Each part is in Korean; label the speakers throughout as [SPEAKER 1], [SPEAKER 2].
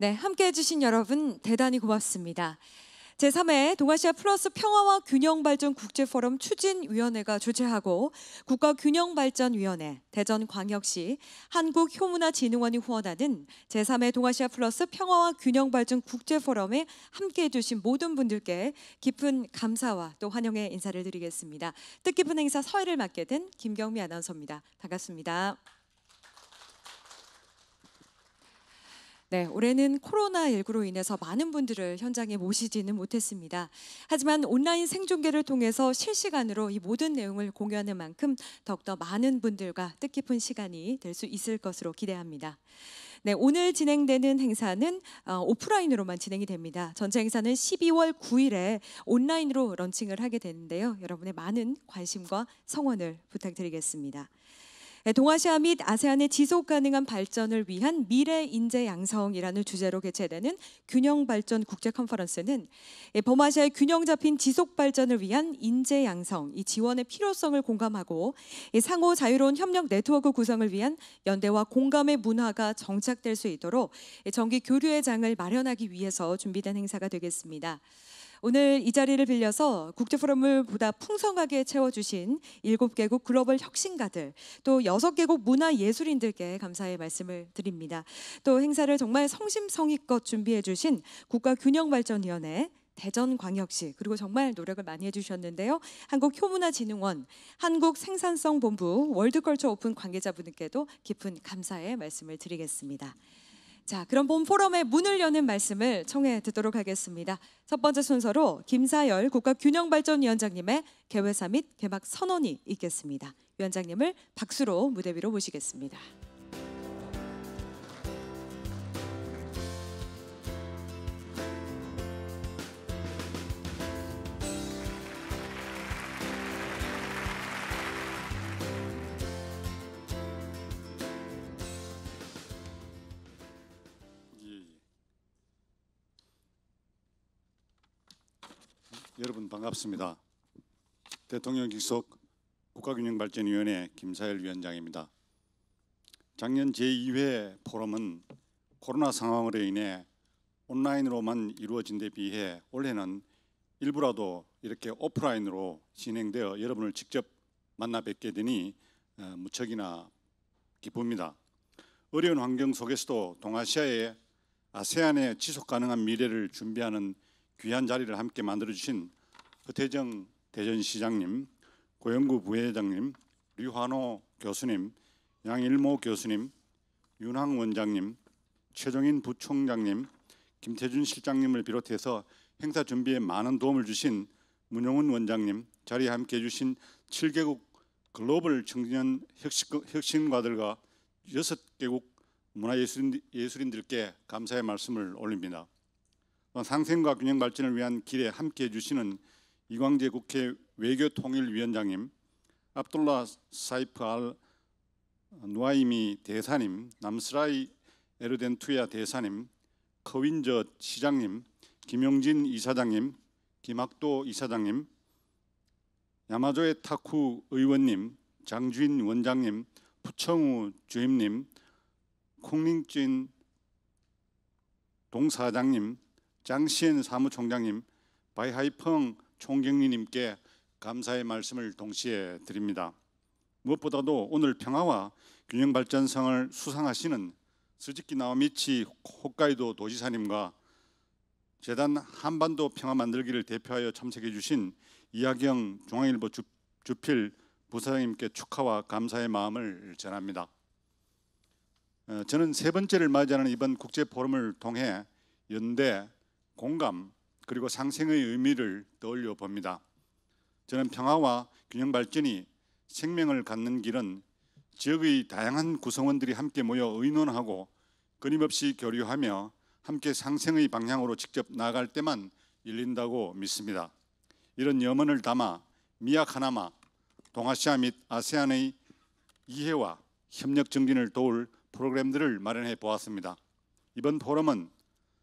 [SPEAKER 1] 네, 함께 해주신 여러분 대단히 고맙습니다. 제3회 동아시아 플러스 평화와 균형발전 국제포럼 추진위원회가 주최하고 국가균형발전위원회, 대전광역시, 한국효문화진흥원이 후원하는 제3회 동아시아 플러스 평화와 균형발전 국제포럼에 함께해 주신 모든 분들께 깊은 감사와 또 환영의 인사를 드리겠습니다. 뜻깊은 행사 서해를 맡게 된 김경미 아나운서입니다. 반갑습니다. 네, 올해는 코로나19로 인해서 많은 분들을 현장에 모시지는 못했습니다. 하지만 온라인 생중계를 통해서 실시간으로 이 모든 내용을 공유하는 만큼 더욱더 많은 분들과 뜻깊은 시간이 될 수 있을 것으로 기대합니다. 네, 오늘 진행되는 행사는 어, 오프라인으로만 진행이 됩니다. 전체 행사는 12월 9일에 온라인으로 런칭을 하게 되는데요. 여러분의 많은 관심과 성원을 부탁드리겠습니다. 예, 동아시아 및 아세안의 지속 가능한 발전을 위한 미래 인재 양성이라는 주제로 개최되는 균형 발전 국제 컨퍼런스는 예, 범아시아의 균형 잡힌 지속 발전을 위한 인재 양성, 이 지원의 필요성을 공감하고 상호 자유로운 협력 네트워크 구성을 위한 연대와 공감의 문화가 정착될 수 있도록 정기 교류의 장을 마련하기 위해서 준비된 행사가 되겠습니다. 오늘 이 자리를 빌려서 국제포럼을 보다 풍성하게 채워주신 7개국 글로벌 혁신가들 또 6개국 문화예술인들께 감사의 말씀을 드립니다. 또 행사를 정말 성심성의껏 준비해주신 국가균형발전위원회 대전광역시 그리고 정말 노력을 많이 해주셨는데요. 한국효문화진흥원, 한국생산성본부 월드컬처 오픈 관계자분께도 깊은 감사의 말씀을 드리겠습니다. 자, 그럼 본 포럼의 문을 여는 말씀을 청해 듣도록 하겠습니다. 첫 번째 순서로 김사열 국가균형발전위원장님의 개회사 및 개막 선언이 있겠습니다. 위원장님을 박수로 무대 위로 모시겠습니다.
[SPEAKER 2] 여러분 반갑습니다. 대통령 직속 국가균형발전위원회 김사열 위원장입니다. 작년 제2회 포럼은 코로나 상황으로 인해 온라인으로만 이루어진 데 비해 올해는 일부라도 이렇게 오프라인으로 진행되어 여러분을 직접 만나 뵙게 되니 어, 무척이나 기쁩니다. 어려운 환경 속에서도 동아시아의 아세안의 지속 가능한 미래를 준비하는 귀한 자리를 함께 만들어 주신 허태정 대전시장님, 고영구 부회장님, 류환호 교수님, 양일모 교수님, 윤항 원장님, 최종인 부총장님, 김태준 실장님을 비롯해서 행사 준비에 많은 도움을 주신 문용훈 원장님, 자리에 함께해 주신 7개국 글로벌 청년 혁신가들과 6개국 문화예술인들께 감사의 말씀을 올립니다. 어, 상생과 균형 발전을 위한 길에 함께해 주시는 이광재 국회 외교통일위원장님, 압돌라 사이프 알 누아이미 대사님, 남스라이 에르덴투야 대사님, 커윈저 시장님, 김용진 이사장님, 김학도 이사장님, 야마조의 타쿠 의원님, 장주인 원장님, 부청우 주임님, 콩링진 동사장님, 장시엔 사무총장님, 바이하이펑 총경리님께 감사의 말씀을 동시에 드립니다. 무엇보다도 오늘 평화와 균형 발전성을 수상하시는 스즈키 나오미치 홋카이도 도지사님과 재단 한반도 평화 만들기를 대표하여 참석해 주신 이학영 중앙일보 주, 필 부사장님께 축하와 감사의 마음을 전합니다. 어, 저는 세 번째를 맞이하는 이번 국제 포럼을 통해 연대 공감 그리고 상생의 의미를 떠올려 봅니다. 저는 평화와 균형 발전이 생명을 갖는 길은 지역의 다양한 구성원들이 함께 모여 의논하고 끊임없이 교류하며 함께 상생의 방향으로 직접 나아갈 때만 열린다고 믿습니다. 이런 염원을 담아 미약 하나마 동아시아 및 아세안의 이해와 협력 증진을 도울 프로그램들을 마련해 보았습니다. 이번 포럼은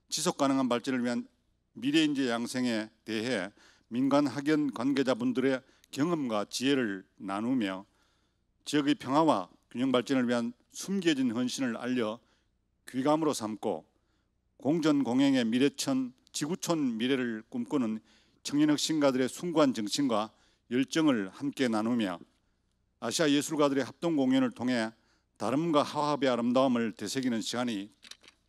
[SPEAKER 2] 지속 가능한 발전을 위한 미래 인재 양성에 대해 민간 학연 관계자분들의 경험과 지혜를 나누며 지역의 평화와 균형 발전을 위한 숨겨진 헌신을 알려 귀감으로 삼고 공전 공행의 미래천 지구촌 미래를 꿈꾸는 청년 혁신가들의 숭고한 정신과 열정을 함께 나누며 아시아 예술가들의 합동 공연을 통해 다름과 화합의 아름다움을 되새기는 시간이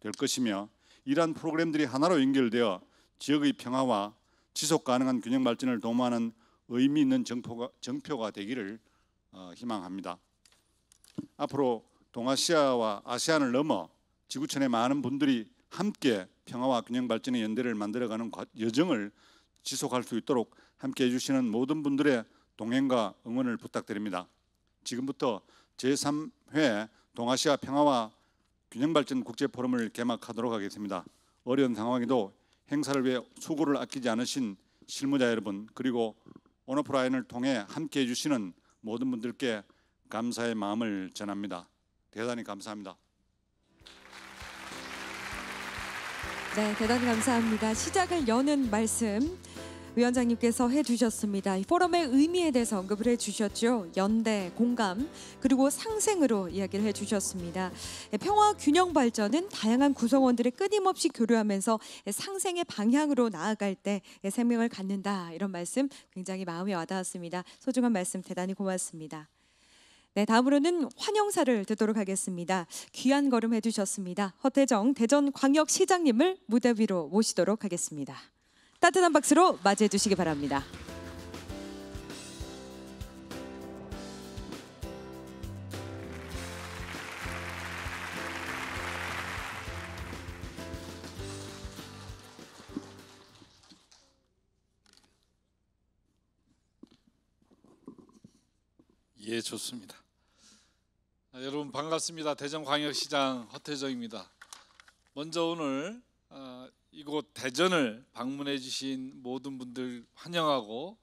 [SPEAKER 2] 될 것이며 이러한 프로그램들이 하나로 연결되어 지역의 평화와 지속 가능한 균형 발전을 도모하는 의미 있는 정포가, 정표가 되기를 어, 희망합니다. 앞으로 동아시아와 아시안을 넘어 지구촌의 많은 분들이 함께 평화와 균형 발전의 연대를 만들어가는 여정을 지속할 수 있도록 함께 해주시는 모든 분들의 동행과 응원을 부탁드립니다. 지금부터 제3회 동아시아 평화와 균형발전 국제포럼을 개막하도록 하겠습니다. 어려운 상황에도 행사를 위해 수고를 아끼지 않으신 실무자 여러분 그리고 온오프라인을 통해 함께해 주시는 모든 분들께 감사의 마음을 전합니다. 대단히 감사합니다.
[SPEAKER 1] 네, 대단히 감사합니다. 시작을 여는 말씀 위원장님께서 해주셨습니다. 포럼의 의미에 대해서 언급을 해주셨죠. 연대, 공감, 그리고 상생으로 이야기를 해주셨습니다. 예, 평화 균형 발전은 다양한 구성원들의 끊임없이 교류하면서 예, 상생의 방향으로 나아갈 때 예, 생명을 갖는다 이런 말씀 굉장히 마음에 와닿았습니다. 소중한 말씀 대단히 고맙습니다. 네, 다음으로는 환영사를 듣도록 하겠습니다. 귀한 걸음 해주셨습니다. 허태정 대전광역시장님을 무대 위로 모시도록 하겠습니다. 따뜻한 박수로 맞이해 주시기 바랍니다.
[SPEAKER 3] 예, 좋습니다. 아, 여러분 반갑습니다. 대전광역시장 허태정입니다. 먼저 오늘 아, 이곳 대전을 방문해 주신 모든 분들 환영하고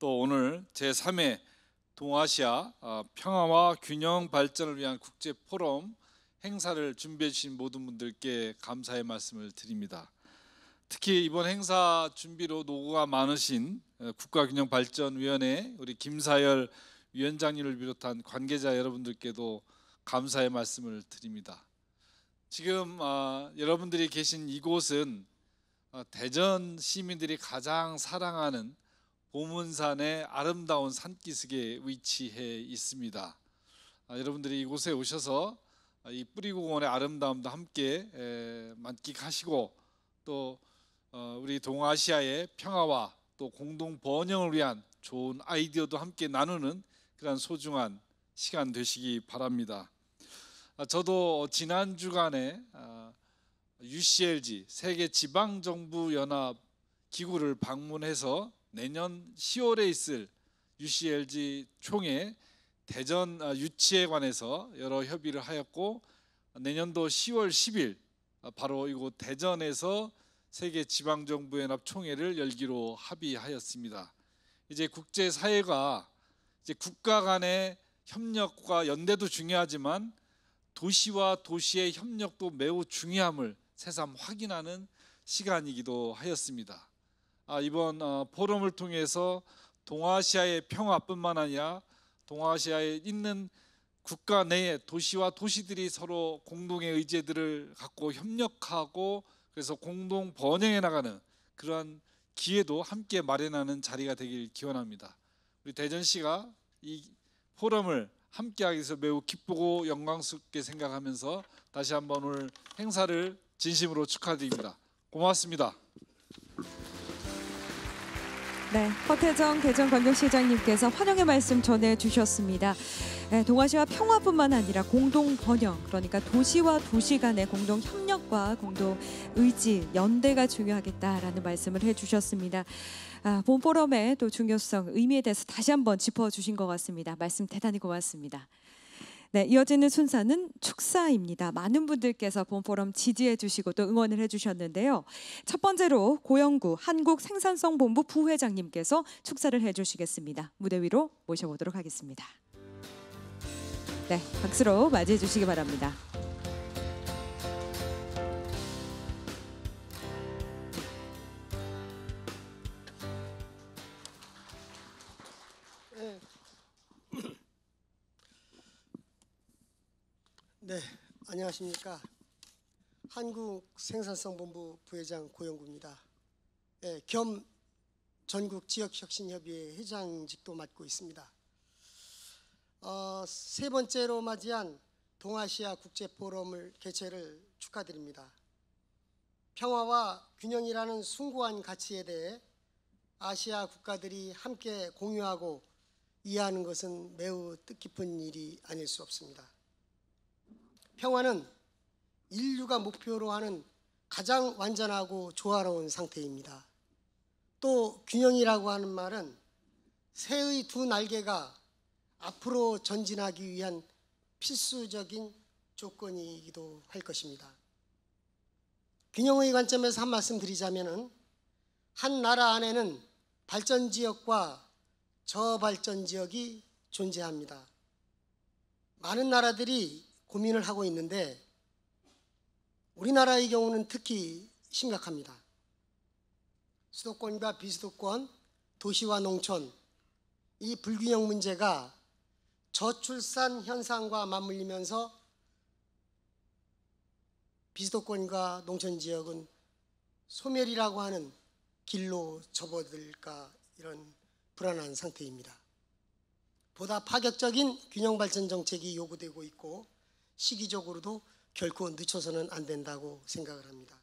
[SPEAKER 3] 또 오늘 제3회 동아시아 어, 평화와 균형 발전을 위한 국제 포럼 행사를 준비해 주신 모든 분들께 감사의 말씀을 드립니다. 특히 이번 행사 준비로 노고가 많으신 어, 국가균형발전위원회 우리 김사열 위원장님을 비롯한 관계자 여러분들께도 감사의 말씀을 드립니다. 지금 어, 여러분들이 계신 이곳은 어, 대전 시민들이 가장 사랑하는 보문산의 아름다운 산기슭에 위치해 있습니다. 아, 여러분들이 이곳에 오셔서 아, 이 뿌리공원의 아름다움도 함께 만끽하시고 또 어, 우리 동아시아의 평화와 또 공동 번영을 위한 좋은 아이디어도 함께 나누는 그런 소중한 시간 되시기 바랍니다. 아, 저도 지난 주간에 UCLG 세계 지방 정부 연합 기구를 방문해서 내년 10월에 있을 UCLG 총회 대전 아, 유치에 관해서 여러 협의를 하였고 내년도 10월 10일 아, 바로 이곳 대전에서 세계 지방 정부 연합 총회를 열기로 합의하였습니다. 이제 국제 사회가 이제 국가 간의 협력과 연대도 중요하지만 도시와 도시의 협력도 매우 중요함을 새삼 확인하는 시간이기도 하였습니다. 아, 이번 어, 포럼을 통해서 동아시아의 평화뿐만 아니라 동아시아에 있는 국가 내에 도시와 도시들이 서로 공동의 의제들을 갖고 협력하고 그래서 공동 번영해 나가는 그러한 기회도 함께 마련하는 자리가 되길 기원합니다. 우리 대전시가 이 포럼을 함께하기 위해서 매우 기쁘고 영광스럽게 생각하면서 다시 한번 오늘 행사를 진심으로 축하드립니다. 고맙습니다.
[SPEAKER 1] 네, 허태정 대전광역시장님께서 환영의 말씀 전해주셨습니다. 네, 동아시아 평화뿐만 아니라 공동 번영, 그러니까 도시와 도시 간의 공동 협력과 공동 의지, 연대가 중요하겠다라는 말씀을 해주셨습니다. 아, 본 포럼의 또 중요성, 의미에 대해서 다시 한번 짚어주신 것 같습니다. 말씀 대단히 고맙습니다. 네, 이어지는 순서는 축사입니다. 많은 분들께서 본포럼 지지해 주시고 또 응원을 해 주셨는데요. 첫 번째로 고영구 한국생산성본부 부회장님께서 축사를 해 주시겠습니다. 무대 위로 모셔보도록 하겠습니다. 네, 박수로 맞이해 주시기 바랍니다.
[SPEAKER 4] 네, 안녕하십니까. 한국생산성본부 부회장 고영구입니다. 네, 겸 전국 지역혁신협의회 회장직도 맡고 있습니다. 어, 세 번째로 맞이한 동아시아 국제포럼을 개최를 축하드립니다. 평화와 균형이라는 숭고한 가치에 대해 아시아 국가들이 함께 공유하고 이해하는 것은 매우 뜻깊은 일이 아닐 수 없습니다. 평화는 인류가 목표로 하는 가장 완전하고 조화로운 상태입니다. 또 균형이라고 하는 말은 새의 두 날개가 앞으로 전진하기 위한 필수적인 조건이기도 할 것입니다. 균형의 관점에서 한 말씀 드리자면은 한 나라 안에는 발전 지역과 저발전 지역이 존재합니다. 많은 나라들이 고민을 하고 있는데 우리나라의 경우는 특히 심각합니다. 수도권과 비수도권, 도시와 농촌 이 불균형 문제가 저출산 현상과 맞물리면서 비수도권과 농촌 지역은 소멸이라고 하는 길로 접어들까 이런 불안한 상태입니다. 보다 파격적인 균형 발전 정책이 요구되고 있고 시기적으로도 결코 늦춰서는 안 된다고 생각을 합니다.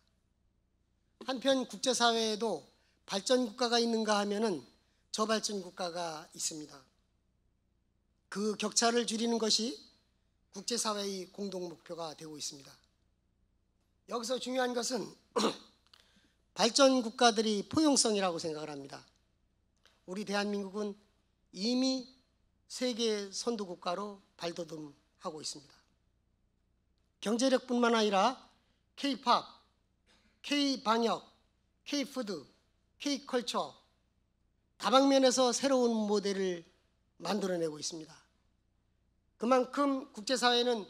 [SPEAKER 4] 한편 국제사회에도 발전국가가 있는가 하면은 저발전국가가 있습니다. 그 격차를 줄이는 것이 국제사회의 공동 목표가 되고 있습니다. 여기서 중요한 것은 발전국가들이 포용성이라고 생각을 합니다. 우리 대한민국은 이미 세계 선도국가로 발돋움하고 있습니다. 경제력뿐만 아니라 K-팝, K-방역, K-푸드, K-컬처 다방면에서 새로운 모델을 만들어내고 있습니다. 그만큼 국제사회는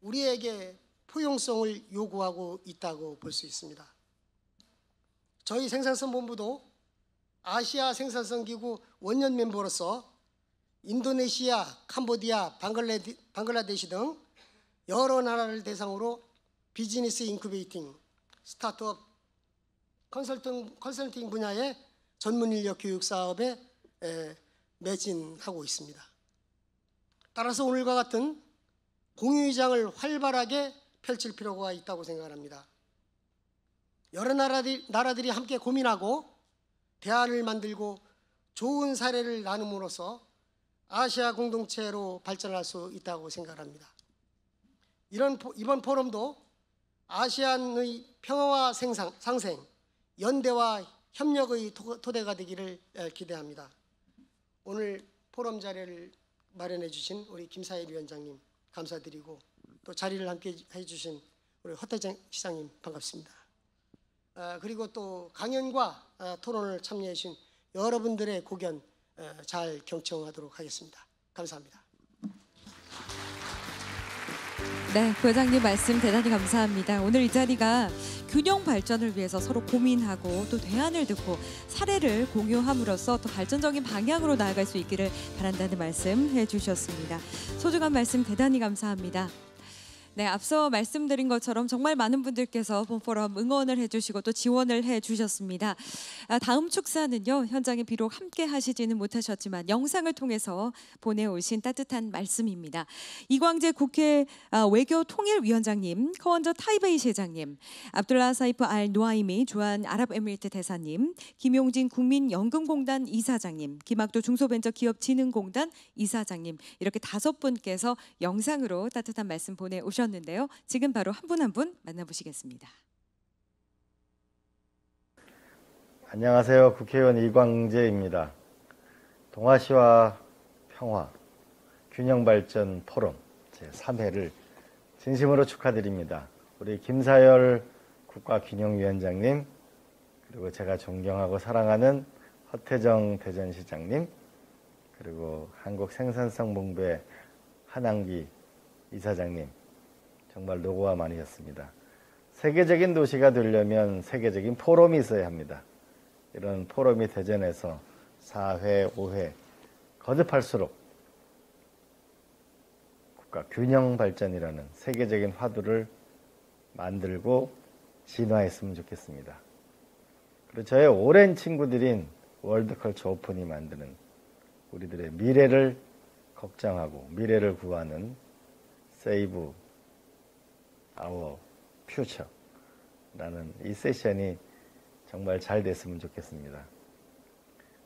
[SPEAKER 4] 우리에게 포용성을 요구하고 있다고 볼 수 있습니다. 저희 생산성 본부도 아시아 생산성 기구 원년 멤버로서 인도네시아, 캄보디아, 방글라데시 등 여러 나라를 대상으로 비즈니스 인큐베이팅, 스타트업, 컨설팅, 컨설팅 분야의 전문 인력 교육 사업에 에, 매진하고 있습니다. 따라서 오늘과 같은 공유의장을 활발하게 펼칠 필요가 있다고 생각합니다. 여러 나라들이, 나라들이 함께 고민하고 대안을 만들고 좋은 사례를 나눔으로써 아시아 공동체로 발전할 수 있다고 생각합니다. 이런 이번 포럼도 아시안의 평화와 생상, 상생, 연대와 협력의 토대가 되기를 기대합니다. 오늘 포럼 자리를 마련해 주신 우리 김사일 위원장님 감사드리고 또 자리를 함께 해주신 우리 허태정 시장님 반갑습니다. 아, 그리고 또 강연과 아, 토론을 참여해 주신 여러분들의 고견 잘 경청하도록 하겠습니다. 감사합니다.
[SPEAKER 1] 네, 부회장님 말씀 대단히 감사합니다. 오늘 이 자리가 균형 발전을 위해서 서로 고민하고 또 대안을 듣고 사례를 공유함으로써 더 발전적인 방향으로 나아갈 수 있기를 바란다는 말씀 해주셨습니다. 소중한 말씀 대단히 감사합니다. 네, 앞서 말씀드린 것처럼 정말 많은 분들께서 본포럼 응원을 해주시고 또 지원을 해주셨습니다. 아, 다음 축사는요 현장에 비록 함께 하시지는 못하셨지만 영상을 통해서 보내오신 따뜻한 말씀입니다. 이광재 국회 아, 외교통일위원장님, 커원저 타이베이 시장님, 압둘라 사이프 알 노아이미 주한 아랍에미리트 대사님, 김용진 국민연금공단 이사장님, 김학도 중소벤처기업진흥공단 이사장님 이렇게 다섯 분께서 영상으로 따뜻한 말씀 보내오셨습니다 주셨는데요. 지금 바로 한 분 한 분 만나보시겠습니다.
[SPEAKER 5] 안녕하세요. 국회의원 이광재입니다. 동아시와 평화 균형발전 포럼 제3회를 진심으로 축하드립니다. 우리 김사열 국가균형위원장님 그리고 제가 존경하고 사랑하는 허태정 대전시장님 그리고 한국생산성 공부의 한한기 이사장님 정말 노고함 아니었습니다. 세계적인 도시가 되려면 세계적인 포럼이 있어야 합니다. 이런 포럼이 대전에서 4회, 5회 거듭할수록 국가 균형 발전이라는 세계적인 화두를 만들고 진화했으면 좋겠습니다. 그리고 저의 오랜 친구들인 월드컬처 오픈이 만드는 우리들의 미래를 걱정하고 미래를 구하는 세이브 our future 라는 이 세션이 정말 잘 됐으면 좋겠습니다.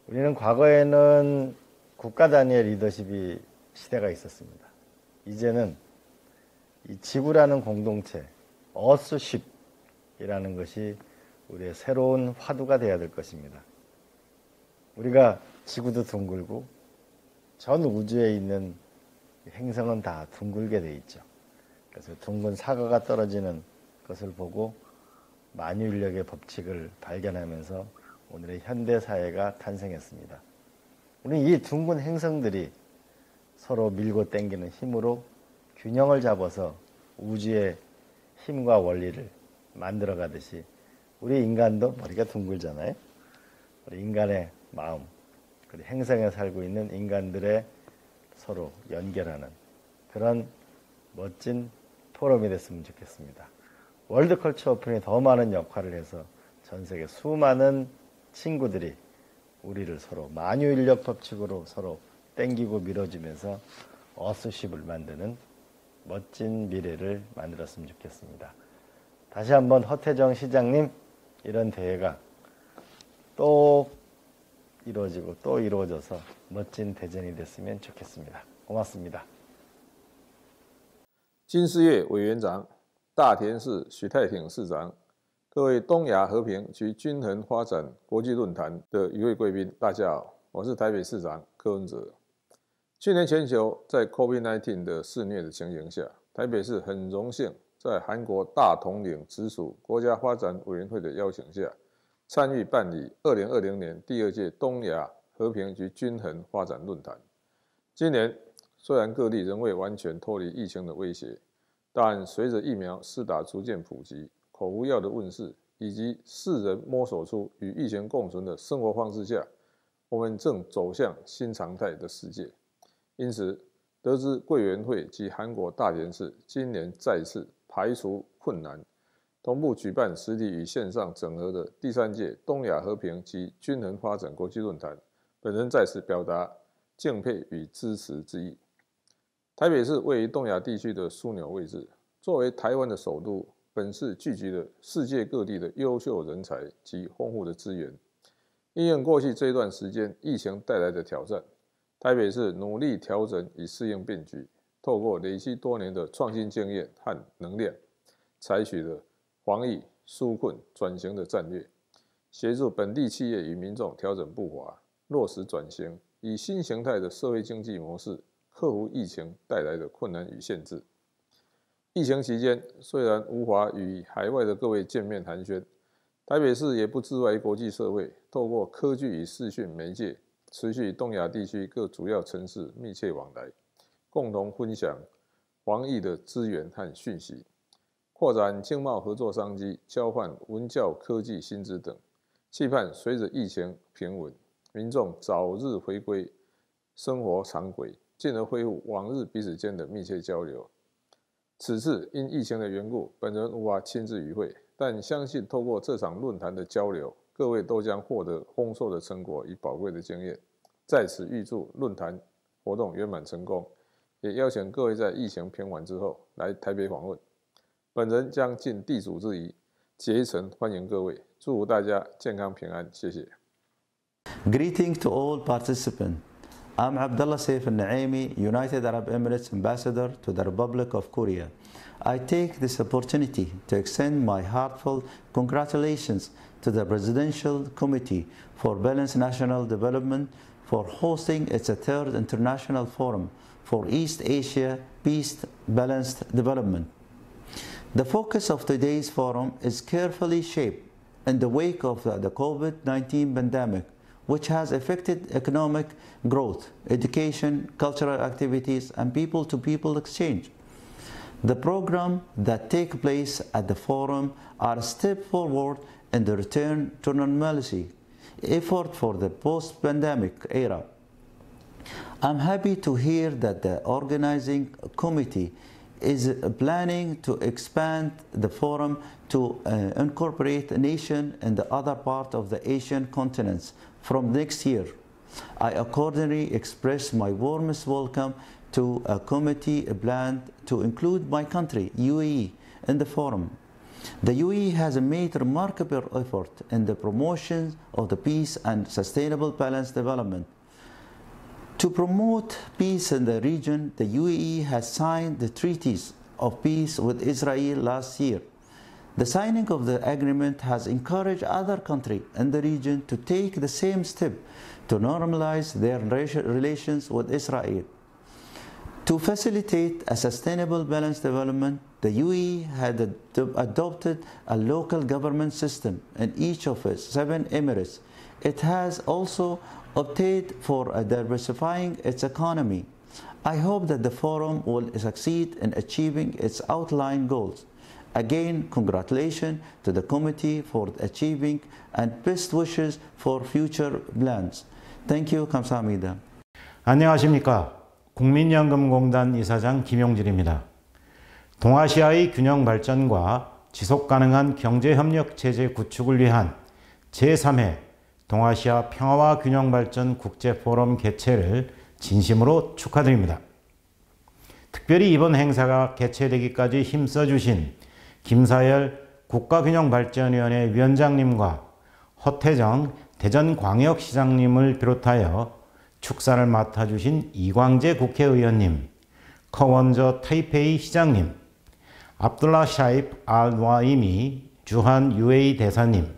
[SPEAKER 5] 우리는 과거에는 국가 단위의 리더십이 시대가 있었습니다. 이제는 이 지구라는 공동체, 어스십이라는 것이 우리의 새로운 화두가 되어야 될 것입니다. 우리가 지구도 둥글고 전 우주에 있는 행성은 다 둥글게 돼 있죠. 그래서 둥근 사과가 떨어지는 것을 보고 만유인력의 법칙을 발견하면서 오늘의 현대 사회가 탄생했습니다. 우리 이 둥근 행성들이 서로 밀고 땡기는 힘으로 균형을 잡아서 우주의 힘과 원리를 만들어 가듯이 우리 인간도 머리가 둥글잖아요. 우리 인간의 마음, 그리고 행성에 살고 있는 인간들의 서로 연결하는 그런 멋진 포럼이 됐으면 좋겠습니다. 월드컬처 오픈이 더 많은 역할을 해서 전 세계 수많은 친구들이 우리를 서로 만유 인력 법칙으로 서로 땡기고 밀어주면서 어스십을 만드는 멋진 미래를 만들었으면 좋겠습니다. 다시 한번 허태정 시장님 이런 대회가 또 이루어지고 또 이루어져서 멋진 대전이 됐으면 좋겠습니다.
[SPEAKER 6] 고맙습니다. 金丝业委员长、大田市许泰平市长，各位东亚和平及均衡发展国际论坛的一位贵宾，大家好，我是台北市长柯文哲。去年全球在 COVID-19 的肆虐的情形下，台北市很荣幸在韩国大统领直属国家发展委员会的邀请下，参与办理二零二零年第二届东亚和平及均衡发展论坛。今年。虽然各地仍未完全脱离疫情的威胁，但随着疫苗试打逐渐普及、口服药的问世，以及世人摸索出与疫情共存的生活方式下，我们正走向新常态的世界。因此，得知贵园会及韩国大连市今年再次排除困难，同步举办实体与线上整合的第三届东亚和平及均衡发展国际论坛，本人再次表达敬佩与支持之意。台北市位于东亚地区的枢纽位置，作为台湾的首都，本市聚集了世界各地的优秀人才及丰富的资源。应用过去这段时间疫情带来的挑战，台北市努力调整以适应变局，透过累积多年的创新经验和能量，采取了防疫纾困转型的战略，协助本地企业与民众调整步伐，落实转型，以新形态的社会经济模式。克服疫情带来的困难与限制。疫情期间，虽然无法与海外的各位见面寒暄，台北市也不自外国际社会，透过科技与视讯媒介，持续东亚地区各主要城市密切往来，共同分享防疫的资源和讯息，扩展经贸合作商机，交换文教科技薪资等。期盼随着疫情平稳，民众早日回归生活常轨。进而恢复往日彼此间的密切交流。此次因疫情的缘故，本人无法亲自与会，但相信透过这场论坛的交流，各位都将获得丰硕的成果与宝贵的经验。在此预祝论坛活动圆满成功，也邀请各位在疫情平缓之后来台北访问，本人将尽地主之谊，竭诚欢迎各位，祝福大家健康平安。谢谢。
[SPEAKER 7] Greeting to all participants. I'm Abdullah Saif al-Naimi, United Arab Emirates Ambassador to the Republic of Korea. I take this opportunity to extend my heartfelt congratulations to the Presidential Committee for Balanced National Development for hosting its third international forum for East Asia Peace Balanced Development. The focus of today's forum is carefully shaped in the wake of the COVID-19 pandemic which has affected economic growth, education, cultural activities, and people-to-people exchange. The program that take place at the forum are a step forward in the return to normalcy effort for the post-pandemic era. I'm happy to hear that the organizing committee is planning to expand the forum to uh, incorporate a nation in the other part of the Asian continents from next year. I accordingly express my warmest welcome to a committee planned to include my country, UAE, in the forum. The UAE has made remarkable effort in the promotion of the peace and sustainable balanced development. To promote peace in the region, the UAE has signed the treaties of peace with Israel last year. The signing of the agreement has encouraged other countries in the region to take the same step to normalize their relations with Israel. To facilitate a sustainable balanced development, the UAE had ad adopted a local government system in each of its seven emirates. It has also opted for diversifying its economy. I hope that the forum will succeed in achieving its outlined goals. Again, congratulations to the committee for achieving and best wishes for future plans. Thank you. 감사합니다. 안녕하십니까.
[SPEAKER 8] 국민연금공단 이사장 김용진입니다. 동아시아의 균형 발전과 지속가능한 경제협력체제 구축을 위한 제3회 동아시아 평화와 균형발전 국제포럼 개최를 진심으로 축하드립니다. 특별히 이번 행사가 개최되기까지 힘써주신 김사열 국가균형발전위원회 위원장님과 허태정 대전광역시장님을 비롯하여 축사를 맡아주신 이광재 국회의원님, 커원저 타이페이 시장님, 압둘라 샤입 알와이미 주한 UA 대사님,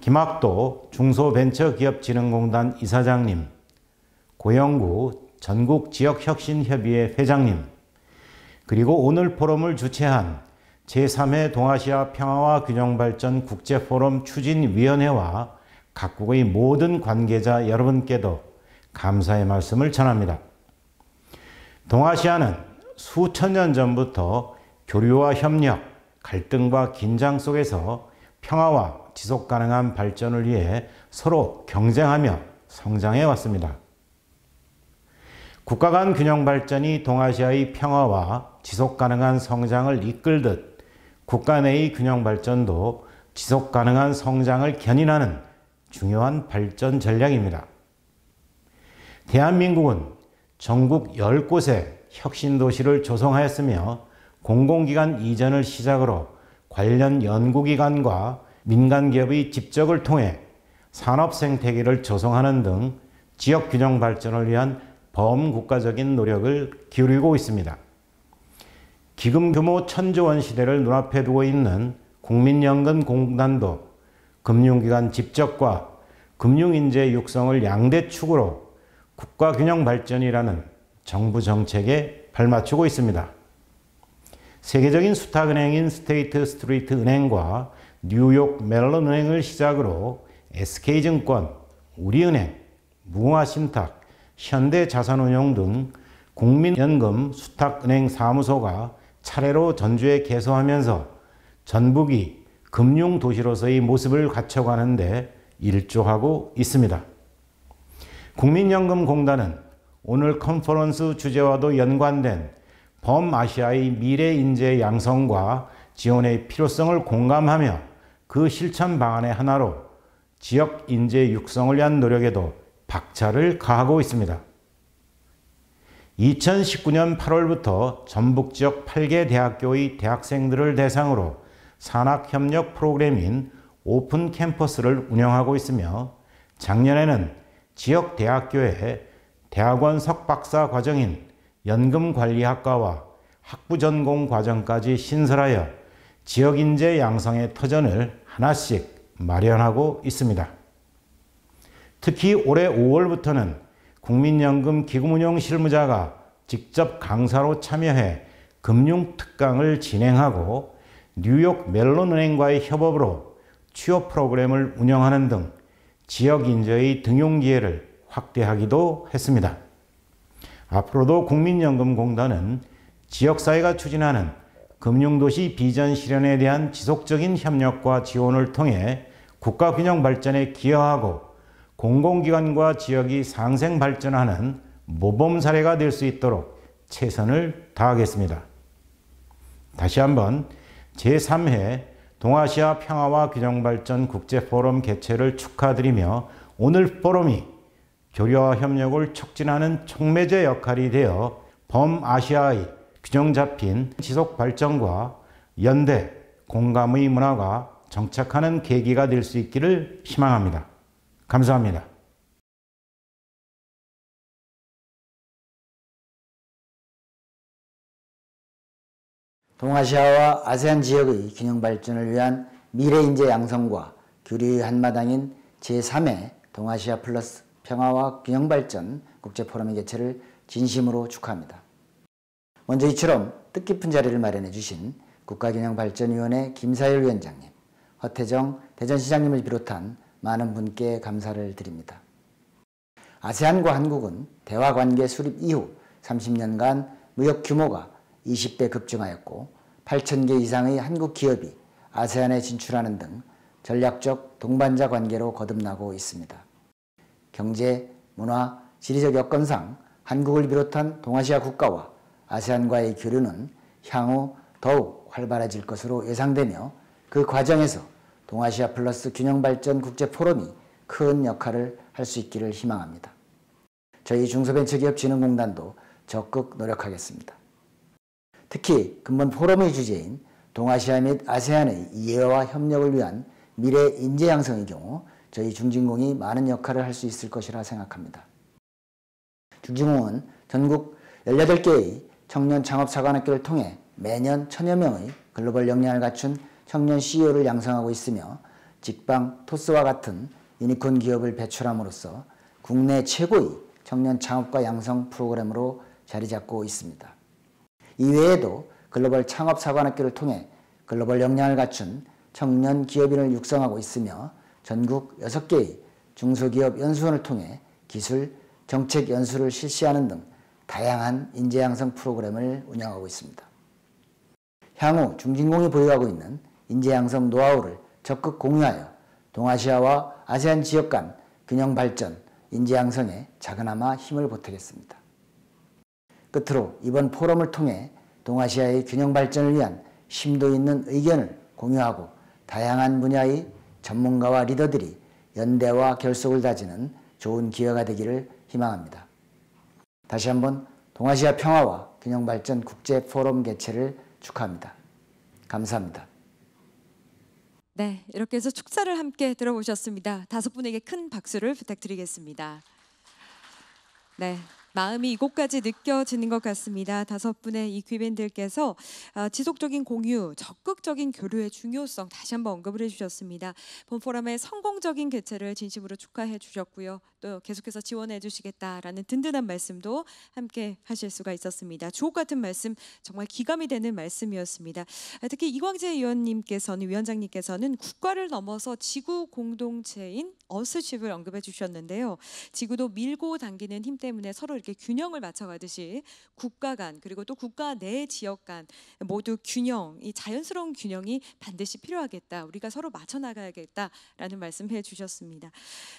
[SPEAKER 8] 김학도 중소벤처기업진흥공단 이사장님, 고영구 전국지역혁신협의회 회장님, 그리고 오늘 포럼을 주최한 제3회 동아시아 평화와 균형발전 국제포럼 추진위원회와 각국의 모든 관계자 여러분께도 감사의 말씀을 전합니다. 동아시아는 수천 년 전부터 교류와 협력, 갈등과 긴장 속에서 평화와 지속 가능한 발전을 위해 서로 경쟁하며 성장해 왔습니다. 국가 간 균형 발전이 동아시아의 평화와 지속 가능한 성장을 이끌듯 국가 내의 균형 발전도 지속 가능한 성장을 견인하는 중요한 발전 전략입니다. 대한민국은 전국 10곳의 혁신 도시를 조성하였으며 공공기관 이전을 시작으로 관련 연구기관과 민간기업의 집적을 통해 산업 생태계를 조성하는 등 지역 균형 발전을 위한 범국가적인 노력을 기울이고 있습니다. 기금 규모 천조 원 시대를 눈앞에 두고 있는 국민연금공단도 금융기관 집적과 금융인재 육성을 양대 축으로 국가균형 발전이라는 정부 정책에 발맞추고 있습니다. 세계적인 수탁은행인 스테이트 스트리트 은행과 뉴욕 멜론 은행을 시작으로 SK증권, 우리은행, 무화신탁, 현대자산운용 등 국민연금 수탁은행 사무소가 차례로 전주에 개소하면서 전북이 금융도시로서의 모습을 갖춰가는데 일조하고 있습니다. 국민연금공단은 오늘 컨퍼런스 주제와도 연관된 범아시아의 미래 인재 양성과 지원의 필요성을 공감하며 그 실천 방안의 하나로 지역 인재 육성을 위한 노력에도 박차를 가하고 있습니다. 2019년 8월부터 전북 지역 8개 대학교의 대학생들을 대상으로 산학협력 프로그램인 오픈 캠퍼스를 운영하고 있으며 작년에는 지역 대학교에 대학원 석박사 과정인 연금관리학과와 학부전공 과정까지 신설하여 지역 인재 양성의 터전을 하나씩 마련하고 있습니다. 특히 올해 5월부터는 국민연금 기금운용 실무자가 직접 강사로 참여해 금융특강을 진행하고 뉴욕 멜론은행과의 협업으로 취업 프로그램을 운영하는 등 지역 인재의 등용 기회를 확대하기도 했습니다. 앞으로도 국민연금공단은 지역사회가 추진하는 금융도시 비전 실현에 대한 지속적인 협력과 지원을 통해 국가균형 발전에 기여하고 공공기관과 지역이 상생 발전하는 모범 사례가 될 수 있도록 최선을 다하겠습니다. 다시 한번 제3회 동아시아 평화와 균형발전 국제포럼 개최를 축하드리며 오늘 포럼이 교류와 협력을 촉진하는 촉매제 역할이 되어 범아시아의 균형 잡힌 지속 발전과 연대, 공감의 문화가 정착하는 계기가 될 수 있기를 희망합니다. 감사합니다.
[SPEAKER 9] 동아시아와 아세안 지역의 균형 발전을 위한 미래 인재 양성과 교류의 한마당인 제3회 동아시아 플러스 평화와 균형 발전 국제 포럼의 개최를 진심으로 축하합니다. 먼저 이처럼 뜻깊은 자리를 마련해 주신 국가균형발전위원회 김사열 위원장님, 허태정 대전시장님을 비롯한 많은 분께 감사를 드립니다. 아세안과 한국은 대화 관계 수립 이후 30년간 무역 규모가 20배 급증하였고 8 0개 이상의 한국 기업이 아세안에 진출하는 등 전략적 동반자 관계로 거듭나고 있습니다. 경제, 문화, 지리적 여건상 한국을 비롯한 동아시아 국가와 아세안과의 교류는 향후 더욱 활발해질 것으로 예상되며 그 과정에서 동아시아 플러스 균형발전 국제 포럼이 큰 역할을 할 수 있기를 희망합니다. 저희 중소벤처기업진흥공단도 적극 노력하겠습니다. 특히 근본 포럼의 주제인 동아시아 및 아세안의 이해와 협력을 위한 미래 인재 양성의 경우 저희 중진공이 많은 역할을 할 수 있을 것이라 생각합니다. 중진공은 전국 18개의 청년 창업사관학교를 통해 매년 천여 명의 글로벌 역량을 갖춘 청년 CEO를 양성하고 있으며 직방 토스와 같은 유니콘 기업을 배출함으로써 국내 최고의 청년 창업과 양성 프로그램으로 자리 잡고 있습니다. 이외에도 글로벌 창업 사관학교를 통해 글로벌 역량을 갖춘 청년 기업인을 육성하고 있으며 전국 6개의 중소기업 연수원을 통해 기술, 정책 연수를 실시하는 등 다양한 인재 양성 프로그램을 운영하고 있습니다. 향후 중진공이 보유하고 있는 인재 양성 노하우를 적극 공유하여 동아시아와 아세안 지역 간 균형 발전, 인재 양성에 작은아마 힘을 보태겠습니다. 끝으로 이번 포럼을 통해 동아시아의 균형 발전을 위한 심도 있는 의견을 공유하고 다양한 분야의 전문가와 리더들이 연대와 결속을 다지는 좋은 기회가 되기를 희망합니다. 다시 한번 동아시아 평화와 균형 발전 국제 포럼 개최를 축하합니다. 감사합니다.
[SPEAKER 1] 네, 이렇게 해서 축사를 함께 들어보셨습니다. 다섯 분에게 큰 박수를 부탁드리겠습니다. 네. 마음이 이곳까지 느껴지는 것 같습니다. 다섯 분의 이 귀빈들께서 어, 지속적인 공유, 적극적인 교류의 중요성 다시 한번 언급을 해주셨습니다. 본포럼의 성공적인 개최를 진심으로 축하해 주셨고요. 또 계속해서 지원해 주시겠다라는 든든한 말씀도 함께 하실 수가 있었습니다. 주옥 같은 말씀 정말 기감이 되는 말씀이었습니다. 아, 특히 이광재 의원님께서는 위원장님께서는 국가를 넘어서 지구 공동체인 어스십을 언급해 주셨는데요. 지구도 밀고 당기는 힘 때문에 서로 이렇게 균형을 맞춰가듯이 국가 간 그리고 또 국가 내 지역 간 모두 균형 이 자연스러운 균형이 반드시 필요하겠다. 우리가 서로 맞춰 나가야겠다라는 말씀해 주셨습니다.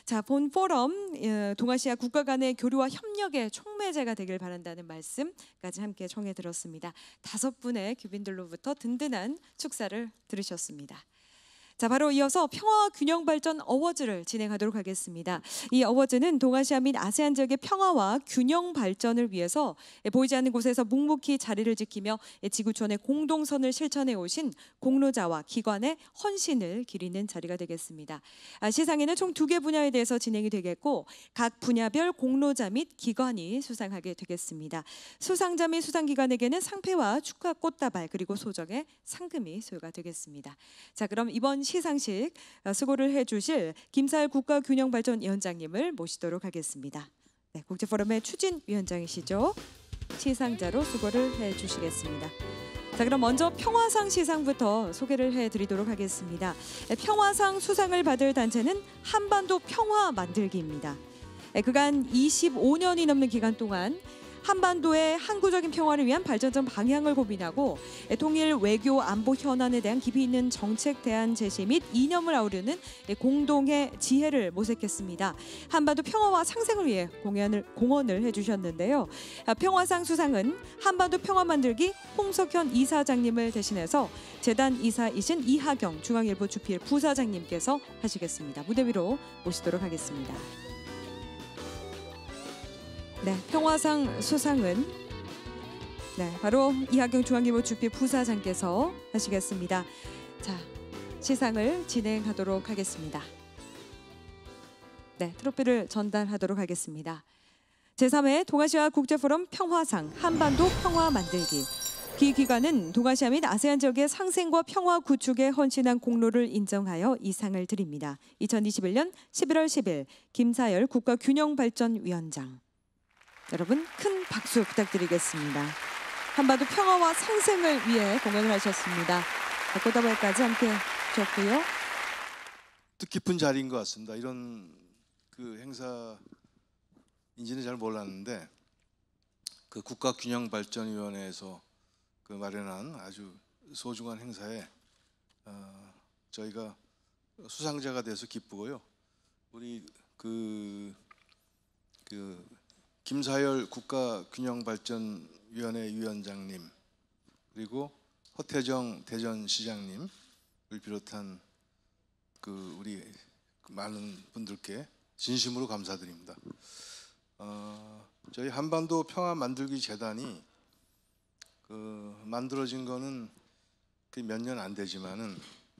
[SPEAKER 1] 자본 포럼 예, 동아시아 국가 간의 교류와 협력의 촉매제가 되길 바란다는 말씀까지 함께 청해 들었습니다. 다섯 분의 귀빈들로부터 든든한 축사를 들으셨습니다. 자, 바로 이어서 평화 와 균형 발전 어워즈를 진행하도록 하겠습니다. 이 어워즈는 동아시아 및 아세안 지역의 평화와 균형 발전을 위해서 보이지 않는 곳에서 묵묵히 자리를 지키며 지구촌의 공동선을 실천해 오신 공로자와 기관의 헌신을 기리는 자리가 되겠습니다. 시상에는 아, 총두 개 분야에 대해서 진행이 되겠고 각 분야별 공로자 및 기관이 수상하게 되겠습니다. 수상자 및 수상기관에게는 상패와 축하 꽃다발 그리고 소정의 상금이 소요가 되겠습니다. 자, 그럼 이번 시상식 어, 수고를 해주실 김사일 국가균형발전위원장님을 모시도록 하겠습니다. 네, 국제포럼의 추진위원장이시죠. 시상자로 수고를 해주시겠습니다. 자 그럼 먼저 평화상 시상부터 소개를 해드리도록 하겠습니다. 네, 평화상 수상을 받을 단체는 한반도 평화 만들기입니다. 네, 그간 25년이 넘는 기간 동안 한반도의 항구적인 평화를 위한 발전점 방향을 고민하고 예, 통일 외교 안보 현안에 대한 깊이 있는 정책 대안 제시 및 이념을 아우르는 예, 공동의 지혜를 모색했습니다. 한반도 평화와 상생을 위해 공연을 공헌을 해주셨는데요. 아, 평화상 수상은 한반도 평화 만들기 홍석현 이사장님을 대신해서 재단 이사이신 이하경 중앙일보 주필 부사장님께서 하시겠습니다. 무대 위로 모시도록 하겠습니다. 네, 평화상 수상은 네, 바로 이하경 중앙기보 주필 부사장께서 하시겠습니다. 자, 시상을 진행하도록 하겠습니다. 네, 트로피를 전달하도록 하겠습니다. 제3회 동아시아 국제포럼 평화상 한반도 평화 만들기 이 기관은 동아시아 및 아세안 지역의 상생과 평화 구축에 헌신한 공로를 인정하여 이 상을 드립니다. 2021년 11월 10일 김사열 국가균형발전위원장 여러분 큰 박수 부탁드리겠습니다. 한반도 평화와 상생을 위해 공연을 하셨습니다. 꽃다발까지 함께 줬고요.
[SPEAKER 10] 뜻깊은 자리인 것 같습니다. 이런 그 행사인지는 잘 몰랐는데 그 국가균형발전위원회에서 그 마련한 아주 소중한 행사에 어, 저희가 수상자가 돼서 기쁘고요. 우리 그, 그 김사열 국가균형발전위원회 위원장님 그리고 허태정 대전시장님을 비롯한 그 우리 많은 분들께 진심으로 감사드립니다. 어, 저희 한반도 평화 만들기 재단이 그 만들어진 거는 그몇년 안 되지만은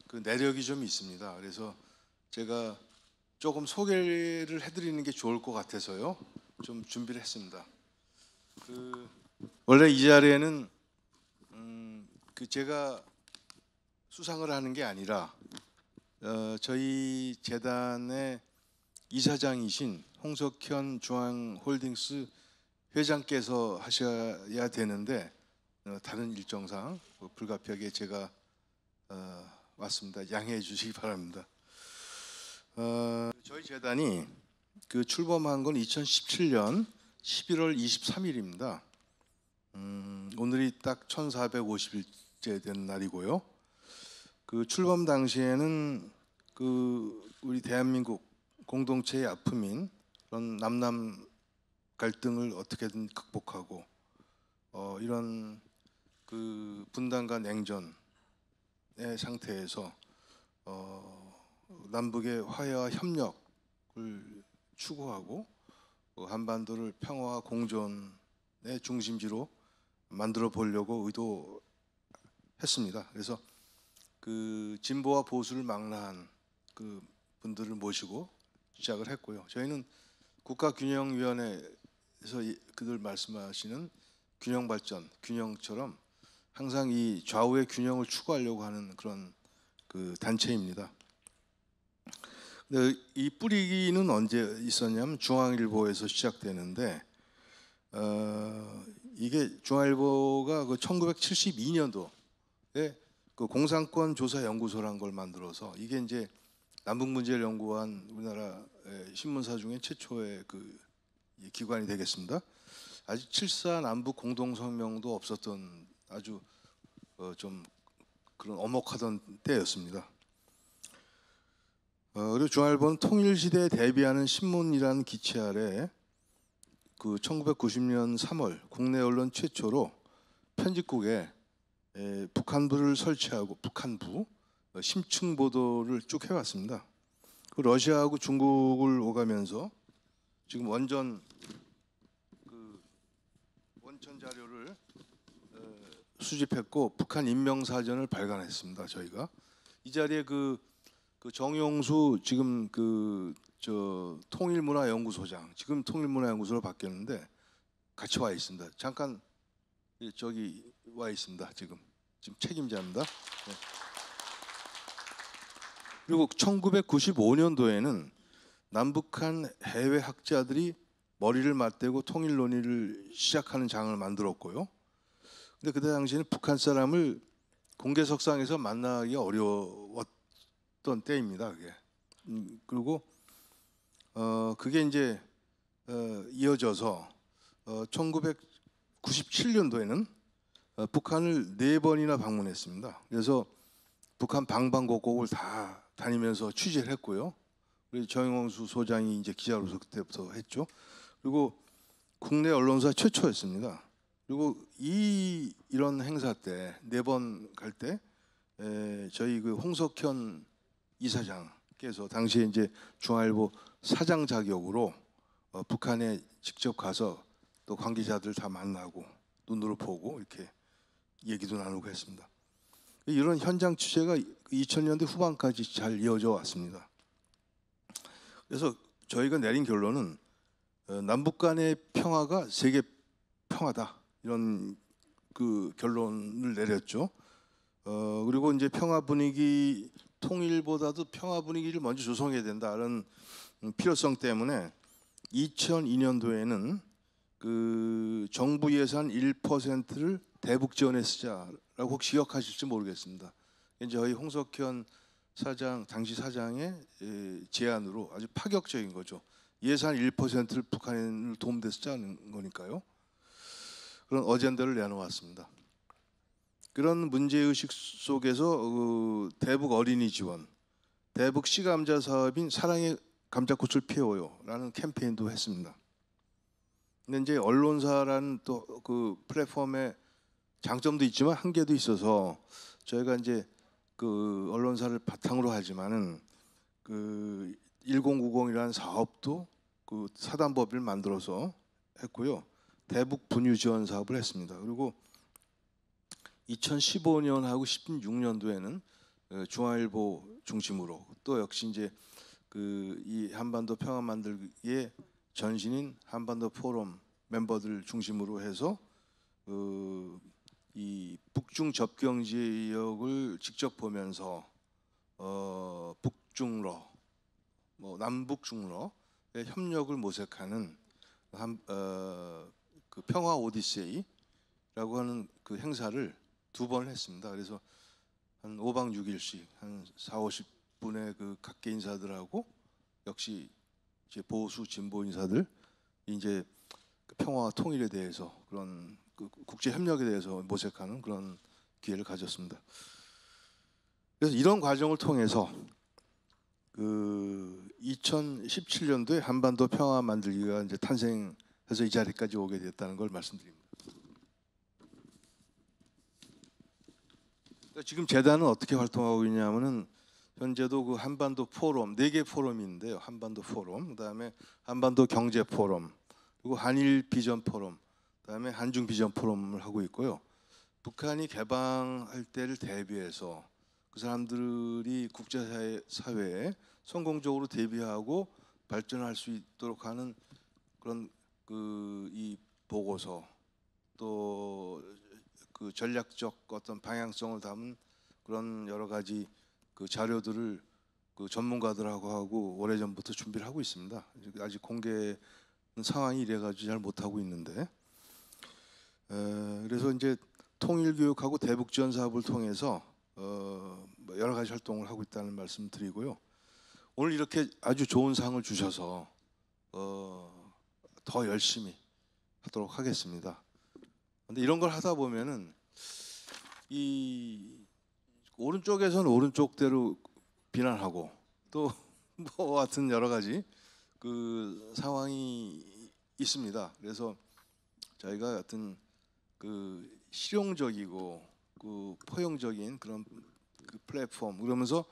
[SPEAKER 10] 그 내력이 좀 있습니다. 그래서 제가 조금 소개를 해드리는 게 좋을 것 같아서요. 좀 준비를 했습니다. 그 원래 이 자리에는 음, 그 제가 수상을 하는 게 아니라 어, 저희 재단의 이사장이신 홍석현 중앙홀딩스 회장께서 하셔야 되는데 어, 다른 일정상 뭐 불가피하게 제가 어, 왔습니다. 양해해 주시기 바랍니다. 어, 저희 재단이 그 출범한 건 2017년 11월 23일입니다. 음, 오늘이 딱 1450일째 된 날이고요. 그 출범 당시에는 그 우리 대한민국 공동체의 아픔인 그런 남남 갈등을 어떻게든 극복하고 어, 이런 그 분단과 냉전의 상태에서 어, 남북의 화해와 협력을 추구하고 그 한반도를 평화와 공존의 중심지로 만들어 보려고 의도했습니다. 그래서 그 진보와 보수를 망라한 그 분들을 모시고 시작을 했고요. 저희는 국가균형위원회에서 그들 말씀하시는 균형 발전, 균형처럼 항상 이 좌우의 균형을 추구하려고 하는 그런 그 단체입니다. 네, 이 뿌리기는 언제 있었냐면 중앙일보에서 시작되는데 어, 이게 중앙일보가 그 1972년도에 그 공산권 조사 연구소란 걸 만들어서 이게 이제 남북 문제를 연구한 우리나라 신문사 중에 최초의 그 기관이 되겠습니다. 아직 74 남북 공동 성명도 없었던 아주 어, 좀 그런 어목하던 때였습니다. 어, 그리 중앙일보는 통일시대에 대비하는 신문이라는 기체 아래 그 1990년 3월 국내 언론 최초로 편집국에 북한부를 설치하고 북한부 어, 심층 보도를 쭉 해왔습니다. 그 러시아하고 중국을 오가면서 지금 원전 그 원천 자료를 어, 수집했고 북한 인명 사전을 발간했습니다. 저희가 이 자리에 그그 정용수 지금 그 저 통일문화연구소장 지금 통일문화연구소로 바뀌었는데 같이 와 있습니다. 잠깐 예, 저기 와 있습니다. 지금 지금 책임자입니다. 네. 그리고 1995년도에는 남북한 해외 학자들이 머리를 맞대고 통일 논의를 시작하는 장을 만들었고요. 근데 그때 당시에는 북한 사람을 공개석상에서 만나기 어려웠 했던 때입니다. 그게 음, 그리고 어, 그게 이제 어, 이어져서 어, 1997년도에는 어, 북한을 네 번이나 방문했습니다. 그래서 북한 방방곡곡을 다 다니면서 취재를 했고요. 우리 정영수 소장이 이제 기자로서 그때부터 했죠. 그리고 국내 언론사 최초였습니다. 그리고 이 이런 행사 때 네 번 갈때 네 저희 그 홍석현 이사장께서 당시에 이제 중앙일보 사장 자격으로 어, 북한에 직접 가서 또 관계자들 다 만나고 눈으로 보고 이렇게 얘기도 나누고 했습니다. 이런 현장 취재가 2000년대 후반까지 잘 이어져 왔습니다. 그래서 저희가 내린 결론은 어, 남북 간의 평화가 세계 평화다 이런 그 결론을 내렸죠. 어, 그리고 이제 평화 분위기 통일보다도 평화 분위기를 먼저 조성해야 된다는 음, 필요성 때문에 2002년도에는 그 정부 예산 1%를 대북 지원에 쓰자라고 혹시 기억하실지 모르겠습니다. 이제 저희 홍석현 사장 당시 사장의 제안으로 아주 파격적인 거죠. 예산 1%를 북한을 도움돼 자는 거니까요. 그런 어젠다를 내놓았습니다. 그런 문제의식 속에서 어, 대북 어린이 지원, 대북 시감자 사업인 사랑의 감자꽃을 피워요라는 캠페인도 했습니다. 근데 이제 언론사라는 또그 플랫폼의 장점도 있지만 한계도 있어서 저희가 이제 그 언론사를 바탕으로 하지만은 그 1090이라는 사업도 그 사단법을 만들어서 했고요. 대북 분유 지원 사업을 했습니다. 그리고 2015년하고 16년도에는 어, 중앙일보 중심으로 또 역시 이제 그이 한반도 평화 만들기의 전신인 한반도 포럼 멤버들 중심으로 해서 어, 이 북중 접경 지역을 직접 보면서 어, 북중러 뭐 남북중러의 협력을 모색하는 한, 어, 그 평화 오디세이라고 하는 그 행사를 두 번을 했습니다. 그래서 한 5박 6일씩 한 4, 50분의 그 각계 인사들하고 역시 이제 보수 진보 인사들 이제 그 평화와 통일에 대해서 그런 그 국제 협력에 대해서 모색하는 그런 기회를 가졌습니다. 그래서 이런 과정을 통해서 그 2017년도에 한반도 평화 만들기가 이제 탄생해서 이 자리까지 오게 됐다는 걸 말씀드립니다. 그러니까 지금 재단은 어떻게 활동하고 있냐면은 현재도 그 한반도 포럼 네 개 포럼인데요. 한반도 포럼, 그다음에 한반도 경제 포럼, 그리고 한일 비전 포럼, 그다음에 한중 비전 포럼을 하고 있고요. 북한이 개방할 때를 대비해서 그 사람들이 국제사회 에 성공적으로 대비하고 발전할 수 있도록 하는 그런 그 이 보고서 또그 전략적 어떤 방향성을 담은 그런 여러 가지 그 자료들을 그 전문가들하고 하고 오래 전부터 준비를 하고 있습니다. 아직 공개 상황이 이래가지고 잘 못하고 있는데 에, 그래서 이제 통일교육하고 대북지원 사업을 통해서 어, 뭐 여러 가지 활동을 하고 있다는 말씀 드리고요. 오늘 이렇게 아주 좋은 상을 주셔서 어, 더 열심히 하도록 하겠습니다. 근데 이런 걸 하다 보면은 이 오른쪽에서는 오른쪽대로 비난하고 또 뭐 같은 여러 가지 그 상황이 있습니다. 그래서 저희가 어떤 그 실용적이고 그 포용적인 그런 그 플랫폼 그러면서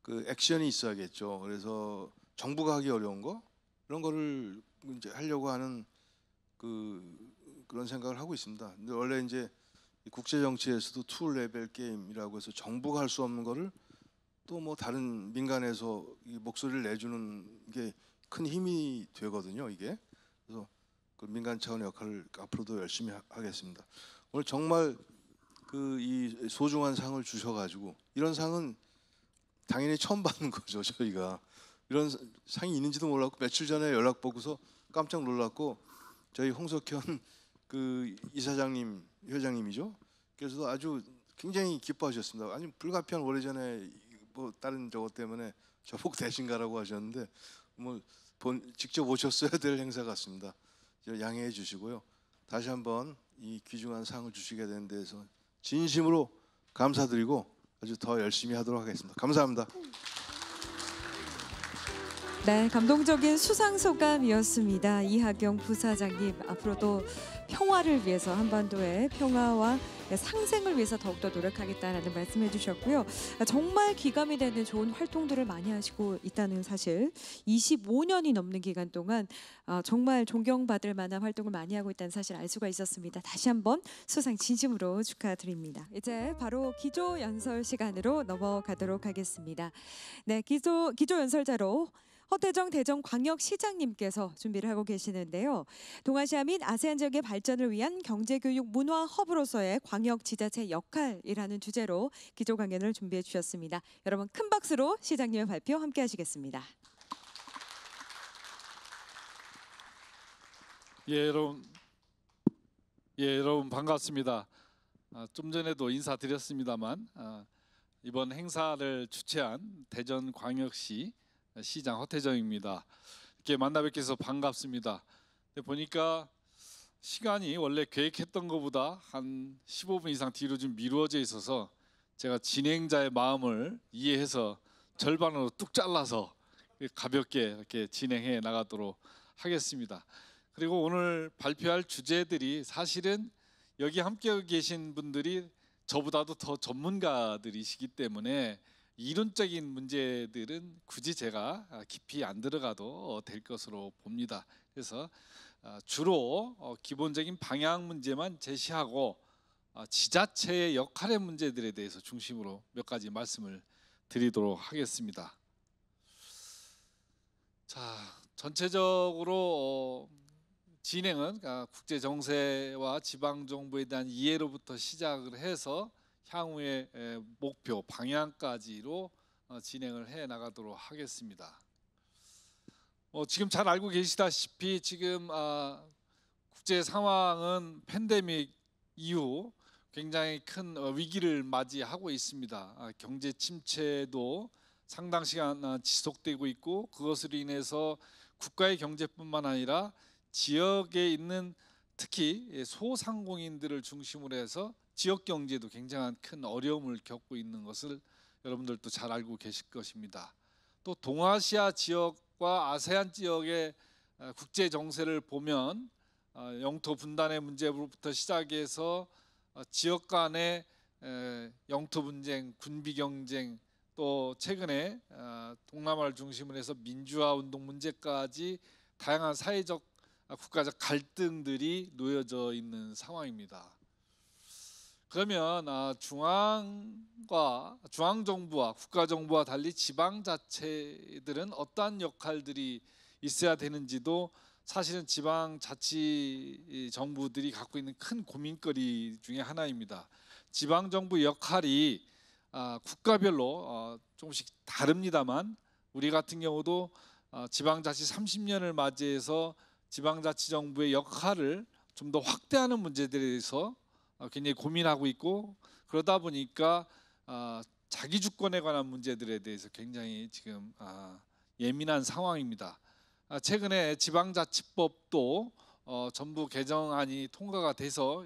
[SPEAKER 10] 그 액션이 있어야겠죠. 그래서 정부가 하기 어려운 거 이런 거를 이제 하려고 하는 그 그런 생각을 하고 있습니다. 근데 원래 이제 국제 정치에서도 투 레벨 게임이라고 해서 정부가 할 수 없는 거를 또 뭐 다른 민간에서 목소리를 내주는 게 큰 힘이 되거든요. 이게 그래서 그 민간 차원의 역할을 앞으로도 열심히 하겠습니다. 오늘 정말 그 이 소중한 상을 주셔가지고 이런 상은 당연히 처음 받는 거죠 저희가 이런 상이 있는지도 몰랐고 며칠 전에 연락 보고서 깜짝 놀랐고 저희 홍석현 그 이사장님 회장님이죠. 그래서 아주 굉장히 기뻐하셨습니다. 아니 불가피한 오래전에 뭐 다른 저것 때문에 저복 대신가라고 하셨는데 뭐 본, 직접 오셨어야 될 행사 같습니다. 양해해 주시고요. 다시 한번 이 귀중한 상을 주시게 된 데서 진심으로 감사드리고 아주 더 열심히 하도록 하겠습니다. 감사합니다.
[SPEAKER 1] 네, 감동적인 수상 소감이었습니다. 이하경 부사장님 앞으로도 평화를 위해서 한반도의 평화와 상생을 위해서 더욱더 노력하겠다라는 말씀해 주셨고요. 정말 기감이 되는 좋은 활동들을 많이 하시고 있다는 사실 25년이 넘는 기간 동안 어, 정말 존경받을 만한 활동을 많이 하고 있다는 사실 알 수가 있었습니다. 다시 한번 수상 진심으로 축하드립니다. 이제 바로 기조 연설 시간으로 넘어가도록 하겠습니다. 네, 기조 기조 연설자로 허태정 대전광역시장님께서 준비를 하고 계시는데요. 동아시아 및 아세안 지역의 발전을 위한 경제교육 문화 허브로서의 광역지자체 역할이라는 주제로 기조 강연을 준비해 주셨습니다. 여러분 큰 박수로 시장님의 발표 함께 하시겠습니다.
[SPEAKER 3] 예, 여러분. 예, 여러분 반갑습니다. 아, 좀 전에도 인사드렸습니다만 아, 이번 행사를 주최한 대전광역시 시장 허태정입니다. 이렇게 만나 뵙게 서 반갑습니다. 보니까 시간이 원래 계획했던 것보다 한 15분 이상 뒤로 좀 미루어져 있어서 제가 진행자의 마음을 이해해서 절반으로 뚝 잘라서 가볍게 이렇게 진행해 나가도록 하겠습니다. 그리고 오늘 발표할 주제들이 사실은 여기 함께 계신 분들이 저보다도 더 전문가들이시기 때문에 이론적인 문제들은 굳이 제가 아, 깊이 안 들어가도 어, 될 것으로 봅니다. 그래서 아, 주로 어, 기본적인 방향 문제만 제시하고 아, 지자체의 역할의 문제들에 대해서 중심으로 몇 가지 말씀을 드리도록 하겠습니다. 자, 전체적으로 어, 진행은 국제 정세와 지방 정부에 대한 이해로부터 시작을 해서 향후의 목표 방향까지로 어, 진행을 해 나가도록 하겠습니다. 어, 지금 잘 알고 계시다시피 지금 아, 국제 상황은 팬데믹 이후 굉장히 큰 어, 위기를 맞이하고 있습니다. 아, 경제 침체도 상당 시간 어, 지속되고 있고 그것으로 인해서 국가의 경제뿐만 아니라 지역에 있는 특히 예, 소상공인들을 중심으로 해서 지역 경제도 굉장한 큰 어려움을 겪고 있는 것을 여러분들도 잘 알고 계실 것입니다. 또 동아시아 지역과 아세안 지역의 어, 국제 정세를 보면 어, 영토 분단의 문제부터 시작해서 어, 지역 간의 영토 분쟁, 군비 경쟁, 또 최근에 동남아를 중심으로 해서 민주화 운동 문제까지 다양한 사회적 아, 국가적 갈등들이 놓여져 있는 상황입니다. 그러면 아, 중앙과 중앙 정부와 국가 정부와 달리 지방 자체들은 어떠한 역할들이 있어야 되는지도 사실은 지방 자치 정부들이 갖고 있는 큰 고민거리 중에 하나입니다. 지방 정부 역할이 아, 국가별로 어, 조금씩 다릅니다만 우리 같은 경우도 어, 지방자치 30년을 맞이해서 지방자치정부의 역할을 좀 더 확대하는 문제에 대해서 어, 굉장히 고민하고 있고 그러다 보니까 어, 자기 주권에 관한 문제들에 대해서 굉장히 지금 아, 예민한 상황입니다. 아, 최근에 지방자치법도 어, 전부 개정안이 통과가 돼서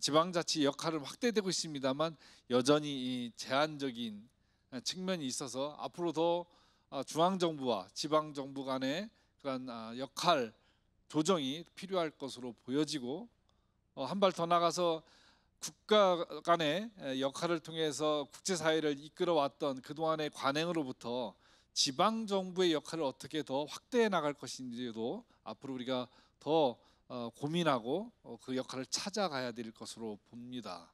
[SPEAKER 3] 지방자치 역할을 확대되고 있습니다만 여전히 이 제한적인 아, 측면이 있어서 앞으로 더 중앙정부와 지방정부 간의 그런 역할 조정이 필요할 것으로 보여지고 어, 한 발 더 나가서 국가 간의 역할을 통해서 국제사회를 이끌어왔던 그동안의 관행으로부터 지방 정부의 역할을 어떻게 더 확대해 나갈 것인지도 앞으로 우리가 더 어, 고민하고 어, 그 역할을 찾아가야 될 것으로 봅니다.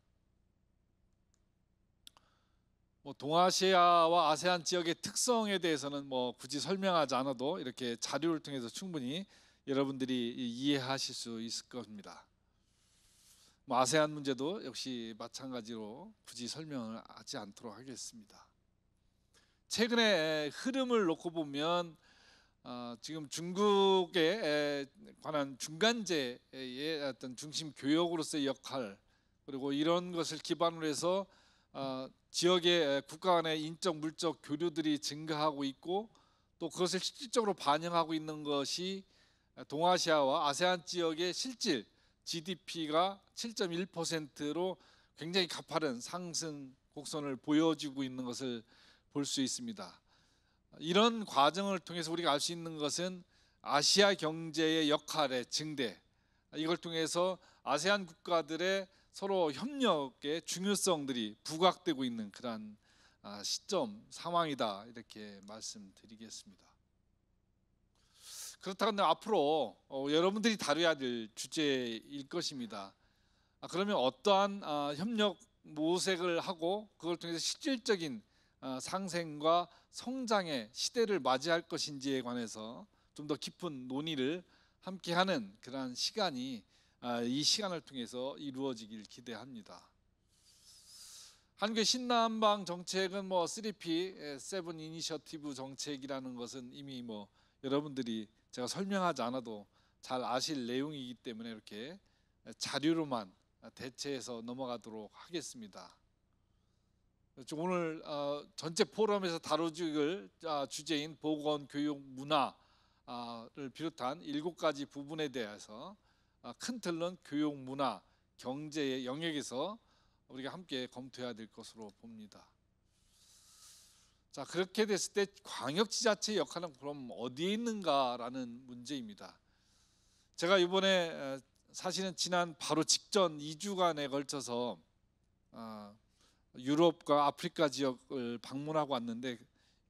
[SPEAKER 3] 뭐 동아시아와 아세안 지역의 특성에 대해서는 뭐 굳이 설명하지 않아도 이렇게 자료를 통해서 충분히 여러분들이 이해하실 수 있을 겁니다. 뭐 아세안 문제도 역시 마찬가지로 굳이 설명을 하지 않도록 하겠습니다. 최근의 흐름을 놓고 보면 어, 지금 중국에 관한 중간제의 어떤 중심 교역으로서의 역할 그리고 이런 것을 기반으로 해서 어, 지역의 국가 간의 인적 물적 교류들이 증가하고 있고 또 그것을 실질적으로 반영하고 있는 것이 동아시아와 아세안 지역의 실질 GDP가 7.1%로 굉장히 가파른 상승 곡선을 보여주고 있는 것을 볼 수 있습니다. 이런 과정을 통해서 우리가 알 수 있는 것은 아시아 경제의 역할의 증대 이걸 통해서 아세안 국가들의 서로 협력의 중요성들이 부각되고 있는 그러한 아, 시점 상황이다 이렇게 말씀드리겠습니다. 그렇다면 앞으로 어, 여러분들이 다뤄야 될 주제일 것입니다. 아, 그러면 어떠한 아, 협력 모색을 하고 그걸 통해서 실질적인 아, 상생과 성장의 시대를 맞이할 것인지에 관해서 좀 더 깊은 논의를 함께하는 그러한 시간이 아, 이 시간을 통해서 이루어지길 기대합니다. 한국의 신남방 정책은 뭐 3P 세 이니셔티브 정책이라는 것은 이미 뭐 여러분들이 제가 설명하지 않아도 잘 아실 내용이기 때문에 이렇게 자료로만 대체해서 넘어가도록 하겠습니다. 오늘 어, 전체 포럼에서 다뤄질 아, 주제인 보건, 교육, 문화를 아, 비롯한 일곱 가지 부분에 대해서 아, 큰 틀은 교육, 문화, 경제의 영역에서 우리가 함께 검토해야 될 것으로 봅니다. 자 그렇게 됐을 때 광역지자체 역할은 그럼 어디에 있는가라는 문제입니다. 제가 이번에 어, 사실은 지난 바로 직전 2주간에 걸쳐서 어, 유럽과 아프리카 지역을 방문하고 왔는데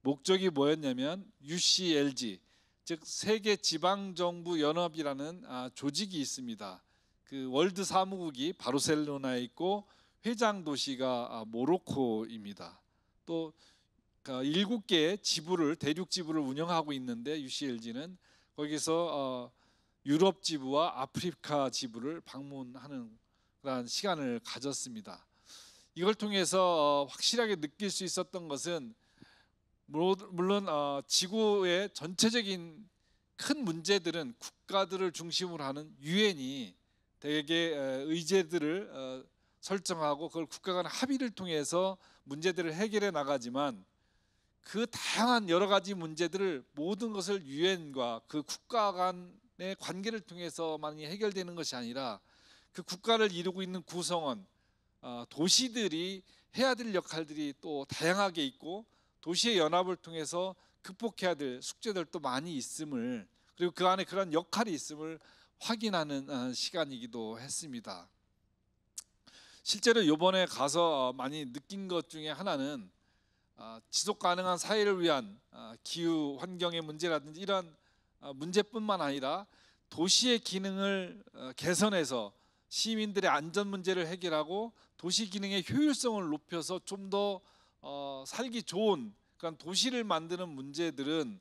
[SPEAKER 3] 목적이 뭐였냐면 UCLG 즉 세계 지방 정부 연합이라는 아, 조직이 있습니다. 그 월드 사무국이 바르셀로나에 있고 회장 도시가 아, 모로코입니다. 또 어, 일곱 개의 지부를 대륙 지부를 운영하고 있는데 UCLG는 거기서 어, 유럽 지부와 아프리카 지부를 방문하는 그런 시간을 가졌습니다. 이걸 통해서 어, 확실하게 느낄 수 있었던 것은 물론 지구의 전체적인 큰 문제들은 국가들을 중심으로 하는 유엔이 대개 의제들을 설정하고 그걸 국가 간 합의를 통해서 문제들을 해결해 나가지만 그 다양한 여러 가지 문제들을 모든 것을 유엔과 그 국가 간의 관계를 통해서만이 해결되는 것이 아니라 그 국가를 이루고 있는 구성원 어, 도시들이 해야 될 역할들이 또 다양하게 있고 도시의 연합을 통해서 극복해야 될 숙제들도 많이 있음을 그리고 그 안에 그런 역할이 있음을 확인하는 어, 시간이기도 했습니다. 실제로 요번에 가서 많이 느낀 것 중에 하나는 아, 지속 가능한 사회를 위한 아, 기후 환경의 문제라든지 이러한 아, 문제뿐만 아니라 도시의 기능을 어, 개선해서 시민들의 안전 문제를 해결하고 도시 기능의 효율성을 높여서 좀 더 어, 살기 좋은 그런 도시를 만드는 문제들은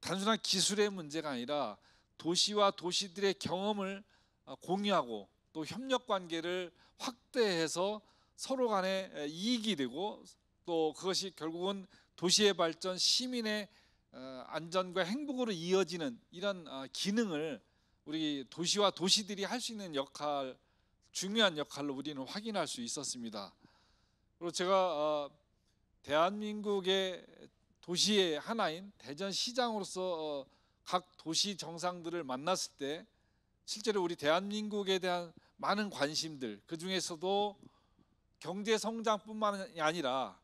[SPEAKER 3] 단순한 기술의 문제가 아니라 도시와 도시들의 경험을 어, 공유하고 또 협력 관계를 확대해서 서로 간에 이익이 되고 또 그것이 결국은 도시의 발전, 시민의 어, 안전과 행복으로 이어지는 이런 어, 기능을 우리 도시와 도시들이 할 수 있는 역할, 중요한 역할로 우리는 확인할 수 있었습니다. 그리고 제가 어, 대한민국의 도시의 하나인 대전시장으로서 각 도시 정상들을 만났을 때 실제로 우리 대한민국에 대한 많은 관심들 그 중에서도 경제 성장뿐만 아니라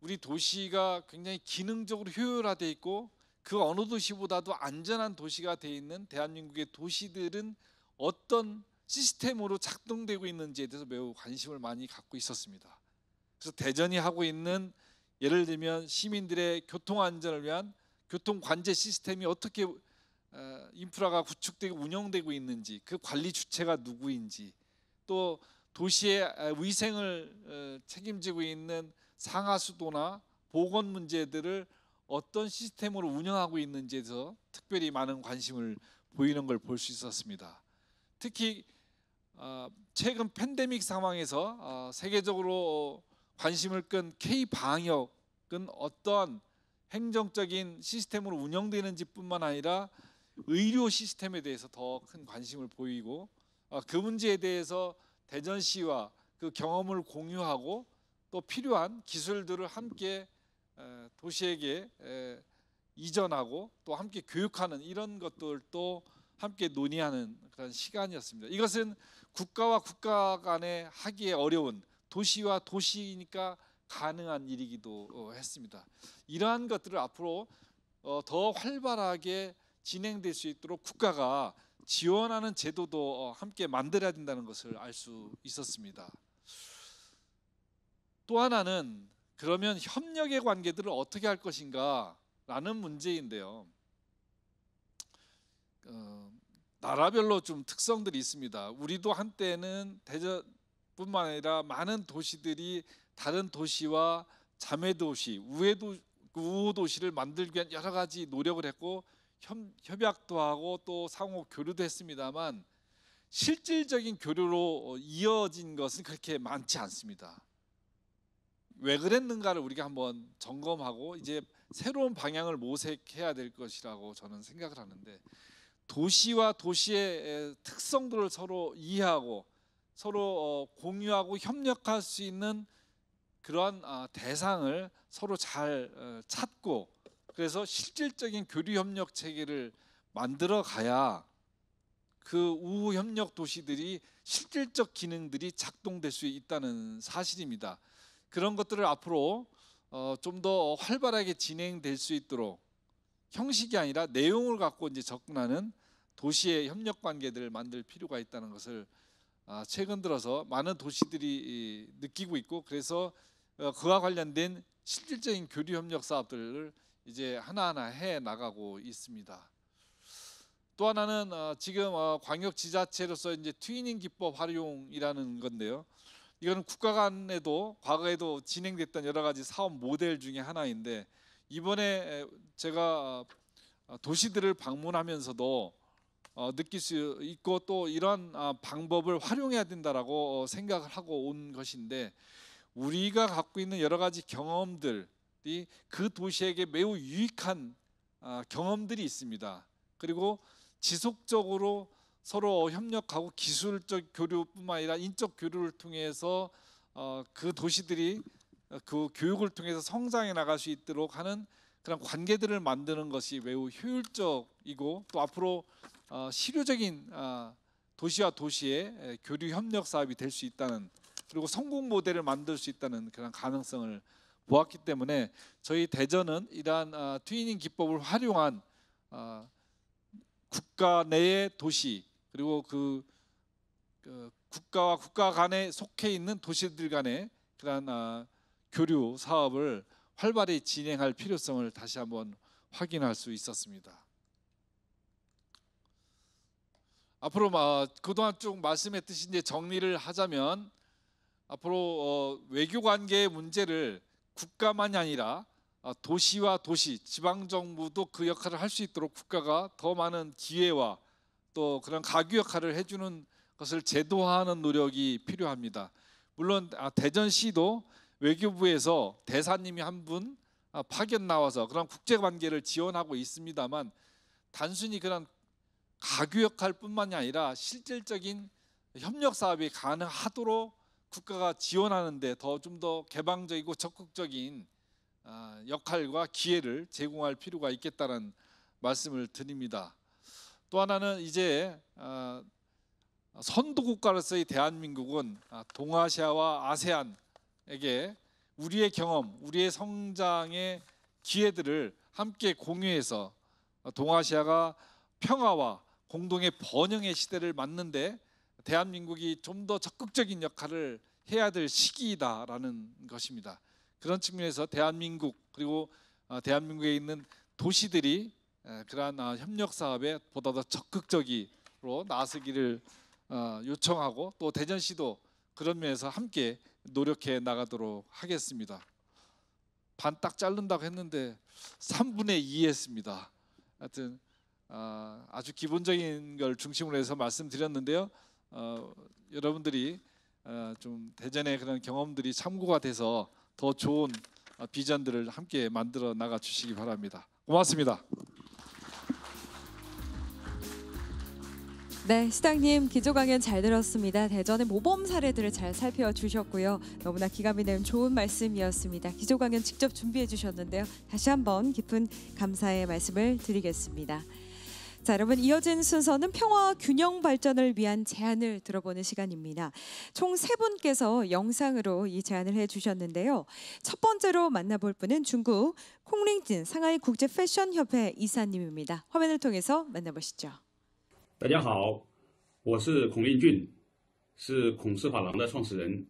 [SPEAKER 3] 우리 도시가 굉장히 기능적으로 효율화돼 있고 그 어느 도시보다도 안전한 도시가 돼 있는 대한민국의 도시들은 어떤 시스템으로 작동되고 있는지에 대해서 매우 관심을 많이 갖고 있었습니다. 그래서 대전이 하고 있는 예를 들면 시민들의 교통 안전을 위한 교통 관제 시스템이 어떻게 어, 인프라가 구축되고 운영되고 있는지 그 관리 주체가 누구인지 또 도시의 어, 위생을 어, 책임지고 있는 상하수도나 보건 문제들을 어떤 시스템으로 운영하고 있는지에 서 특별히 많은 관심을 보이는 걸 볼 수 있었습니다. 특히 어, 최근 팬데믹 상황에서 어, 세계적으로 관심을 끈 K 방역은 어떠 행정적인 시스템으로 운영되는지뿐만 아니라 의료 시스템에 대해서 더 큰 관심을 보이고 어, 그 문제에 대해서 대전시와 그 경험을 공유하고 또 필요한 기술들을 함께 도시에게 이전하고 또 함께 교육하는 이런 것들도 함께 논의하는 그런 시간이었습니다. 이것은 국가와 국가 간에 하기에 어려운 도시와 도시니까 가능한 일이기도 어, 했습니다. 이러한 것들을 앞으로 어, 더 활발하게 진행될 수 있도록 국가가 지원하는 제도도 어, 함께 만들어야 된다는 것을 알 수 있었습니다. 또 하나는 그러면 협력의 관계들을 어떻게 할 것인가 라는 문제인데요. 어, 나라별로 좀 특성들이 있습니다. 우리도 한때는 대전뿐만 아니라 많은 도시들이 다른 도시와 자매 도시, 우회도 우호 도시를 만들기 위한 여러 가지 노력을 했고 협, 협약도 하고 또 상호 교류도 했습니다만 실질적인 교류로 어, 이어진 것은 그렇게 많지 않습니다. 왜 그랬는가를 우리가 한번 점검하고 이제 새로운 방향을 모색해야 될 것이라고 저는 생각을 하는데 도시와 도시의 특성들을 서로 이해하고 서로 어, 공유하고 협력할 수 있는 그러한 아, 대상을 서로 잘 어, 찾고 그래서 실질적인 교류 협력 체계를 만들어 가야 그 우후 협력 도시들이 실질적 기능들이 작동될 수 있다는 사실입니다. 그런 것들을 앞으로 어, 좀 더 활발하게 진행될 수 있도록 형식이 아니라 내용을 갖고 이제 접근하는 도시의 협력 관계들을 만들 필요가 있다는 것을 아, 최근 들어서 많은 도시들이 느끼고 있고 그래서 어, 그와 관련된 실질적인 교류 협력 사업들을 이제 하나하나 해 나가고 있습니다. 또 하나는 어, 지금 어, 광역 지자체로서 이제 트위닝 기법 활용이라는 건데요. 이거는 국가 간에도 과거에도 진행됐던 여러 가지 사업 모델 중에 하나인데 이번에 제가 어, 도시들을 방문하면서도 어, 느낄 수 있고 또 이런 아, 방법을 활용해야 된다라고 어, 생각을 하고 온 것인데 우리가 갖고 있는 여러 가지 경험들이 그 도시에게 매우 유익한 아, 경험들이 있습니다. 그리고 지속적으로 서로 협력하고 기술적 교류뿐만 아니라 인적 교류를 통해서 어, 그 도시들이 어, 그 교육을 통해서 성장해 나갈 수 있도록 하는 그런 관계들을 만드는 것이 매우 효율적이고 또 앞으로 어, 실효적인 도시와 도시의 교류 협력 사업이 될 수 있다는 그리고 성공 모델을 만들 수 있다는 그런 가능성을 보았기 때문에 저희 대전은 이러한 어, 트위닝 기법을 활용한 국가 내의 도시 그리고 그, 그 국가와 국가 간에 속해 있는 도시들 간의 그러한 아, 교류 사업을 활발히 진행할 필요성을 다시 한번 확인할 수 있었습니다. 앞으로 그동안 쭉 말씀했듯이 이제 정리를 하자면 앞으로 어, 외교 관계의 문제를 국가만이 아니라 아, 도시와 도시, 지방 정부도 그 역할을 할 수 있도록 국가가 더 많은 기회와 또 그런 가교 역할을 해주는 것을 제도화하는 노력이 필요합니다. 물론 아, 대전시도 외교부에서 대사님이 한분 아, 파견 나와서 그런 국제 관계를 지원하고 있습니다만 단순히 그런 가교 역할뿐만이 아니라 실질적인 협력 사업이 가능하도록 국가가 지원하는데 더 좀 더 개방적이고 적극적인 아, 역할과 기회를 제공할 필요가 있겠다는 말씀을 드립니다. 또 하나는 이제 어, 선도 국가로서의 대한민국은 아, 동아시아와 아세안에게 우리의 경험, 우리의 성장의 기회들을 함께 공유해서 어, 동아시아가 평화와 공동의 번영의 시대를 맞는데 대한민국이 좀 더 적극적인 역할을 해야 될 시기이다라는 것입니다. 그런 측면에서 대한민국 그리고 어, 대한민국에 있는 도시들이 예, 그러한 아, 협력 사업에 보다 더 적극적으로 나서기를 어, 요청하고 또 대전시도 그런 면에서 함께 노력해 나가도록 하겠습니다. 반딱 자른다고 했는데 3분의 2 했습니다. 하여튼 아, 아주 기본적인 걸 중심으로 해서 말씀드렸는데요. 어, 여러분들이 어, 좀 대전의 그런 경험들이 참고가 돼서 더 좋은 비전들을 함께 만들어 나가 주시기 바랍니다. 고맙습니다.
[SPEAKER 1] 네, 시장님 기조 강연 잘 들었습니다. 대전의 모범 사례들을 잘 살펴주셨고요. 너무나 기감이 되는 좋은 말씀이었습니다. 기조 강연 직접 준비해 주셨는데요. 다시 한번 깊은 감사의 말씀을 드리겠습니다. 자, 여러분 이어진 순서는 평화 균형 발전을 위한 제안을 들어보는 시간입니다. 총 세 분께서 영상으로 이 제안을 해주셨는데요. 첫 번째로 만나볼 분은 중국 콩링진 상하이 국제 패션 협회 이사님입니다. 화면을 통해서 만나보시죠.
[SPEAKER 4] 大
[SPEAKER 11] 家好，我是孔令俊，是孔氏珐琅的创始人，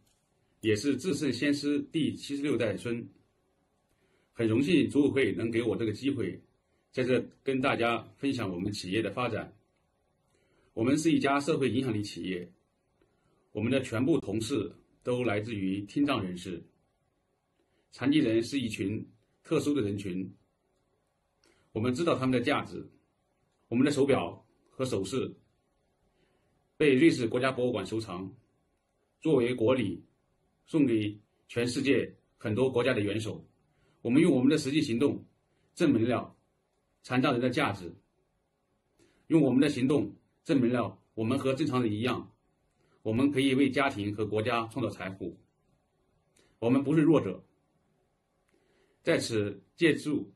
[SPEAKER 11] 也是至圣先师第七十六代孙。很荣幸组委会能给我这个机会，在这跟大家分享我们企业的发展。我们是一家社会影响力企业，我们的全部同事都来自于听障人士。残疾人是一群特殊的人群，我们知道他们的价值，我们的手表。和首饰被瑞士国家博物馆收藏，作为国礼送给全世界很多国家的元首。我们用我们的实际行动证明了残障人的价值，用我们的行动证明了我们和正常人一样，我们可以为家庭和国家创造财富。我们不是弱者。在此，借助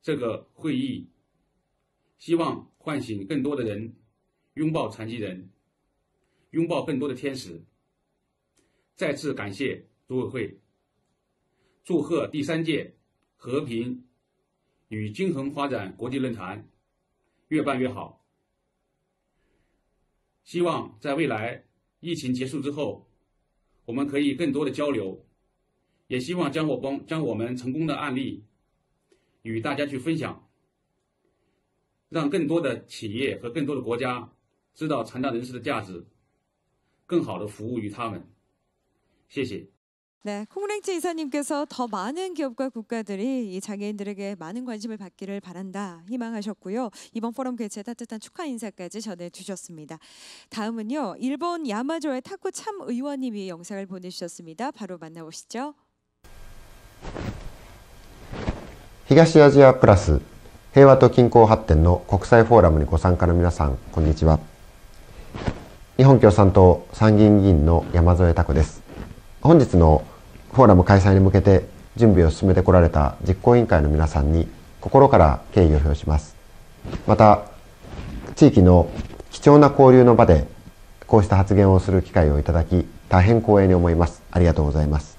[SPEAKER 11] 这个会议，希望。唤醒更多的人，拥抱残疾人，拥抱更多的天使。再次感谢组委会。祝贺第三届和平与均衡发展国际论坛，越办越好。希望在未来疫情结束之后，我们可以更多的交流，也希望将我帮将我们成功的案例与大家去分享。让更多的企业和更多的国家知道残障人士的价值，更好的服务于他们。谢谢。
[SPEAKER 1] 네, 콩랭치 이사님께서 더 많은 기업과 국가들이 이 장애인들에게 많은 관심을 받기를 바란다 희망하셨고요. 이번 포럼 개최 따뜻한 축하 인사까지 전해주셨습니다. 다음은요. 일본 야마조의 타쿠 참 의원님이 영상을 보내주셨습니다. 바로 만나보시죠.
[SPEAKER 12] 히가시아지아 플러스 平和と均衡発展の国際フォーラムにご参加の皆さんこんにちは日本共産党参議院議員の山添拓です本日のフォーラム開催に向けて準備を進めてこられた実行委員会の皆さんに心から敬意を表しますまた地域の貴重な交流の場でこうした発言をする機会をいただき大変光栄に思いますありがとうございます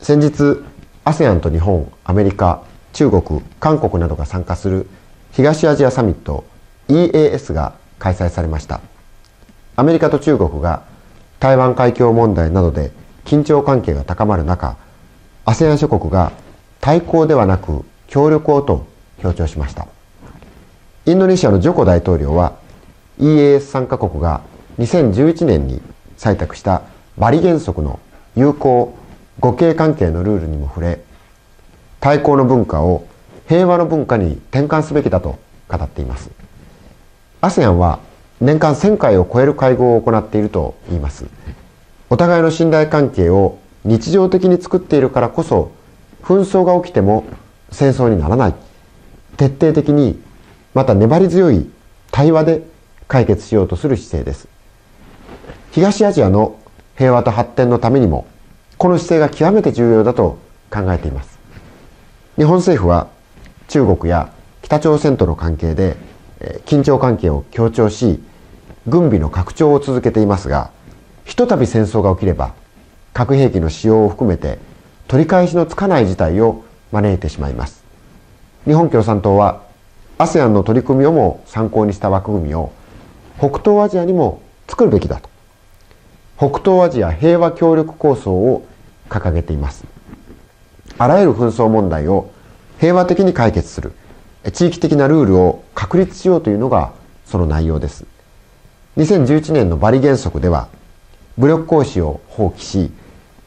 [SPEAKER 12] 先日 ASEAN と日本アメリカ中国、韓国などが参加する東アジアサミット EAS が開催されました。アメリカと中国が台湾海峡問題などで緊張関係が高まる中、ASEAN 諸国が対抗ではなく協力をと強調しました。インドネシアのジョコ大統領は EAS 参加国が2011年に採択したバリ原則の友好、互恵関係のルールにも触れ、対抗の文化を平和の文化に転換すべきだと語っています ASEAN は年間1000回を超える会合を行っているといいますお互いの信頼関係を日常的に作っているからこそ紛争が起きても戦争にならない徹底的にまた粘り強い対話で解決しようとする姿勢です東アジアの平和と発展のためにもこの姿勢が極めて重要だと考えています日本政府は中国や北朝鮮との関係で緊張関係を強調し軍備の拡張を続けていますがひとたび戦争が起きれば核兵器の使用を含めて取り返しのつかない事態を招いてしまいます日本共産党は ASEAN の取り組みをも参考にした枠組みを北東アジアにも作るべきだと北東アジア平和協力構想を掲げていますあらゆる紛争問題を平和的に解決する地域的なルールを確立しようというのがその内容です2011年のバリ原則では武力行使を放棄し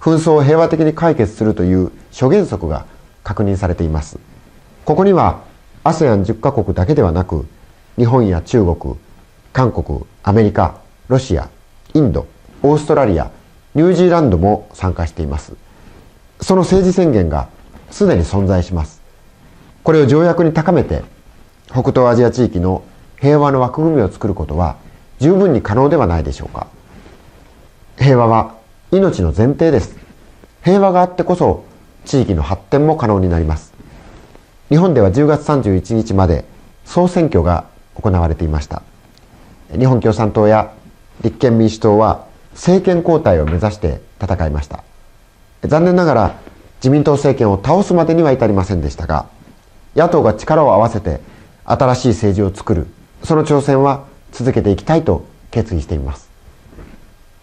[SPEAKER 12] 紛争を平和的に解決するという諸原則が確認されていますここには ASEAN10 カ国だけではなく日本や中国韓国アメリカロシアインドオーストラリアニュージーランドも参加していますその政治宣言がすでに存在しますこれを条約に高めて北東アジア地域の平和の枠組みを作ることは十分に可能ではないでしょうか平和は命の前提です平和があってこそ地域の発展も可能になります日本では10月31日まで総選挙が行われていました日本共産党や立憲民主党は政権交代を目指して戦いました残念ながら自民党政権を倒すまでには至りませんでしたが野党が力を合わせて新しい政治を作るその挑戦は続けていきたいと決意しています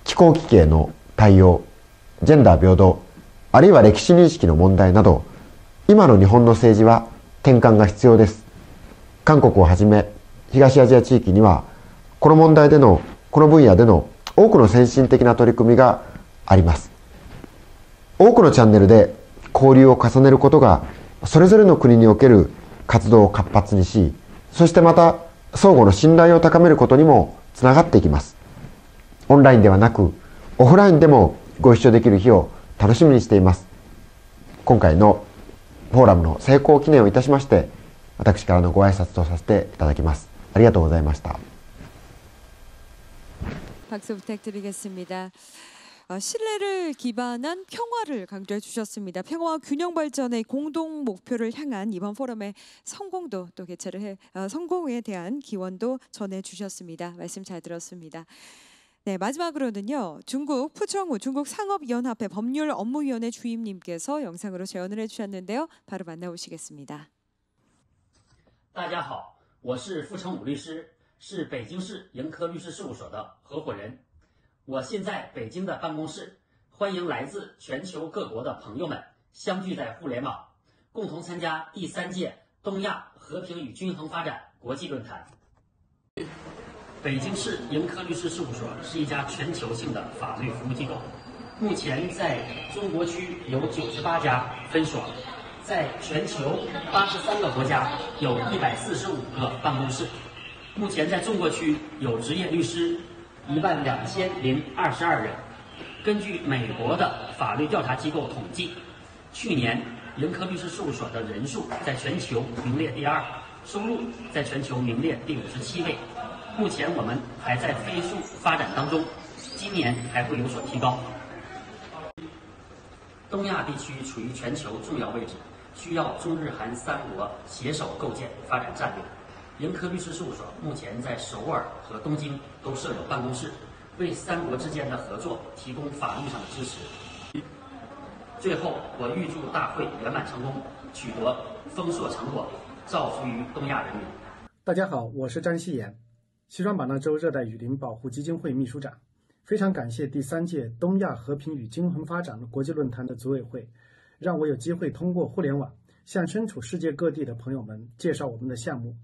[SPEAKER 12] 気候危機への対応ジェンダー平等あるいは歴史認識の問題など今の日本の政治は転換が必要です韓国をはじめ東アジア地域にはこの問題でのこの分野での多くの先進的な取り組みがあります多くのチャンネルで交流を重ねることがそれぞれの国における活動を活発にしそしてまた相互の信頼を高めることにもつながっていきますオンラインではなくオフラインでもご一緒できる日を楽しみにしています今回のフォーラムの成功記念をいたしまして私からのご挨拶とさせていただきますありがとうございました
[SPEAKER 1] 박수부탁드리겠습니다 어, 신뢰를 기반한 평화를 강조해 주셨습니다. 평화와 균형 발전의 공동 목표를 향한 이번 포럼의 성공도 또 개최를 해 어, 성공에 대한 기원도 전해 주셨습니다. 말씀 잘 들었습니다. 네, 마지막으로는요. 중국 푸청우 중국 상업연합회 법률 업무위원회 주임님께서 영상으로 재연을 해 주셨는데요. 바로 만나보시겠습니다.
[SPEAKER 13] 大家好,我是傅成武律师,是北京市盈科律师事务所的合伙人.我现在北京的办公室，欢迎来自全球各国的朋友们相聚在互联网，共同参加第三届东亚和平与均衡发展国际论坛。北京市盈科律师事务所是一家全球性的法律服务机构，目前在中国区有九十八家分所，在全球八十三个国家有一百四十五个办公室。目前在中国区有执业律师。一万两千零二十二人。根据美国的法律调查机构统计，去年盈科律师事务所的人数在全球名列第二，收入在全球名列第五十七位。目前我们还在飞速发展当中，今年还会有所提高。东亚地区处于全球重要位置，需要中日韩三国携手构建发展战略。盈科律师事务所目前在首尔和东京都设有办公室，为三国之间的合作提供法律上的支持。最后，我预祝大会圆满成功，取得丰硕成果，造福于东亚人民。
[SPEAKER 14] 大家好，我是张希言，西双版纳州热带雨林保护基金会秘书长。非常感谢第三届东亚和平与均衡发展国际论坛的组委会，让我有机会通过互联网向身处世界各地的朋友们介绍我们的项目。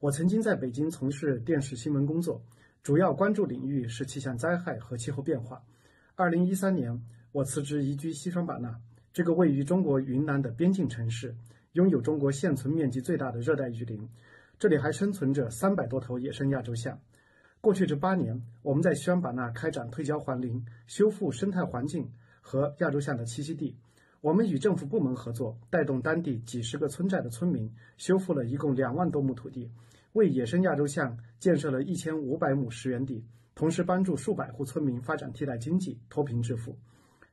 [SPEAKER 14] 我曾经在北京从事电视新闻工作，主要关注领域是气象灾害和气候变化。二零一三年，我辞职移居西双版纳，这个位于中国云南的边境城市，拥有中国现存面积最大的热带雨林，这里还生存着三百多头野生亚洲象。过去这八年，我们在西双版纳开展退交还林、修复生态环境和亚洲象的栖息地。我们与政府部门合作，带动当地几十个村寨的村民修复了一共两万多亩土地，为野生亚洲象建设了一千五百亩食源地，同时帮助数百户村民发展替代经济，脱贫致富。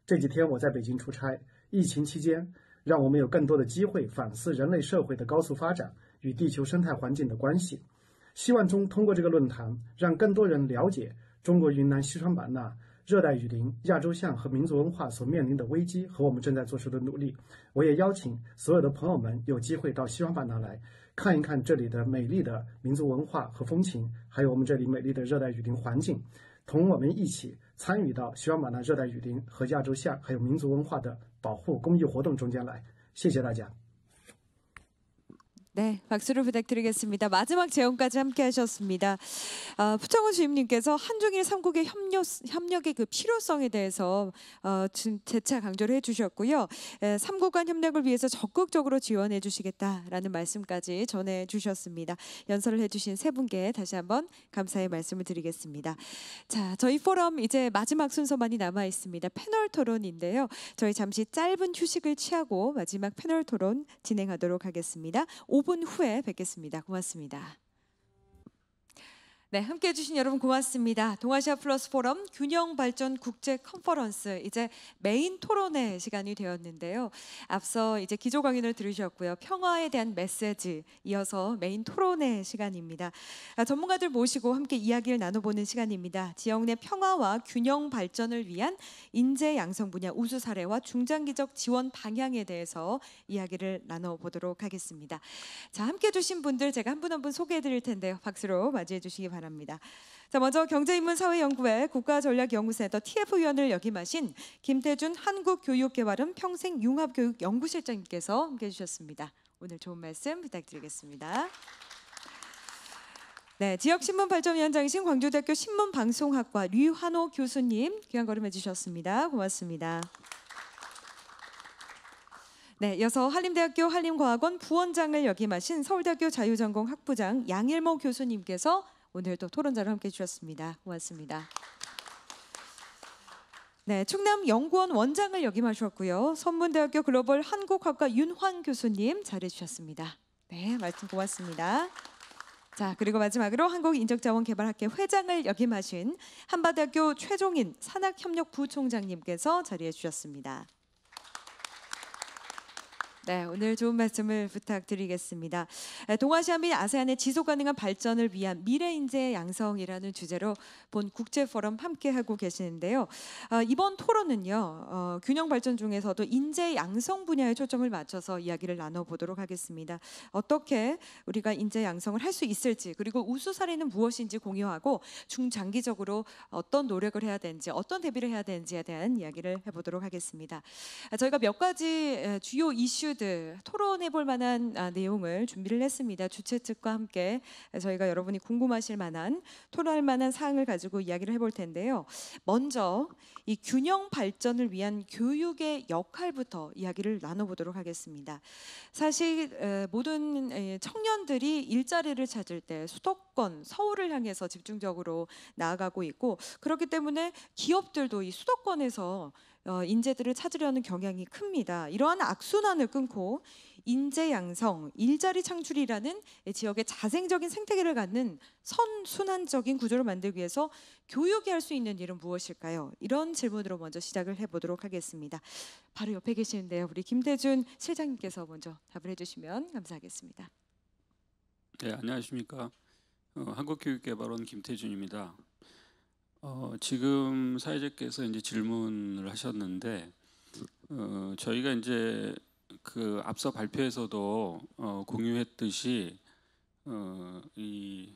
[SPEAKER 14] 这几天我在北京出差，疫情期间，让我们有更多的机会反思人类社会的高速发展与地球生态环境的关系。希望中通过这个论坛，让更多人了解中国云南西双版纳。热带雨林、亚洲象和民族文化所面临的危机和我们正在做出的努力，我也邀请所有的朋友们有机会到西双版纳来看一看这里的美丽的民族文化和风情，还有我们这里美丽的热带雨林环境，同我们一起参与到西双版纳热带雨林和亚洲象还有民族文化的保护公益活动中间来。谢谢大家。
[SPEAKER 1] 네, 박수를 부탁드리겠습니다. 마지막 재연까지 함께 하셨습니다. 어, 아, 푸창원 주임님께서 한중일 삼국의 협력, 협력의 그 필요성에 대해서 어, 재차 강조를 해주셨고요. 에, 삼국 간 협력을 위해서 적극적으로 지원해 주시겠다라는 말씀까지 전해주셨습니다. 연설을 해주신 세 분께 다시 한번 감사의 말씀을 드리겠습니다. 자, 저희 포럼 이제 마지막 순서만이 남아있습니다. 패널 토론인데요. 저희 잠시 짧은 휴식을 취하고 마지막 패널 토론 진행하도록 하겠습니다. 5분 후에 뵙겠습니다. 고맙습니다. 네, 함께 해주신 여러분 고맙습니다. 동아시아 플러스 포럼 균형 발전 국제 컨퍼런스 이제 메인 토론의 시간이 되었는데요. 앞서 이제 기조 강연을 들으셨고요. 평화에 대한 메시지 이어서 메인 토론의 시간입니다. 아, 전문가들 모시고 함께 이야기를 나눠보는 시간입니다. 지역 내 평화와 균형 발전을 위한 인재 양성 분야 우수 사례와 중장기적 지원 방향에 대해서 이야기를 나눠보도록 하겠습니다. 자, 함께 해주신 분들 제가 한 분 한 분 소개해드릴 텐데요. 박수로 맞이해 주시기 바랍니다. 바랍니다. 자, 먼저 경제인문사회연구회 국가전략연구센터 TF위원을 역임하신 김태준 한국교육개발은 평생융합교육연구실장님께서 함께해 주셨습니다. 오늘 좋은 말씀 부탁드리겠습니다. 네, 지역신문 발전위원장이신 광주대학교 신문방송학과 류환호 교수님 귀한 걸음 해주셨습니다. 고맙습니다. 네, 이어서 한림대학교 한림과학원 부원장을 역임하신 서울대학교 자유전공 학부장 양일모 교수님께서 오늘 도 토론자로 함께 해주셨습니다. 고맙습니다. 네, 충남 연구원 원장을 역임하셨고요. 선문대학교 글로벌 한국학과 윤환 교수님 자리해주셨습니다 네, 말씀 고맙습니다. 자, 그리고 마지막으로 한국인적자원개발학회 회장을 역임하신 한바대학교 최종인 산학협력부총장님께서 자리해 주셨습니다. 네, 오늘 좋은 말씀을 부탁드리겠습니다. 네, 동아시아 및 아세안의 지속 가능한 발전을 위한 미래 인재 양성이라는 주제로 본 국제 포럼 함께 하고 계시는데요. 어, 이번 토론은요. 어, 균형 발전 중에서도 인재 양성 분야에 초점을 맞춰서 이야기를 나눠 보도록 하겠습니다. 어떻게 우리가 인재 양성을 할 수 있을지 그리고 우수 사례는 무엇인지 공유하고 중장기적으로 어떤 노력을 해야 되는지 어떤 대비를 해야 되는지에 대한 이야기를 해 보도록 하겠습니다. 아, 저희가 몇 가지 주요 이슈 이슈들 토론해 볼 만한 아, 내용을 준비를 했습니다. 주최 측과 함께 저희가 여러분이 궁금하실 만한 토론할 만한 사항을 가지고 이야기를 해볼 텐데요. 먼저 이 균형 발전을 위한 교육의 역할부터 이야기를 나눠보도록 하겠습니다. 사실 모든 청년들이 일자리를 찾을 때 수도권 서울을 향해서 집중적으로 나아가고 있고 그렇기 때문에 기업들도 이 수도권에서 어, 인재들을 찾으려는 경향이 큽니다. 이러한 악순환을 끊고 인재 양성, 일자리 창출이라는 지역의 자생적인 생태계를 갖는 선순환적인 구조를 만들기 위해서 교육이 할 수 있는 일은 무엇일까요? 이런 질문으로 먼저 시작을 해보도록 하겠습니다. 바로 옆에 계시는데요. 우리 김대준 실장님께서 먼저 답을 해주시면 감사하겠습니다.
[SPEAKER 15] 네, 안녕하십니까. 어, 한국교육개발원 김태준입니다. 어, 지금 사회자께서 이제 질문을 하셨는데 어, 저희가 이제 그 앞서 발표에서도 어, 공유했듯이 어, 이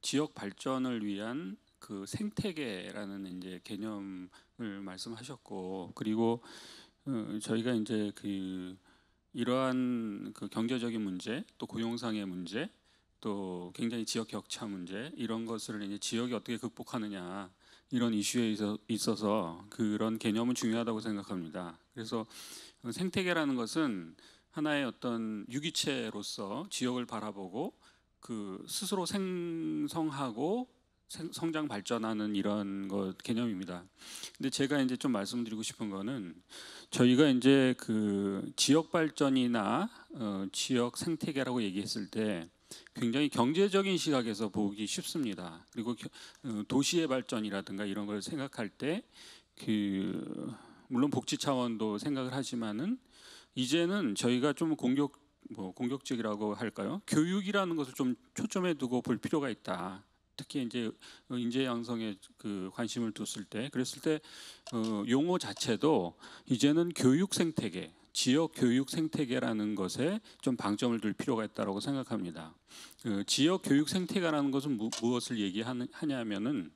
[SPEAKER 15] 지역 발전을 위한 그 생태계라는 이제 개념을 말씀하셨고 그리고 어, 저희가 이제 그 이러한 그 경제적인 문제 또 고용상의 문제 또 굉장히 지역 격차 문제 이런 것을 이제 지역이 어떻게 극복하느냐 이런 이슈에 있어서 그런 개념은 중요하다고 생각합니다. 그래서 생태계라는 것은 하나의 어떤 유기체로서 지역을 바라보고 그 스스로 생성하고 성장 발전하는 이런 것 개념입니다. 근데 제가 이제 좀 말씀드리고 싶은 거는 저희가 이제 그 지역 발전이나 어 지역 생태계라고 얘기했을 때 굉장히 경제적인 시각에서 보기 쉽습니다. 그리고 어, 도시의 발전이라든가 이런 걸 생각할 때그 물론 복지 차원도 생각을 하지만은 이제는 저희가 좀 공격 뭐 공격적이라고 할까요? 교육이라는 것을 좀 초점에 두고 볼 필요가 있다. 특히 이제 어, 인재 양성에 그 관심을 뒀을 때 그랬을 때 어, 용어 자체도 이제는 교육 생태계 지역 교육 생태계라는 것에 좀 방점을 둘 필요가 있다고 생각합니다. 그 지역 교육 생태계라는 것은 무, 무엇을 얘기하냐면은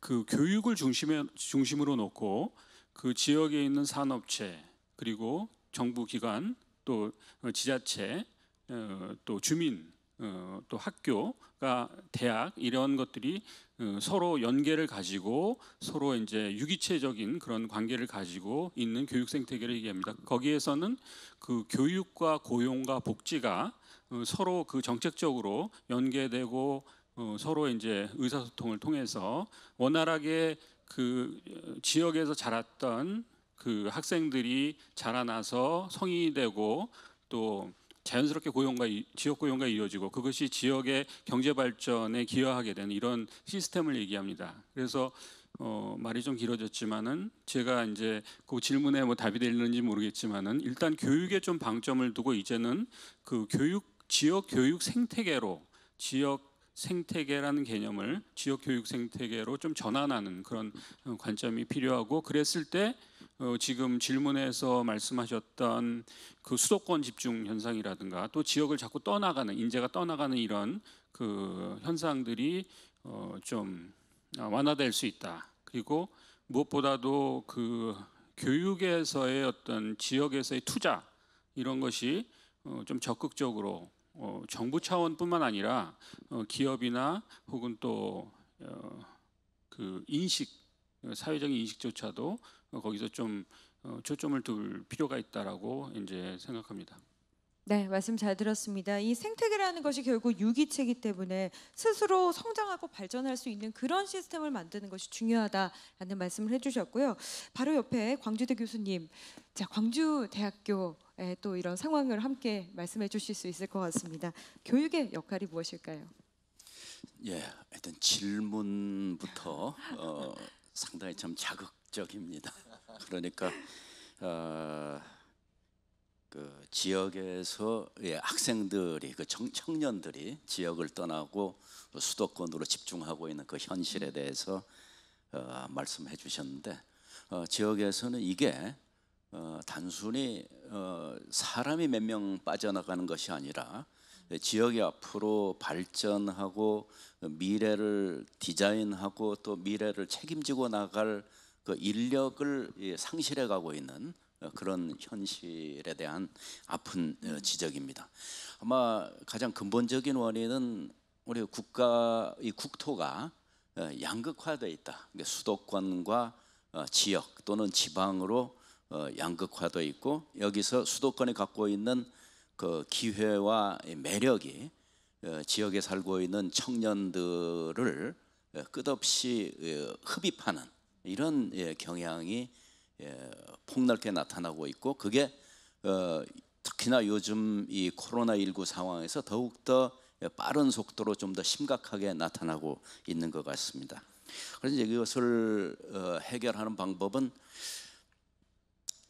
[SPEAKER 15] 그 교육을 중심에, 중심으로 놓고 그 지역에 있는 산업체 그리고 정부기관 또 지자체 어, 또 주민 어, 또 학교가 대학 이런 것들이 어, 서로 연계를 가지고 서로 이제 유기체적인 그런 관계를 가지고 있는 교육 생태계를 얘기합니다. 거기에서는 그 교육과 고용과 복지가 어, 서로 그 정책적으로 연계되고 어, 서로 이제 의사소통을 통해서 원활하게 그 지역에서 자랐던 그 학생들이 자라나서 성인이 되고 또 자연스럽게 고용과 지역 고용과 이어지고 그것이 지역의 경제 발전에 기여하게 되는 이런 시스템을 얘기합니다. 그래서 어, 말이 좀 길어졌지만은 제가 이제 그 질문에 뭐 답이 되는지 모르겠지만은 일단 교육에 좀 방점을 두고 이제는 그 교육 지역 교육 생태계로 지역 생태계라는 개념을 지역 교육 생태계로 좀 전환하는 그런 어, 관점이 필요하고 그랬을 때 어, 지금 질문에서 말씀하셨던 그 수도권 집중 현상이라든가 또 지역을 자꾸 떠나가는 인재가 떠나가는 이런 그 현상들이 어, 좀 아, 완화될 수 있다. 그리고 무엇보다도 그 교육에서의 어떤 지역에서의 투자 이런 것이 어, 좀 적극적으로 어, 정부 차원뿐만 아니라 어, 기업이나 혹은 또그 어 그 인식 사회적인 인식조차도 어, 거기서 좀 어, 초점을 둘 필요가 있다라고 이제 생각합니다.
[SPEAKER 1] 네, 말씀 잘 들었습니다. 이 생태계라는 것이 결국 유기체이기 때문에 스스로 성장하고 발전할 수 있는 그런 시스템을 만드는 것이 중요하다라는 말씀을 해주셨고요. 바로 옆에 광주대 교수님, 자 광주대학교의 또 이런 상황을 함께 말씀해 주실 수 있을 것 같습니다. 교육의 역할이 무엇일까요?
[SPEAKER 16] 예, 일단 질문부터 어, 상당히 참 자극적입니다. 그러니까 어, 그 지역에서 예, 학생들이 그 청, 청년들이 지역을 떠나고 수도권으로 집중하고 있는 그 현실에 대해서 어, 말씀해 주셨는데 어, 지역에서는 이게 어, 단순히 어, 사람이 몇 명 빠져나가는 것이 아니라 지역이 앞으로 발전하고 미래를 디자인하고 또 미래를 책임지고 나갈 그 인력을 예, 상실해 가고 있는 어, 그런 현실에 대한 아픈 어, 지적입니다. 아마 가장 근본적인 원인은 우리 국가 이 국토가 어, 양극화돼 있다. 그러니까 수도권과 지역 또는 지방으로 양극화돼 있고 여기서 수도권이 갖고 있는 그 기회와 매력이 지역에 살고 있는 청년들을 끝없이 흡입하는 이런 예, 경향이 예, 폭넓게 나타나고 있고 그게 어, 특히나 요즘 이 코로나19 상황에서 더욱더 예, 빠른 속도로 좀 더 심각하게 나타나고 있는 것 같습니다. 그래서 이것을 어, 해결하는 방법은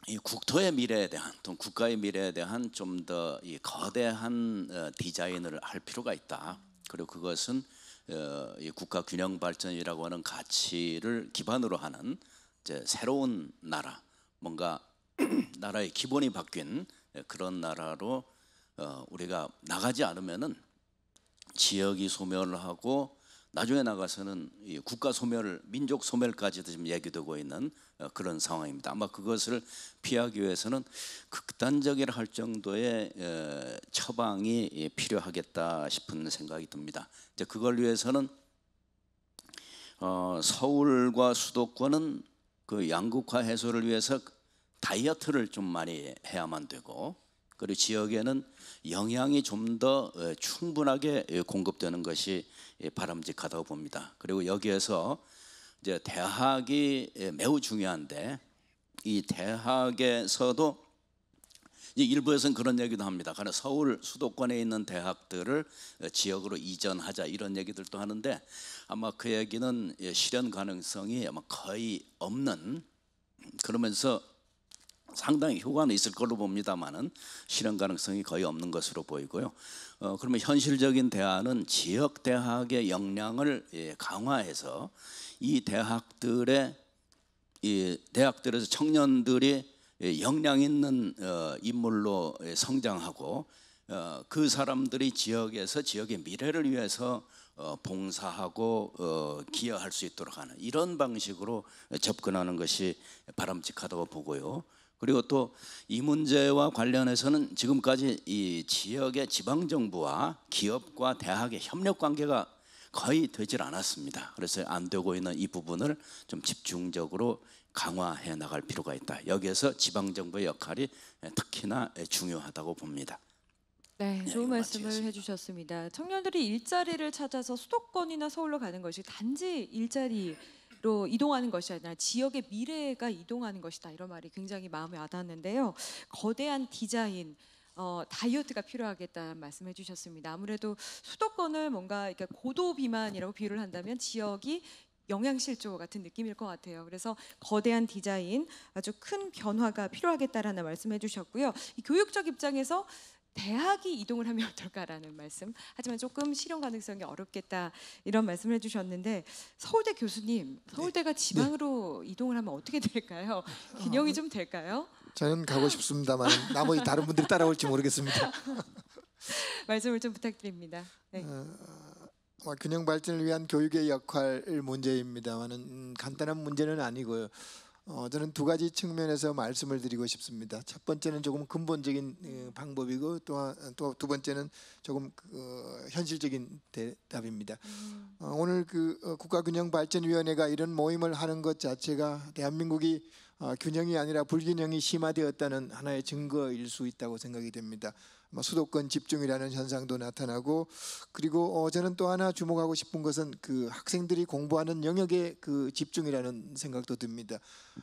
[SPEAKER 16] 이 국토의 미래에 대한 또 국가의 미래에 대한 좀더 거대한 어, 디자인을 할 필요가 있다. 그리고 그것은 어, 이 국가 균형 발전이라고 하는 가치를 기반으로 하는 이제 새로운 나라, 뭔가 나라의 기본이 바뀐 그런 나라로 어, 우리가 나가지 않으면은 지역이 소멸하고 나중에 나가서는 이 국가 소멸, 민족 소멸까지도 지금 얘기되고 있는 어, 그런 상황입니다. 아마 그것을 피하기 위해서는 극단적이라 할 정도의 처방이 예, 필요하겠다 싶은 생각이 듭니다. 이제 그걸 위해서는 어, 서울과 수도권은 그 양극화 해소를 위해서 다이어트를 좀 많이 해야만 되고 그리고 지역에는 영양이 좀더 어, 충분하게 공급되는 것이 바람직하다고 봅니다. 그리고 여기에서 이제 대학이 매우 중요한데 이 대학에서도 이제 일부에서는 그런 얘기도 합니다. 그러 서울 수도권에 있는 대학들을 어, 지역으로 이전하자 이런 얘기들도 하는데 아마 그 얘기는 예, 실현 가능성이 아마 거의 없는 그러면서 상당히 효과는 있을 걸로 봅니다만은 실현 가능성이 거의 없는 것으로 보이고요. 어, 그러면 현실적인 대안은 지역 대학의 역량을 예, 강화해서 이 대학들의 이 대학들에서 청년들이 역량 예, 있는 어, 인물로 예, 성장하고 어, 그 사람들이 지역에서 지역의 미래를 위해서 어, 봉사하고 기여할 수 있도록 하는 이런 방식으로 접근하는 것이 바람직하다고 보고요. 그리고 또 이 문제와 관련해서는 지금까지 이 지역의 지방 정부와 기업과 대학의 협력 관계가 거의 되질 않았습니다. 그래서 안 되고 있는 이 부분을 좀 집중적으로 강화해 나갈 필요가 있다. 여기에서 지방정부의 역할이 특히나 중요하다고 봅니다.
[SPEAKER 1] 네, 네, 좋은 말씀을 해주셨습니다. 청년들이 일자리를 찾아서 수도권이나 서울로 가는 것이 단지 일자리로 이동하는 것이 아니라 지역의 미래가 이동하는 것이다 이런 말이 굉장히 마음에 와닿는데요. 거대한 디자인, 어, 다이어트가 필요하겠다는 말씀해 주셨습니다. 아무래도 수도권을 뭔가 이렇게 고도 비만이라고 비유를 한다면 지역이 영양실조 같은 느낌일 것 같아요. 그래서 거대한 디자인, 아주 큰 변화가 필요하겠다라는 말씀해 주셨고요. 교육적 입장에서 대학이 이동을 하면 어떨까라는 말씀. 하지만 조금 실현 가능성이 어렵겠다 이런 말씀을 해주셨는데 서울대 교수님, 서울대가 네. 지방으로 네. 이동을 하면 어떻게 될까요? 균형이 좀 될까요?
[SPEAKER 17] 저는 가고 싶습니다만 나머지 다른 분들이 따라올지 모르겠습니다.
[SPEAKER 1] 말씀을 좀 부탁드립니다. 네.
[SPEAKER 17] 어... 어, 균형 발전을 위한 교육의 역할 문제입니다만은 음, 간단한 문제는 아니고요. 어, 저는 두 가지 측면에서 말씀을 드리고 싶습니다. 첫 번째는 조금 근본적인 어, 방법이고 또또두 번째는 조금 그, 어, 현실적인 대답입니다. 음. 어, 오늘 그 어, 국가균형발전위원회가 이런 모임을 하는 것 자체가 대한민국이 균형이 아니라 불균형이 심화되었다는 하나의 증거일 수 있다고 생각이 됩니다. 뭐 수도권 집중이라는 현상도 나타나고 그리고 어, 저는 또 하나 주목하고 싶은 것은 그 학생들이 공부하는 영역에그 집중이라는 생각도 듭니다.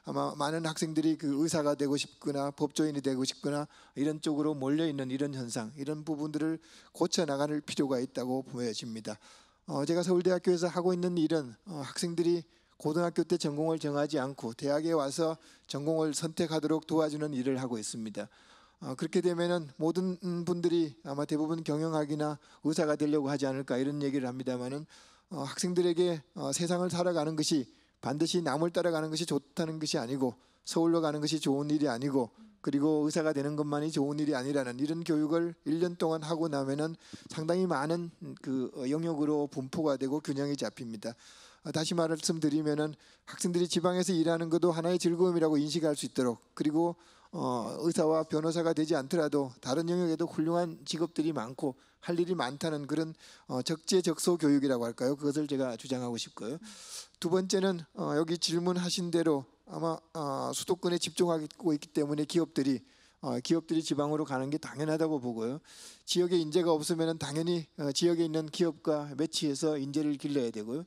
[SPEAKER 17] 아마 많은 학생들이 그 의사가 되고 싶거나 법조인이 되고 싶거나 이런 쪽으로 몰려 있는 이런 현상 이런 부분들을 고쳐 나갈 필요가 있다고 보여집니다. 어, 제가 서울대학교에서 하고 있는 일은 어, 학생들이 고등학교 때 전공을 정하지 않고 대학에 와서 전공을 선택하도록 도와주는 일을 하고 있습니다. 어, 그렇게 되면은 모든 음, 분들이 아마 대부분 경영학이나 의사가 되려고 하지 않을까 이런 얘기를 합니다만은 어, 학생들에게 어, 세상을 살아가는 것이 반드시 남을 따라가는 것이 좋다는 것이 아니고 서울로 가는 것이 좋은 일이 아니고 그리고 의사가 되는 것만이 좋은 일이 아니라는 이런 교육을 1년 동안 하고 나면은 상당히 많은 음, 그 영역으로 분포가 되고 균형이 잡힙니다. 다시 말씀드리면은 학생들이 지방에서 일하는 것도 하나의 즐거움이라고 인식할 수 있도록 그리고 어, 의사와 변호사가 되지 않더라도 다른 영역에도 훌륭한 직업들이 많고 할 일이 많다는 그런 어, 적재적소 교육이라고 할까요? 그것을 제가 주장하고 싶고요. 두 번째는 어, 여기 질문하신 대로 아마 어, 수도권에 집중하고 있기 때문에 기업들이 어, 기업들이 지방으로 가는 게 당연하다고 보고요. 지역에 인재가 없으면 당연히 어, 지역에 있는 기업과 매치해서 인재를 길러야 되고요.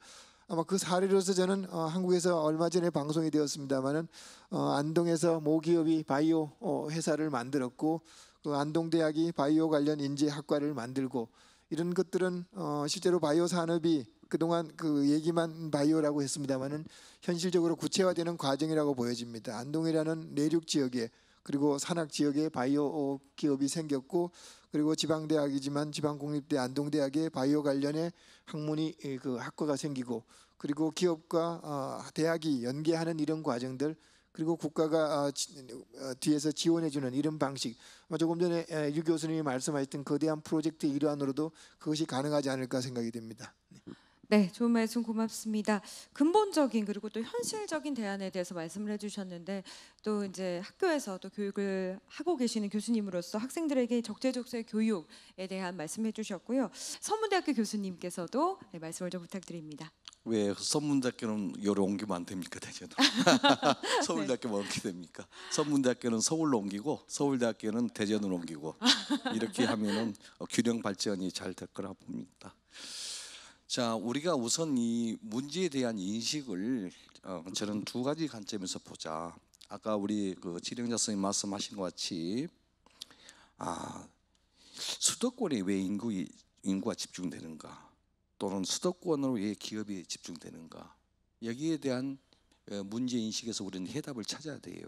[SPEAKER 17] 아마 그 사례로서 저는 어, 한국에서 얼마 전에 방송이 되었습니다만은 어, 안동에서 모기업이 바이오 어, 회사를 만들었고 그 안동대학이 바이오 관련 인재학과를 만들고 이런 것들은 어, 실제로 바이오 산업이 그동안 그 얘기만 바이오라고 했습니다만은 현실적으로 구체화되는 과정이라고 보여집니다. 안동이라는 내륙 지역에 그리고 산악 지역에 바이오 기업이 생겼고 그리고 지방 대학이지만 지방 국립대 안동 대학에 바이오 관련의 학문이 예, 그 학과가 생기고 그리고 기업과 어, 대학이 연계하는 이런 과정들 그리고 국가가 어, 어, 뒤에서 지원해주는 이런 방식 조금 전에 예, 유 교수님이 말씀하셨던 거대한 프로젝트 일환으로도 그것이 가능하지 않을까 생각이 됩니다.
[SPEAKER 1] 네, 좋은 말씀 고맙습니다. 근본적인 그리고 또 현실적인 대안에 대해서 말씀을 해주셨는데 또 이제 학교에서 또 교육을 하고 계시는 교수님으로서 학생들에게 적재적소의 교육에 대한 말씀해주셨고요. 서문대학교 교수님께서도 네, 말씀을 좀 부탁드립니다.
[SPEAKER 18] 왜 서문대학교는 여러 옮기 많답니까 대체로 서울대학교만 옮기 됩니까? 서문대학교는 뭐 서울로 옮기고 서울대학교는 대전으로 옮기고 이렇게 하면은 어, 균형 발전이 잘 될 거라 봅니다. 자, 우리가 우선 이 문제에 대한 인식을 어, 저는 두 가지 관점에서 보자. 아까 우리 그진행자 선생님 말씀하신 것 같이 아 수도권에 왜 인구 인구가 집중되는가 또는 수도권으로 왜 기업이 집중되는가 여기에 대한 어, 문제 인식에서 우리는 해답을 찾아야 돼요.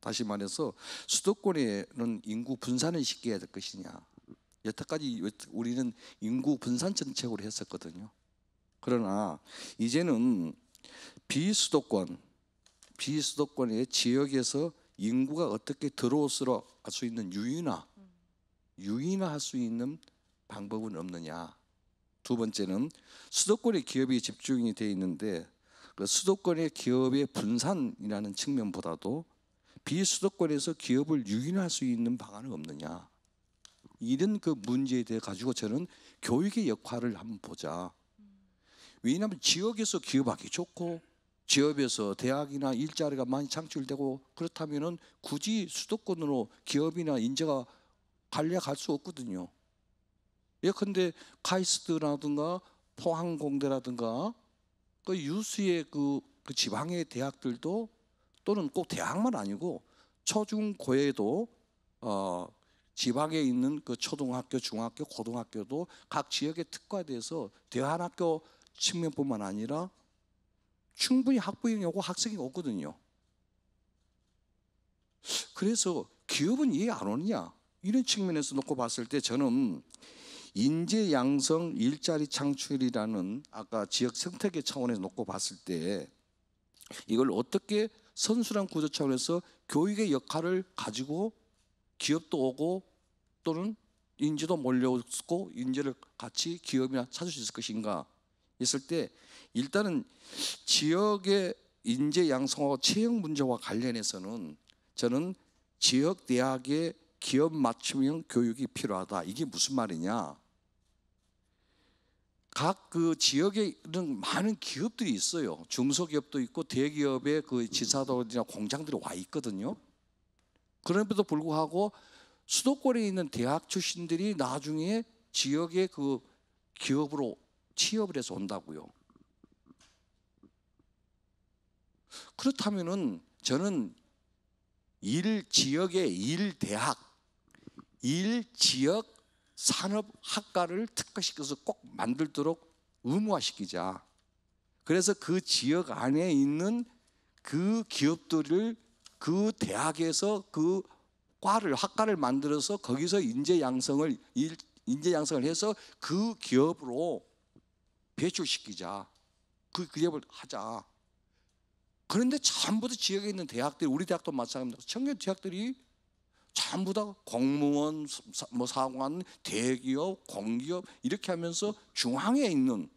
[SPEAKER 18] 다시 말해서 수도권에는 인구 분산을 시켜야 될 것이냐 여태까지 우리는 인구 분산 정책으로 했었거든요. 그러나 이제는 비수도권, 비수도권의 지역에서 인구가 어떻게 들어올수록 할 수 있는 유인화, 유인화할 수 있는 방법은 없느냐. 두 번째는 수도권의 기업이 집중이 돼 있는데 그 수도권의 기업의 분산이라는 측면보다도 비수도권에서 기업을 유인할 수 있는 방안은 없느냐. 이런 그 문제에 대해 가지고 저는 교육의 역할을 한번 보자. 왜냐하면 지역에서 기업하기 좋고 지역에서 대학이나 일자리가 많이 창출되고 그렇다면은 굳이 수도권으로 기업이나 인재가 관리할 수 없거든요. 예컨대 카이스트라든가 포항공대라든가 그 유수의 그, 그 지방의 대학들도 또는 꼭 대학만 아니고 초중고에도 어, 지방에 있는 그 초등학교, 중학교, 고등학교도 각 지역에 특화돼서 대안학교 측면뿐만 아니라 충분히 학부형이 오고 학생이 오거든요. 그래서 기업은 이해 안 오느냐? 이런 측면에서 놓고 봤을 때 저는 인재 양성 일자리 창출이라는 아까 지역 생태계 차원에서 놓고 봤을 때 이걸 어떻게 선수란 구조 차원에서 교육의 역할을 가지고 기업도 오고 또는 인재도 몰려오고 인재를 같이 기업이나 찾을 수 있을 것인가 했을때 일단은 지역의 인재 양성화 채용 문제와 관련해서는 저는 지역 대학의 기업 맞춤형 교육이 필요하다. 이게 무슨 말이냐? 각 그 지역에는 많은 기업들이 있어요. 중소기업도 있고 대기업의 그 지사들이나 공장들이 와 있거든요. 그럼에도 불구하고 수도권에 있는 대학 출신들이 나중에 지역의 그 기업으로 취업을 해서 온다고요. 그렇다면은 저는 일 지역의 일 대학, 일 지역 산업학과를 특화시켜서 꼭 만들도록 의무화시키자. 그래서 그 지역 안에 있는 그 기업들을 그 대학에서 그 과를 학과를 만들어서 거기서 인재 양성을 인재 양성을 해서 그 기업으로 배출시키자. 그 기업을 하자. 그런데 전부 다 지역에 있는 대학들, 우리 대학도 마찬가지입니다. 청년 대학들이 전부 다 공무원, 뭐 사관, 대기업, 공기업 이렇게 하면서 중앙에 있는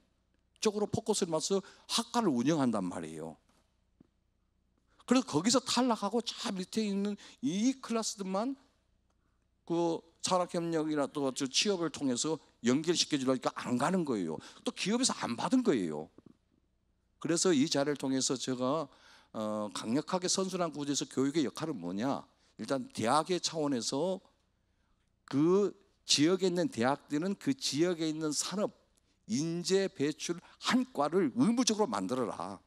[SPEAKER 18] 쪽으로 포커스를 맞춰 서 학과를 운영한단 말이에요. 그래서 거기서 탈락하고 차 밑에 있는 이 클래스들만 그 산학협력이나 또 취업을 통해서 연결시켜주려니까 안 가는 거예요. 또 기업에서 안 받은 거예요. 그래서 이 자리를 통해서 제가 어, 강력하게 선순환 구조에서 교육의 역할은 뭐냐? 일단 대학의 차원에서 그 지역에 있는 대학들은 그 지역에 있는 산업 인재 배출 한 과를 의무적으로 만들어라.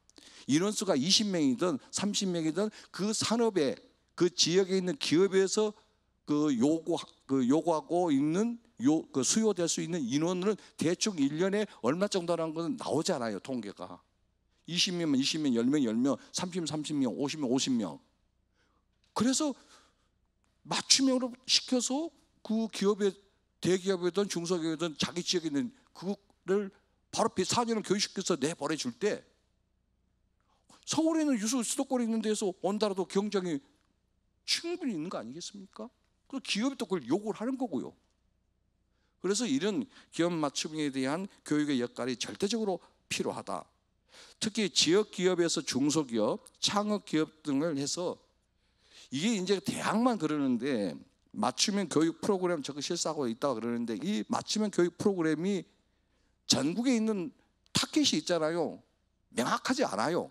[SPEAKER 18] 인원수가 20명이든 30명이든 그 산업에 그 지역에 있는 기업에서 그 요구 그 요구하고 있는 요 그 수요될 수 있는 인원은 대충 1년에 얼마 정도라는 것은 나오잖아요 통계가. 20명이면 20명, 10명, 10명, 30명, 30명, 50명, 50명. 그래서 맞춤형으로 시켜서 그 기업의 대기업이든 중소기업이든 자기 지역에 있는 그거를 바로 4년을 교육시켜서 내버려 줄때 서울에 는 유수 수도권이 있는 데서 온다라도 경쟁이 충분히 있는 거 아니겠습니까? 그 기업이 또 그걸 요구를 하는 거고요. 그래서 이런 기업 맞춤에 대한 교육의 역할이 절대적으로 필요하다. 특히 지역 기업에서 중소기업, 창업 기업 등을 해서 이게 이제 대학만 그러는데 맞춤형 교육 프로그램 저거 실사하고 있다 그러는데 이 맞춤형 교육 프로그램이 전국에 있는 타켓이 있잖아요. 명확하지 않아요.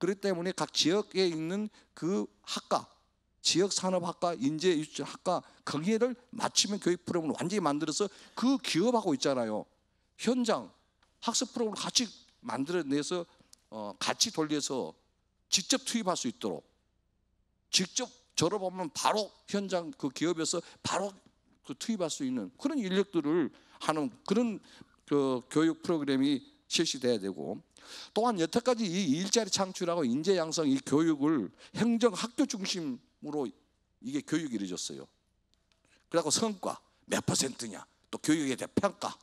[SPEAKER 18] 그렇기 때문에 각 지역에 있는 그 학과, 지역 산업학과, 인재 유치 학과 거기를 맞추면 교육 프로그램을 완전히 만들어서 그 기업하고 있잖아요. 현장 학습 프로그램을 같이 만들어내서 어, 같이 돌려서 직접 투입할 수 있도록 직접 졸업하면 바로 현장 그 기업에서 바로 그 투입할 수 있는 그런 인력들을 하는 그런 그 교육 프로그램이 실시돼야 되고 또한 여태까지 이 일자리 창출하고 인재 양성 이 교육을 행정 학교 중심으로 이게 교육이 이루어졌어요. 그래고 성과 몇 퍼센트냐, 또 교육에 대한 평가,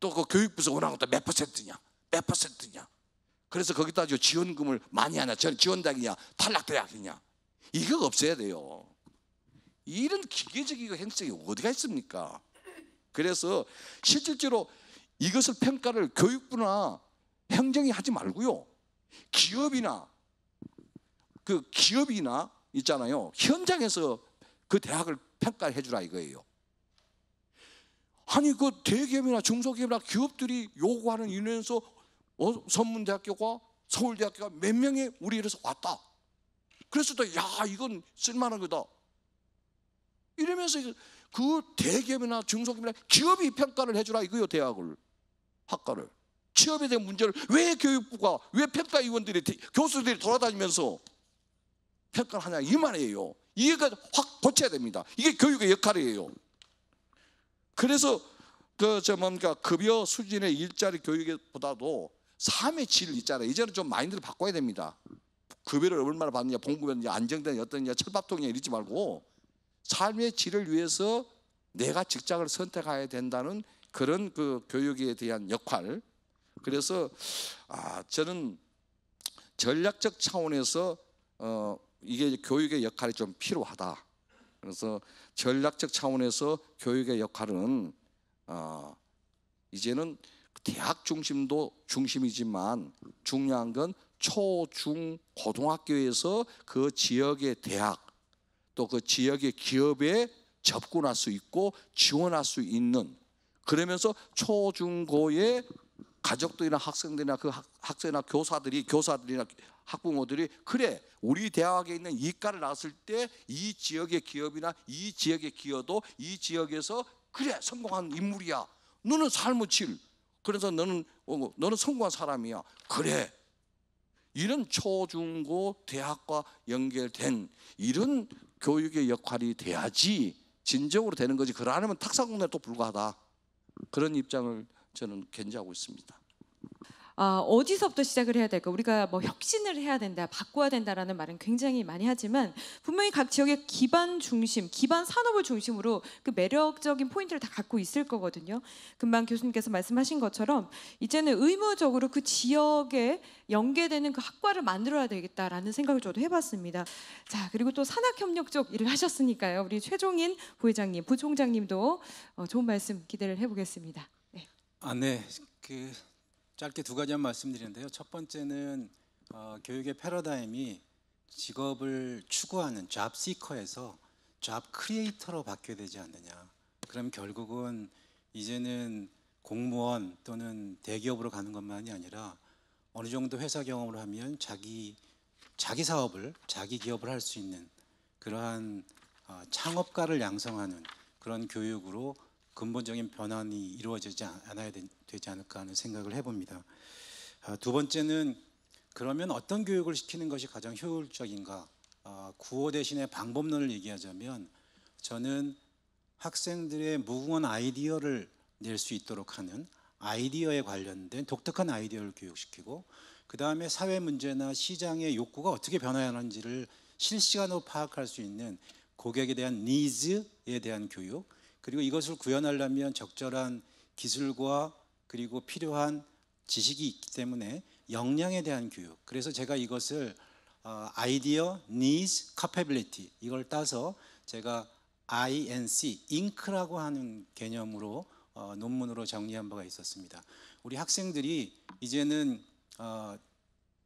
[SPEAKER 18] 또 그 교육부서 원하는 것도 몇 퍼센트냐, 몇 퍼센트냐. 그래서 거기다 지원금을 많이 하냐, 지원대학이냐, 탈락대학이냐. 이거 없애야 돼요. 이런 기계적이고 행성이 어디가 있습니까? 그래서 실질적으로 이것을 평가를 교육부나 행정이 하지 말고요. 기업이나 그 기업이나 있잖아요. 현장에서 그 대학을 평가해 주라 이거예요. 아니 그 대기업이나 중소기업이나 기업들이 요구하는 인원에서 어, 선문대학교가 서울대학교가 몇 명이 우리이래서 왔다. 그래서 야 이건 쓸만한 거다. 이러면서 그 대기업이나 중소기업이나 기업이 평가를 해주라 이거요 대학을 학과를. 취업에 대한 문제를 왜 교육부가 왜 평가위원들이 교수들이 돌아다니면서 평가를 하냐 이 말이에요. 이해가 확 고쳐야 됩니다. 이게 교육의 역할이에요. 그래서 그 저 뭔가 급여 수준의 일자리 교육보다도 삶의 질 있잖아요. 이제는 좀 마인드를 바꿔야 됩니다. 급여를 얼마나 받느냐, 봉급이었느냐, 안정된 어떤냐 철밥통이냐 이러지 말고 삶의 질을 위해서 내가 직장을 선택해야 된다는 그런 그 교육에 대한 역할 그래서 아 저는 전략적 차원에서 어 이게 교육의 역할이 좀 필요하다. 그래서 전략적 차원에서 교육의 역할은 어 이제는 대학 중심도 중심이지만 중요한 건 초, 중, 고등학교에서 그 지역의 대학 또 그 지역의 기업에 접근할 수 있고 지원할 수 있는 그러면서 초, 중, 고의 가족들이나 학생들이나 그 학, 학생이나 교사들이 교사들이나 학부모들이 그래 우리 대학에 있는 이과를 나왔을 때 이 지역의 기업이나 이 지역의 기여도 이 지역에서 그래 성공한 인물이야 너는 삶을칠 그래서 너는 어, 너는 성공한 사람이야 그래 이런 초중고 대학과 연결된 이런 교육의 역할이 돼야지 진정으로 되는 거지 그러려면 탁상공단에또 불과하다 그런 입장을 저는 견제하고 있습니다.
[SPEAKER 1] 아, 어디서부터 시작을 해야 될까? 우리가 뭐 혁신을 해야 된다, 바꿔야 된다라는 말은 굉장히 많이 하지만 분명히 각 지역의 기반 중심, 기반 산업을 중심으로 그 매력적인 포인트를 다 갖고 있을 거거든요. 금방 교수님께서 말씀하신 것처럼 이제는 의무적으로 그 지역에 연계되는 그 학과를 만들어야 되겠다라는 생각을 저도 해봤습니다. 자, 그리고 또 산학협력 쪽 일을 하셨으니까요. 우리 최종인 부회장님, 부총장님도 어, 좋은 말씀 기대를 해보겠습니다.
[SPEAKER 19] 아, 네. 그 짧게 두 가지 한 말씀드리는데요. 첫 번째는 어, 교육의 패러다임이 직업을 추구하는 잡 시커에서 잡 크리에이터로 바뀌어야 되지 않느냐. 그럼 결국은 이제는 공무원 또는 대기업으로 가는 것만이 아니라 어느 정도 회사 경험을 하면 자기 자기 사업을 자기 기업을 할 수 있는 그러한 어, 창업가를 양성하는 그런 교육으로 근본적인 변환이 이루어지지 않아야 되지 않을까 하는 생각을 해봅니다. 아, 두 번째는 그러면 어떤 교육을 시키는 것이 가장 효율적인가? 아, 구호 대신에 방법론을 얘기하자면 저는 학생들의 무궁한 아이디어를 낼 수 있도록 하는 아이디어에 관련된 독특한 아이디어를 교육시키고 그 다음에 사회 문제나 시장의 욕구가 어떻게 변화 하는지를 실시간으로 파악할 수 있는 고객에 대한 니즈에 대한 교육 그리고 이것을 구현하려면 적절한 기술과 그리고 필요한 지식이 있기 때문에 역량에 대한 교육. 그래서 제가 이것을 어, 아이디어, 니즈 카페빌리티 이걸 따서 제가 INC, INC라고 하는 개념으로 어, 논문으로 정리한 바가 있었습니다. 우리 학생들이 이제는 어,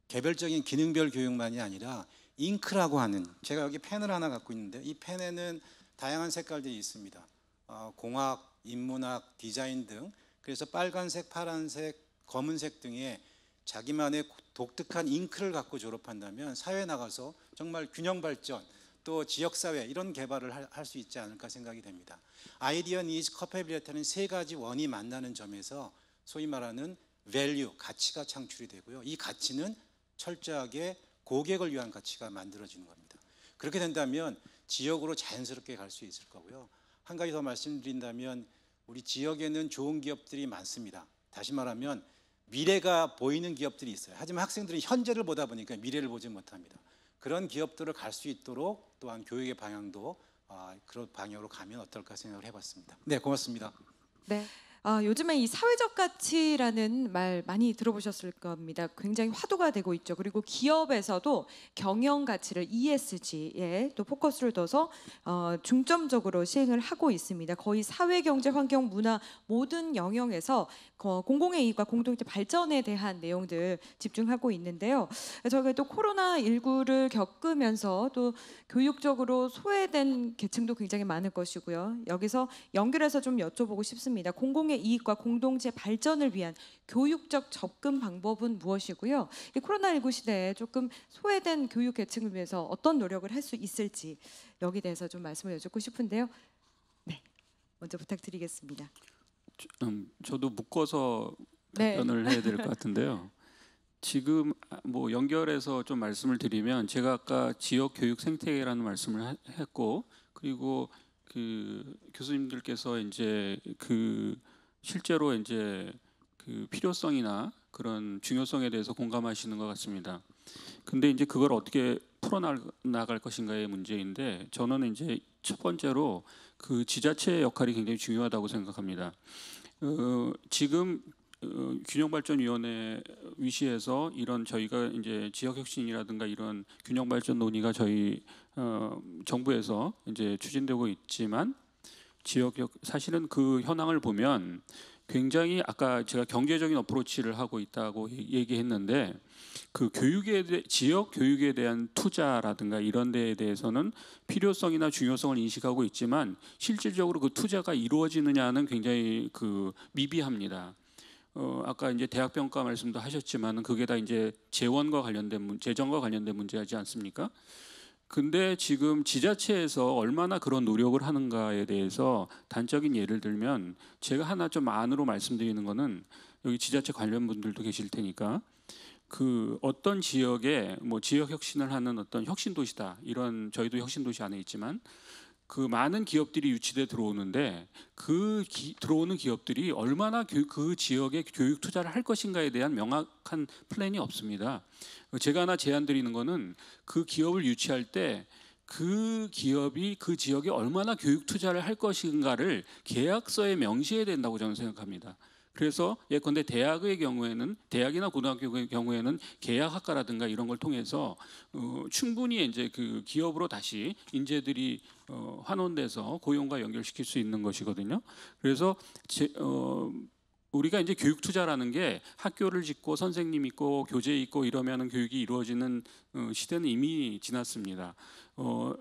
[SPEAKER 19] 개별적인 기능별 교육만이 아니라 잉크라고 하는 제가 여기 펜을 하나 갖고 있는데 이 펜에는 다양한 색깔들이 있습니다. 어, 공학, 인문학, 디자인 등 그래서 빨간색, 파란색, 검은색 등의 자기만의 독특한 잉크를 갖고 졸업한다면 사회 에 나가서 정말 균형 발전 또 지역 사회 이런 개발을 할 수 있지 않을까 생각이 됩니다. 아이디어 니즈 커페빌리티는 세 가지 원이 만나는 점에서 소위 말하는 밸류 가치가 창출이 되고요. 이 가치는 철저하게 고객을 위한 가치가 만들어지는 겁니다. 그렇게 된다면 지역으로 자연스럽게 갈 수 있을 거고요. 한 가지 더 말씀드린다면 우리 지역에는 좋은 기업들이 많습니다. 다시 말하면 미래가 보이는 기업들이 있어요. 하지만 학생들이 현재를 보다 보니까 미래를 보지 못합니다. 그런 기업들을 갈 수 있도록 또한 교육의 방향도 아, 그런 방향으로 가면 어떨까 생각을 해봤습니다. 네, 고맙습니다.
[SPEAKER 1] 네. 아, 요즘에 이 사회적 가치라는 말 많이 들어보셨을 겁니다. 굉장히 화두가 되고 있죠. 그리고 기업에서도 경영 가치를 ESG에 또 포커스를 둬서 어, 중점적으로 시행을 하고 있습니다. 거의 사회, 경제, 환경, 문화 모든 영역에서 공공의 이익과 공동체 발전에 대한 내용들 집중하고 있는데요. 저희가 또 코로나 19를 겪으면서 또 교육적으로 소외된 계층도 굉장히 많을 것이고요. 여기서 연결해서 좀 여쭤보고 싶습니다. 공공 공동의 이익과 공동체 발전을 위한 교육적 접근 방법은 무엇이고요? 코로나19 시대에 조금 소외된 교육 계층을 위해서 어떤 노력을 할 수 있을지 여기 대해서 좀 말씀을 여쭙고 싶은데요. 네, 먼저 부탁드리겠습니다.
[SPEAKER 15] 저, 음, 저도 묶어서
[SPEAKER 1] 답변을 네. 해야 될 것
[SPEAKER 15] 같은데요. 지금 아, 뭐 연결해서 좀 말씀을 드리면 제가 아까 지역 교육 생태계라는 말씀을 했고 그리고 그 교수님들께서 이제 그 실제로 이제 그 필요성이나 그런 중요성에 대해서 공감하시는 것 같습니다. 근데 이제 그걸 어떻게 풀어나갈 것인가의 문제인데 저는 이제 첫 번째로 그 지자체의 역할이 굉장히 중요하다고 생각합니다. 어, 지금 어, 균형발전위원회 위시에서 이런 저희가 이제 지역혁신이라든가 이런 균형발전 논의가 저희 어, 정부에서 이제 추진되고 있지만 지역 역 사실은 그 현황을 보면 굉장히 아까 제가 경제적인 어프로치를 하고 있다고 얘기했는데 그 교육에 대, 지역 교육에 대한 투자라든가 이런 데에 대해서는 필요성이나 중요성을 인식하고 있지만 실질적으로 그 투자가 이루어지느냐는 굉장히 그 미비합니다. 어, 아까 이제 대학 평가 말씀도 하셨지만 그게 다 이제 재원과 관련된 문, 재정과 관련된 문제하지 않습니까? 근데 지금 지자체에서 얼마나 그런 노력을 하는가에 대해서 단적인 예를 들면 제가 하나 좀 안으로 말씀드리는 거는 여기 지자체 관련 분들도 계실 테니까 그 어떤 지역에 뭐 지역 혁신을 하는 어떤 혁신 도시다 이런 저희도 혁신 도시 안에 있지만 그 많은 기업들이 유치돼 들어오는데 그 기, 들어오는 기업들이 얼마나 교, 육그 지역에 교육 투자를 할 것인가에 대한 명확한 플랜이 없습니다. 제가 하나 제안 드리는 거는 그 기업을 유치할 때 그 기업이 그 지역에 얼마나 교육 투자를 할 것인가를 계약서에 명시해야 된다고 저는 생각합니다. 그래서 예컨대 대학의 경우에는 대학이나 고등학교의 경우에는 계약학과라든가 이런 걸 통해서 어, 충분히 이제 그 기업으로 다시 인재들이 어, 환원돼서 고용과 연결시킬 수 있는 것이거든요. 그래서 제, 어, 우리가 이제 교육 투자라는 게 학교를 짓고 선생님 있고 교재 있고 이러면 교육이 이루어지는 어, 시대는 이미 지났습니다. 어,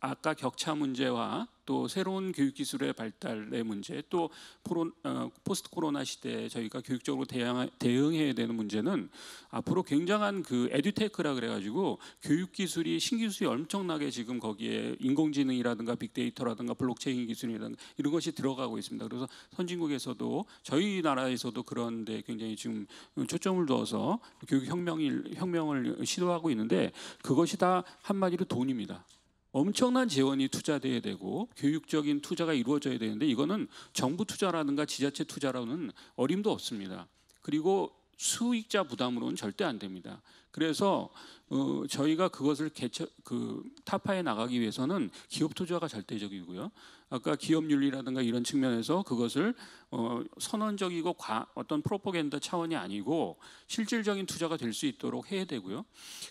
[SPEAKER 15] 아까 격차 문제와 또 새로운 교육 기술의 발달의 문제, 또포스트 어, 코로나 시대에 저희가 교육적으로 대 대응해야 되는 문제는 앞으로 굉장한 그 에듀테크라 그래가지고 교육 기술이 신기술이 엄청나게 지금 거기에 인공지능이라든가 빅데이터라든가 블록체인 기술이라든가 이런 것이 들어가고 있습니다. 그래서 선진국에서도 저희 나라에서도 그런데 굉장히 지금 초점을 두어서 교육 혁명을, 혁명을 시도하고 있는데 그것이 다 한마디로 돈입니다. 엄청난 재원이 투자돼야 되고 교육적인 투자가 이루어져야 되는데 이거는 정부 투자라든가 지자체 투자라는 어림도 없습니다. 그리고 수익자 부담으로는 절대 안 됩니다. 그래서 어, 저희가 그것을 개처, 그 타파해 나가기 위해서는 기업 투자가 절대적이고요. 아까 기업 윤리라든가 이런 측면에서 그것을 어, 선언적이고 과, 어떤 프로포겐다 차원이 아니고 실질적인 투자가 될 수 있도록 해야 되고요.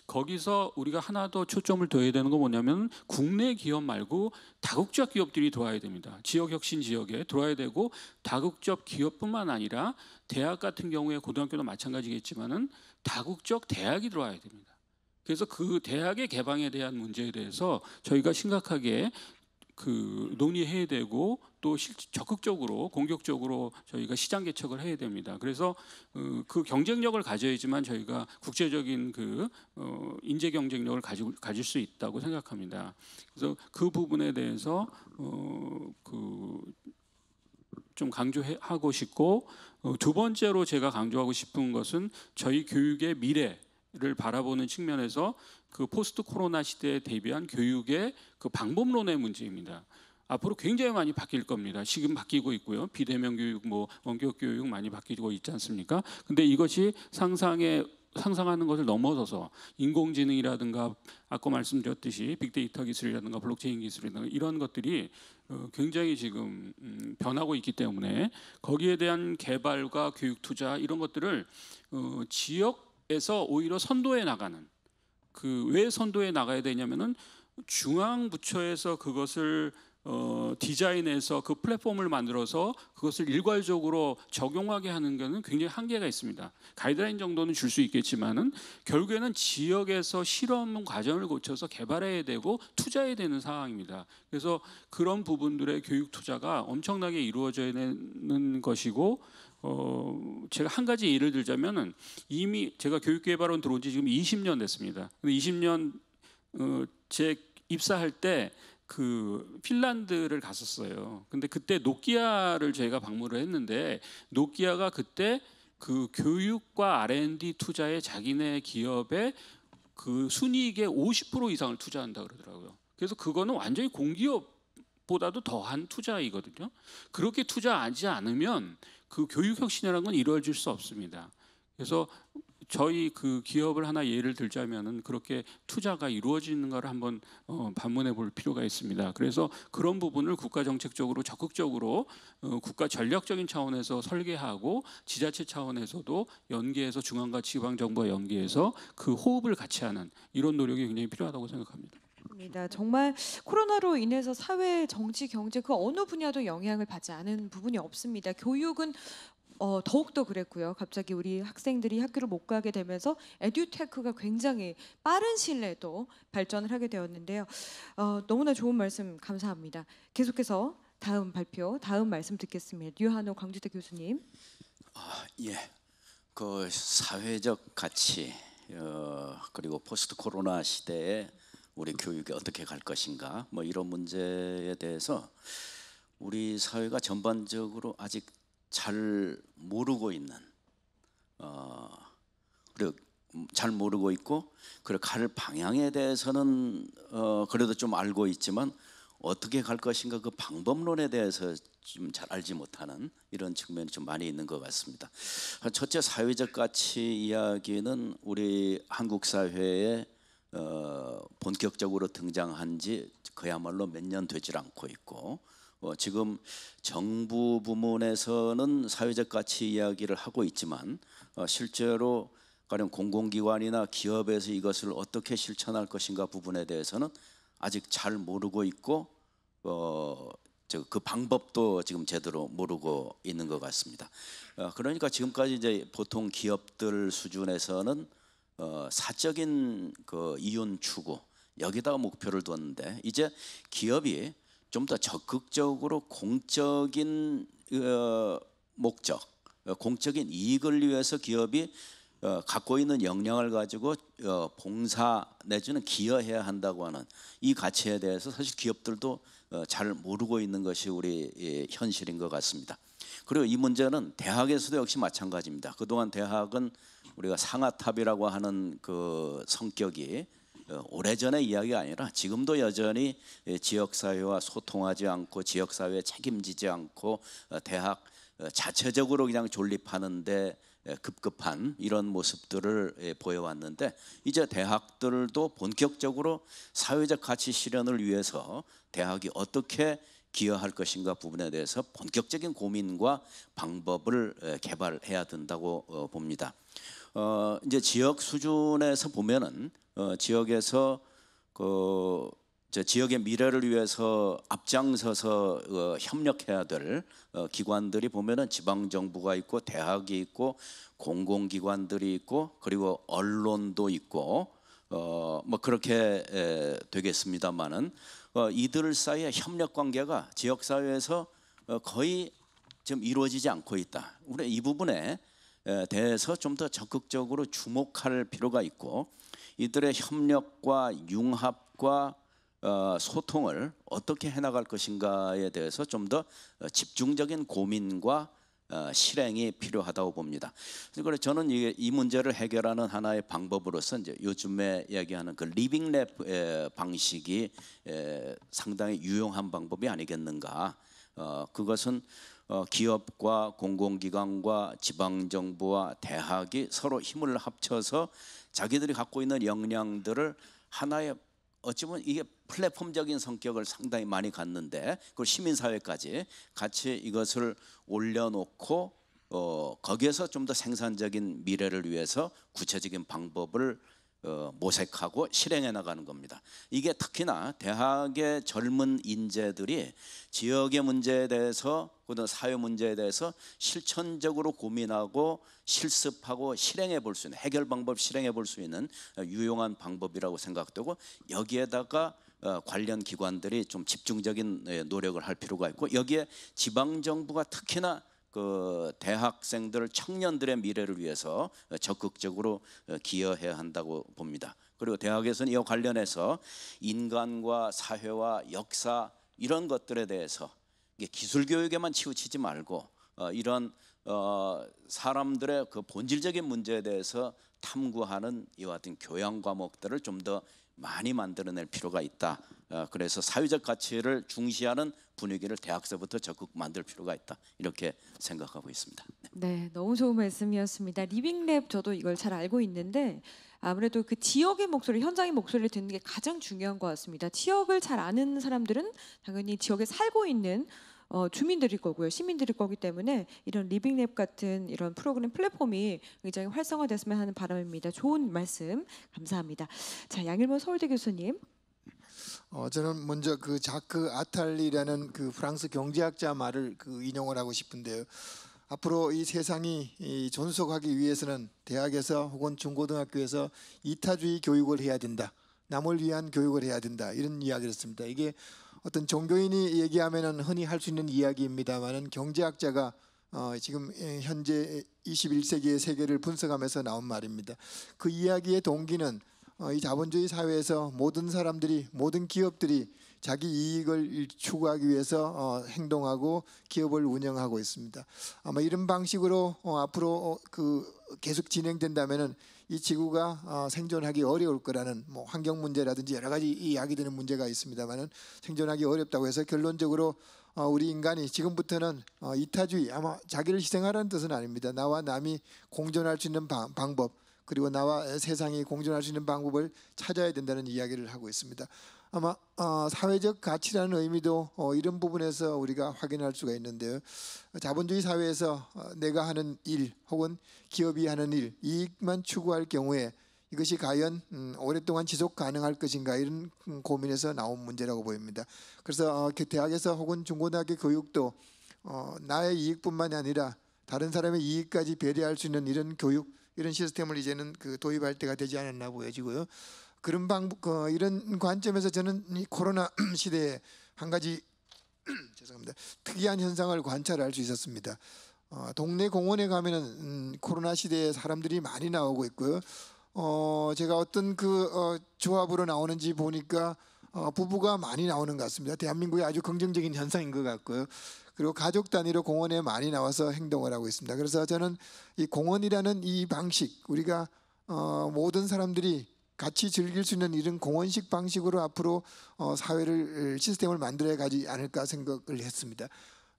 [SPEAKER 15] 거기서 우리가 하나 더 초점을 둬야 되는 건 뭐냐면 국내 기업 말고 다국적 기업들이 도와야 됩니다. 지역 혁신 지역에 들어와야 되고 다국적 기업뿐만 아니라 대학 같은 경우에 고등학교도 마찬가지겠지만은 다국적 대학이 들어와야 됩니다. 그래서 그 대학의 개방에 대한 문제에 대해서 저희가 심각하게 그 논의해야 되고 또 실, 적극적으로 공격적으로 저희가 시장 개척을 해야 됩니다. 그래서 어, 그 경쟁력을 가져야지만 저희가 국제적인 그 어, 인재 경쟁력을 가지고 가질 수 있다고 생각합니다. 그래서 그 부분에 대해서 어 그 좀 강조하고 싶고 어, 두 번째로 제가 강조하고 싶은 것은 저희 교육의 미래 를 바라보는 측면에서 그 포스트 코로나 시대에 대비한 교육의 그 방법론의 문제입니다. 앞으로 굉장히 많이 바뀔 겁니다. 지금 바뀌고 있고요. 비대면 교육, 뭐 원격 교육 많이 바뀌고 있지 않습니까? 근데 이것이 상상의 상상하는 것을 넘어서서 인공지능이라든가 아까 말씀드렸듯이 빅데이터 기술이라든가 블록체인 기술이라든가 이런 것들이 어, 굉장히 지금 음, 변하고 있기 때문에 거기에 대한 개발과 교육 투자 이런 것들을 어, 지역에서 오히려 선도해 나가는 그왜 선도에 나가야 되냐면은 중앙 부처에서 그것을 어, 디자인해서 그 플랫폼을 만들어서 그것을 일괄적으로 적용하게 하는 것은 굉장히 한계가 있습니다. 가이드라인 정도는 줄 수 있겠지만은 결국에는 지역에서 실험 과정을 거쳐서 개발해야 되고 투자해야 되는 상황입니다. 그래서 그런 부분들의 교육 투자가 엄청나게 이루어져야 되는 것이고 어, 제가 한 가지 예를 들자면은 이미 제가 교육개발원 들어온 지 지금 20년 됐습니다. 근데 20년 어, 제 입사할 때 그 핀란드를 갔었어요. 근데 그때 노키아를 저희가 방문을 했는데 노키아가 그때 그 교육과 R&D 투자에 자기네 기업의 그 순이익의 50% 이상을 투자한다 그러더라고요. 그래서 그거는 완전히 공기업 보다도 더한 투자이거든요. 그렇게 투자하지 않으면 그 교육 혁신이라는 건 이루어질 수 없습니다. 그래서 저희 그 기업을 하나 예를 들자면은 그렇게 투자가 이루어지는가를 한번 어, 반문해 볼 필요가 있습니다. 그래서 그런 부분을 국가 정책적으로 적극적으로 어, 국가 전략적인 차원에서 설계하고 지자체 차원에서도 연계해서 중앙과 지방 정부와 연계해서 그 호흡을 같이 하는 이런 노력이 굉장히 필요하다고 생각합니다.
[SPEAKER 1] 맞습니다. 정말 코로나로 인해서 사회, 정치, 경제 그 어느 분야도 영향을 받지 않은 부분이 없습니다. 교육은 어, 더욱더 그랬고요. 갑자기 우리 학생들이 학교를 못 가게 되면서 에듀테크가 굉장히 빠른 시일 내에 또 발전을 하게 되었는데요. 어, 너무나 좋은 말씀 감사합니다. 계속해서 다음 발표, 다음 말씀 듣겠습니다. 류한호 광주대 교수님.
[SPEAKER 16] 아, 예. 그 사회적 가치 어, 그리고 포스트 코로나 시대에 우리 교육이 어떻게 갈 것인가 뭐 이런 문제에 대해서 우리 사회가 전반적으로 아직 잘 모르고 있는 어 그리고 잘 모르고 있고 그리고 갈 방향에 대해서는 어 그래도 좀 알고 있지만 어떻게 갈 것인가 그 방법론에 대해서 좀 잘 알지 못하는 이런 측면이 좀 많이 있는 것 같습니다. 첫째 사회적 가치 이야기는 우리 한국 사회의 어, 본격적으로 등장한 지 그야말로 몇 년 되질 않고 있고 어, 지금 정부 부문에서는 사회적 가치 이야기를 하고 있지만 어, 실제로 가령 공공기관이나 기업에서 이것을 어떻게 실천할 것인가 부분에 대해서는 아직 잘 모르고 있고 어, 저 그 방법도 지금 제대로 모르고 있는 것 같습니다. 어, 그러니까 지금까지 이제 보통 기업들 수준에서는 어, 사적인 그 이윤 추구 여기다가 목표를 두었는데 이제 기업이 좀 더 적극적으로 공적인 어, 목적, 어, 공적인 이익을 위해서 기업이 어, 갖고 있는 역량을 가지고 어, 봉사 내지는 기여해야 한다고 하는 이 가치에 대해서 사실 기업들도 어, 잘 모르고 있는 것이 우리 예, 현실인 것 같습니다. 그리고 이 문제는 대학에서도 역시 마찬가지입니다. 그동안 대학은 우리가 상아탑이라고 하는 그 성격이 어, 오래전의 이야기가 아니라 지금도 여전히 예, 지역사회와 소통하지 않고 지역사회에 책임지지 않고 어, 대학 어, 자체적으로 그냥 존립하는데 예, 급급한 이런 모습들을 예, 보여왔는데 이제 대학들도 본격적으로 사회적 가치 실현을 위해서 대학이 어떻게 기여할 것인가 부분에 대해서 본격적인 고민과 방법을 개발해야 된다고 봅니다. 어, 이제 지역 수준에서 보면은 어, 지역에서 그 지역의 미래를 위해서 앞장서서 어, 협력해야 될 어, 기관들이 보면은 지방 정부가 있고 대학이 있고 공공기관들이 있고 그리고 언론도 있고 어, 뭐 그렇게 에, 되겠습니다만은 어, 이들 사이의 협력 관계가 지역 사회에서 어, 거의 지금 이루어지지 않고 있다. 우리 이 부분에 대해서 좀 더 적극적으로 주목할 필요가 있고 이들의 협력과 융합과 어, 소통을 어떻게 해나갈 것인가에 대해서 좀더 어, 집중적인 고민과 어, 실행이 필요하다고 봅니다. 그래서 저는 이 문제를 해결하는 하나의 방법으로서 이제 요즘에 얘기하는그 리빙랩 방식이 상당히 유용한 방법이 아니겠는가. 그것은 어, 기업과 공공기관과 지방정부와 대학이 서로 힘을 합쳐서 자기들이 갖고 있는 역량들을 하나의 어찌 보면 이게 플랫폼적인 성격을 상당히 많이 갖는데 그리고 시민사회까지 같이 이것을 올려놓고 어, 거기에서 좀 더 생산적인 미래를 위해서 구체적인 방법을 어, 모색하고 실행해 나가는 겁니다. 이게 특히나 대학의 젊은 인재들이 지역의 문제에 대해서 그다 사회 문제에 대해서 실천적으로 고민하고 실습하고 실행해 볼 수 있는 해결 방법 실행해 볼 수 있는 유용한 방법이라고 생각되고 여기에다가 어, 관련 기관들이 좀 집중적인 예, 노력을 할 필요가 있고 여기에 지방 정부가 특히나 그 대학생들 청년들의 미래를 위해서 어, 적극적으로 어, 기여해야 한다고 봅니다. 그리고 대학에서는 이와 관련해서 인간과 사회와 역사 이런 것들에 대해서 기술 교육에만 치우치지 말고 어, 이런 사람들의 그 본질적인 문제에 대해서 탐구하는 이와 같은 교양 과목들을 좀더 많이 만들어낼 필요가 있다. 어, 그래서 사회적 가치를 중시하는 분위기를 대학서부터 적극 만들 필요가 있다. 이렇게 생각하고 있습니다.
[SPEAKER 1] 네, 네 너무 좋은 말씀이었습니다. 리빙랩 저도 이걸 잘 알고 있는데 아무래도 그 지역의 목소리, 현장의 목소리를 듣는 게 가장 중요한 것 같습니다. 지역을 잘 아는 사람들은 당연히 지역에 살고 있는 어, 주민들일 거고요. 시민들일 거기 때문에 이런 리빙랩 같은 이런 프로그램 플랫폼이 굉장히 활성화됐으면 하는 바람입니다. 좋은 말씀 감사합니다. 자, 양일모 서울대 교수님.
[SPEAKER 17] 어, 저는 먼저 그 자크 아탈리라는 그 프랑스 경제학자 말을 그 인용을 하고 싶은데요. 앞으로 이 세상이 이 존속하기 위해서는 대학에서 혹은 중고등학교에서 이타주의 교육을 해야 된다. 남을 위한 교육을 해야 된다. 이런 이야기를 했습니다. 이게 어떤 종교인이 얘기하면은 흔히 할 수 있는 이야기입니다만은 경제학자가 어, 지금 예, 현재 21세기의 세계를 분석하면서 나온 말입니다. 그 이야기의 동기는 어, 이 자본주의 사회에서 모든 사람들이 모든 기업들이 자기 이익을 추구하기 위해서 어, 행동하고 기업을 운영하고 있습니다. 아마 이런 방식으로 어, 앞으로 어, 그 계속 진행된다면은 이 지구가 아, 생존하기 어려울 거라는 뭐 환경 문제라든지 여러 가지 이야기되는 문제가 있습니다만은 생존하기 어렵다고 해서 결론적으로 어, 우리 인간이 지금부터는 어, 이타주의 아마 자기를 희생하라는 뜻은 아닙니다. 나와 남이 공존할 수 있는 방, 방법 그리고 나와 세상이 공존할 수 있는 방법을 찾아야 된다는 이야기를 하고 있습니다. 아마 어, 사회적 가치라는 의미도 어, 이런 부분에서 우리가 확인할 수가 있는데요. 자본주의 사회에서 어, 내가 하는 일 혹은 기업이 하는 일 이익만 추구할 경우에 이것이 과연 음, 오랫동안 지속 가능할 것인가 이런 음, 고민에서 나온 문제라고 보입니다. 그래서 어, 그 대학에서 혹은 중고등학교 교육도 어, 나의 이익뿐만이 아니라 다른 사람의 이익까지 배려할 수 있는 이런 교육 이런 시스템을 이제는 그 도입할 때가 되지 않았나 보여지고요. 그런 방법 그, 이런 관점에서 저는 이 코로나 시대에 한 가지 죄송합니다 특이한 현상을 관찰할 수 있었습니다. 어, 동네 공원에 가면은 음, 코로나 시대에 사람들이 많이 나오고 있고요. 어, 제가 어떤 그 어, 조합으로 나오는지 보니까 어, 부부가 많이 나오는 것 같습니다. 대한민국의 아주 긍정적인 현상인 것 같고요. 그리고 가족 단위로 공원에 많이 나와서 행동을 하고 있습니다. 그래서 저는 이 공원이라는 이 방식 우리가 어, 모든 사람들이 같이 즐길 수 있는 이런 공원식 방식으로 앞으로 어, 사회를 시스템을 만들어야 가지 않을까 생각을 했습니다.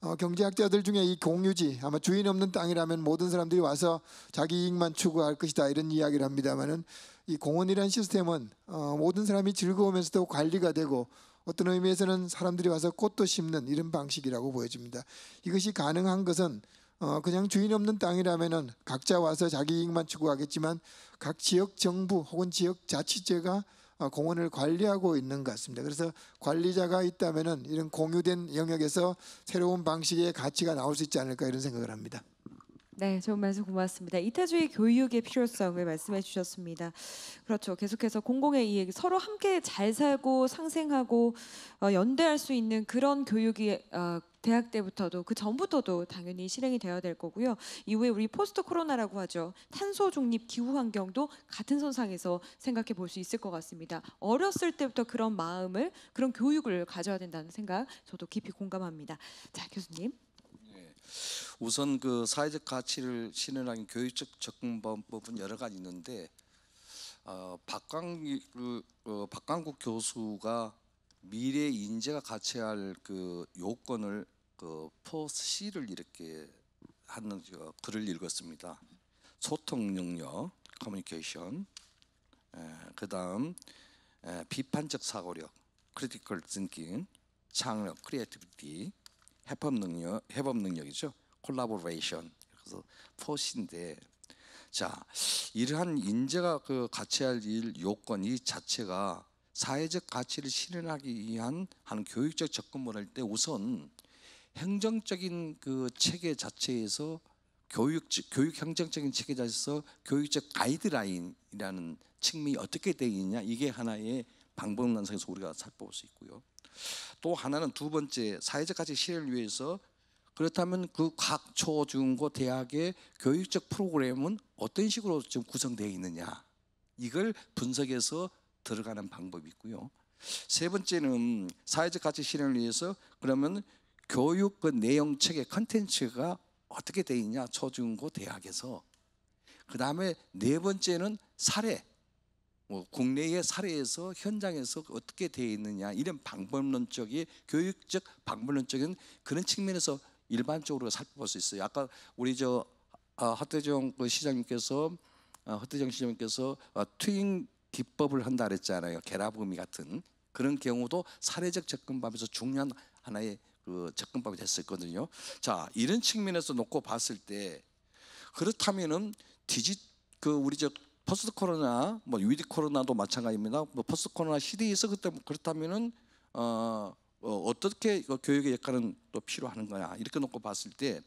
[SPEAKER 17] 어, 경제학자들 중에 이 공유지 아마 주인 없는 땅이라면 모든 사람들이 와서 자기 이익만 추구할 것이다 이런 이야기를 합니다만은 이 공원이란 시스템은 어, 모든 사람이 즐거우면서도 관리가 되고 어떤 의미에서는 사람들이 와서 꽃도 심는 이런 방식이라고 보여집니다. 이것이 가능한 것은 어, 그냥 주인 없는 땅이라면 각자 와서 자기 이익만 추구하겠지만 각 지역 정부 혹은 지역 자치제가 어, 공원을 관리하고 있는 것 같습니다. 그래서 관리자가 있다면 이런 공유된 영역에서 새로운 방식의 가치가 나올 수 있지 않을까 이런 생각을 합니다.
[SPEAKER 1] 네, 좋은 말씀 고맙습니다. 이타주의 교육의 필요성을 말씀해 주셨습니다. 그렇죠. 계속해서 공공의 이익, 서로 함께 잘 살고 상생하고 어, 연대할 수 있는 그런 교육이 어, 대학 때부터도 그 전부터도 당연히 실행이 되어야 될 거고요. 이후에 우리 포스트 코로나라고 하죠. 탄소 중립 기후 환경도 같은 선상에서 생각해 볼 수 있을 것 같습니다. 어렸을 때부터 그런 마음을 그런 교육을 가져야 된다는 생각 저도 깊이 공감합니다. 자, 교수님. 네.
[SPEAKER 18] 우선 그 사회적 가치를 신뢰하는 교육적 접근법은 여러 가지 있는데 어, 박광 어, 박광국 교수가 미래 인재가 갖춰야 할그 요건을 그 포시를 이렇게 하는 그 글을 읽었습니다. 소통 능력, 커뮤니케이션, 예, 그다음 에, 예, 비판적 사고력, 크리티컬 띵킹, 창업, 크리에이티비티, 해법 능력, 해법 능력이죠. 콜라보레이션 그래서 포신데자 이러한 인재가 그 같이 할일 요건 이 자체가 사회적 가치를 실현하기 위한 한 교육적 접근을 할 때 우선 행정적인 그 체계 자체에서 교육 교육 행정적인 체계 자체에서 교육적 가이드라인이라는 측면이 어떻게 되어 있냐 이게 하나의 방법론상에서 우리가 살펴볼 수 있고요. 또 하나는 두 번째 사회적 가치 실현을 위해서 그렇다면 그 각 초중고 대학의 교육적 프로그램은 어떤 식으로 좀 구성되어 있느냐 이걸 분석해서 들어가는 방법이 있고요. 세 번째는 사회적 가치 실현을 위해서 그러면 교육 그 내용 책의 컨텐츠가 어떻게 되어 있냐 초중고 대학에서 그 다음에 네 번째는 사례 뭐 국내의 사례에서 현장에서 어떻게 되어 있느냐 이런 방법론적이 교육적 방법론적인 그런 측면에서 일반적으로 살펴볼 수 있어요. 아까 우리 저 아, 하태정 그 시장님께서 아, 하태정 시장님께서 아, 어, 튜잉 기법을 한다 그랬잖아요. 개라음이 같은 그런 경우도 사례적 접근법에서 중요한 하나의 그 접근법이 됐었거든요. 자 이런 측면에서 놓고 봤을 때 그렇다면은 디지 그 우리 저 퍼스트 코로나 뭐 위드 코로나도 마찬가지입니다. 뭐 퍼스트 코로나 시대에서 그때 그렇다면은 어 어, 떻게 교육의 역할은 또 필요하는 거야 이렇게 놓고 봤을 때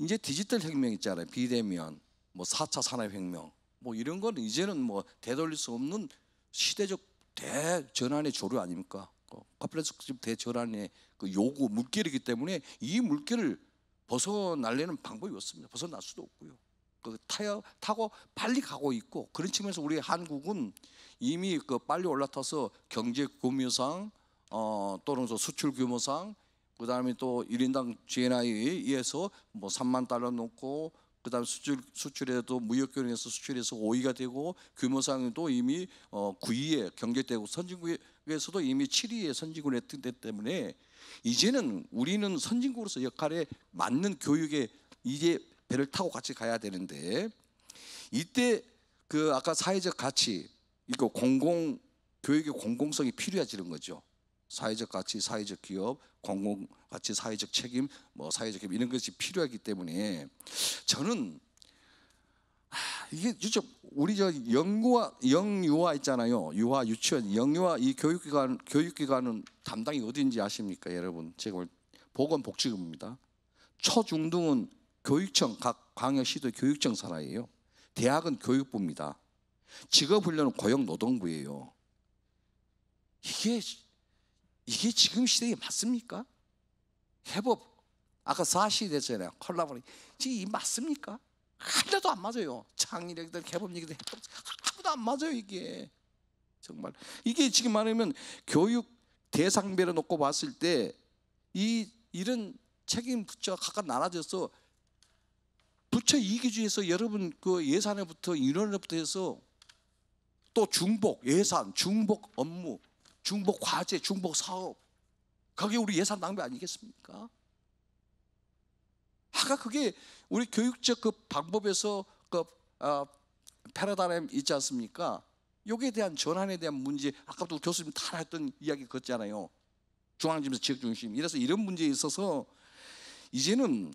[SPEAKER 18] 이제 디지털 혁명 있잖아요 비대면 뭐 4차 산업혁명 뭐 이런 건 이제는 뭐 되돌릴 수 없는 시대적 대전환의 조류 아닙니까? 어, 커플레스집 대전환의 그 요구 물결이기 때문에 이 물결을 벗어날려는 방법이 없습니다. 벗어날 수도 없고요. 그타여 타고 빨리 가고 있고 그런 측면에서 우리 한국은 이미 그 빨리 올라타서 경제 구묘상 어, 또는 수출 규모상 그 다음에 또 1인당 GNI에 의해서 뭐 3만 달러 넘고 그 다음 수출, 수출에도 무역교류에서 수출해서 5위가 되고 규모상도 이미 어, 9위에 경제대국 선진국에서도 이미 7위에 선진국에 됐기 때문에 이제는 우리는 선진국으로서 역할에 맞는 교육에 이제 배를 타고 같이 가야 되는데 이때 그 아까 사회적 가치 이거 공공 교육의 공공성이 필요해지는 거죠. 사회적 가치, 사회적 기업, 공공 가치, 사회적 책임, 뭐 사회적 기업 이런 것이 필요하기 때문에 저는 아, 이게 진짜 우리 저 영유아 영유아 있잖아요. 유아 유치원 영유아 이 교육기관 교육기관은 담당이 어디인지 아십니까, 여러분? 제가 볼 보건복지부입니다. 초중등은 교육청 각 광역시도 교육청 산하예요. 대학은 교육부입니다. 직업훈련은 고용노동부예요. 이게 이게 지금 시대에 맞습니까? 해법 아까 사실이 됐잖아요 컬러보니 지금 이 맞습니까? 하나도 안 맞아요. 창의 얘기든해법 얘기들 아무도 안 맞아요 이게 정말 이게 지금 말하면 교육 대상별로 놓고 봤을 때 이 이런 책임 부처가 각각 나눠져서 부처 이기주에서 여러분 그 예산에부터 인원에부터 해서 또 중복 예산 중복 업무 중복 과제, 중복 사업. 그게 우리 예산 낭비 아니겠습니까? 아까 그게 우리 교육적 그 방법에서 그 어, 패러다임 있지 않습니까? 여기에 대한 전환에 대한 문제 아까도 교수님 다 했던 이야기 그었잖아요. 중앙중심, 지역중심. 이래서 이런 문제에 있어서 이제는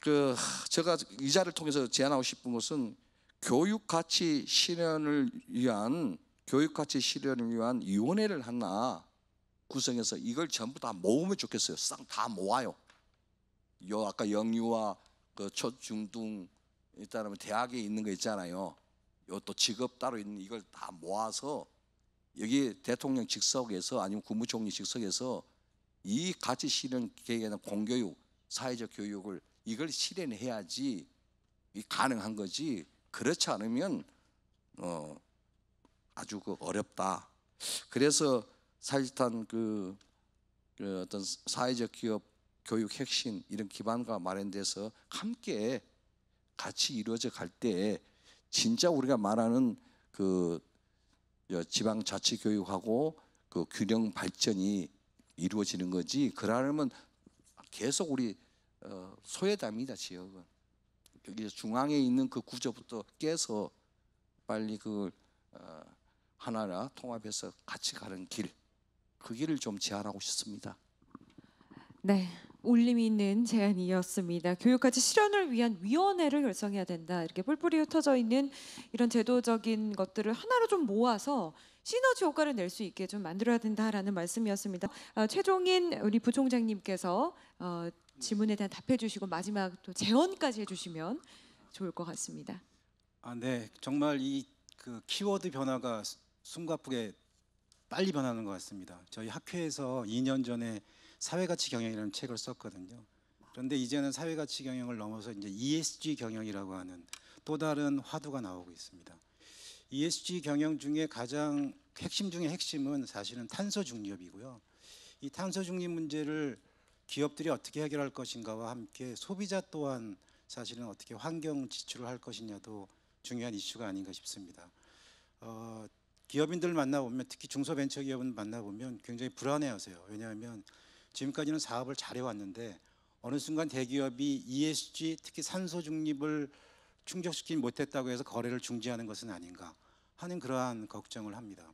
[SPEAKER 18] 그 제가 이자를 통해서 제안하고 싶은 것은 교육 가치 실현을 위한 교육가치 실현을 위한 위원회를 하나 구성해서 이걸 전부 다 모으면 좋겠어요. 싹 다 모아요. 요 아까 영유아 그 초중등 일단면 대학에 있는 거 있잖아요. 요 또 직업 따로 있는 이걸 다 모아서 여기 대통령 직속에서 아니면 국무총리 직속에서이 가치 실현 계획에 는 공교육, 사회적 교육을 이걸 실현해야지 이 가능한 거지. 그렇지 않으면 어 아주 그 어렵다. 그래서 사실상 그, 그 어떤 사회적 기업 교육 핵심 이런 기반과 마련돼서 함께 같이 이루어져 갈 때 진짜 우리가 말하는 그 지방 자치 교육하고 그 균형 발전이 이루어지는 거지 그러려면 계속 우리 어, 소외담이다 지역은 중앙에 있는 그 구조부터 깨서 빨리 그걸 어, 하나라 통합해서 같이 가는 길, 그 길을 좀 제안하고 싶습니다.
[SPEAKER 1] 네, 울림이 있는 제안이었습니다. 교육까지 실현을 위한 위원회를 결성해야 된다. 이렇게 뿔뿔이 흩어져 있는 이런 제도적인 것들을 하나로 좀 모아서 시너지 효과를 낼 수 있게 좀 만들어야 된다라는 말씀이었습니다. 어, 최종인 우리 부총장님께서 어, 질문에 대한 답해 주시고 마지막 또 제언까지 해주시면 좋을 것 같습니다.
[SPEAKER 19] 아, 네, 정말 이그 키워드 변화가 숨가쁘게 빨리 변하는 것 같습니다. 저희 학회에서 2년 전에 사회가치 경영이라는 책을 썼거든요. 그런데 이제는 사회가치 경영을 넘어서 이제 ESG 경영이라고 하는 또 다른 화두가 나오고 있습니다. ESG 경영 중에 가장 핵심 중의 핵심은 사실은 탄소 중립이고요. 이 탄소 중립 문제를 기업들이 어떻게 해결할 것인가와 함께 소비자 또한 사실은 어떻게 환경 지출을 할 것이냐도 중요한 이슈가 아닌가 싶습니다. 어, 기업인들 만나보면 특히 중소벤처기업은 만나보면 굉장히 불안해하세요. 왜냐하면 지금까지는 사업을 잘해왔는데 어느 순간 대기업이 ESG 특히 산소 중립을 충족시키지 못했다고 해서 거래를 중지하는 것은 아닌가 하는 그러한 걱정을 합니다.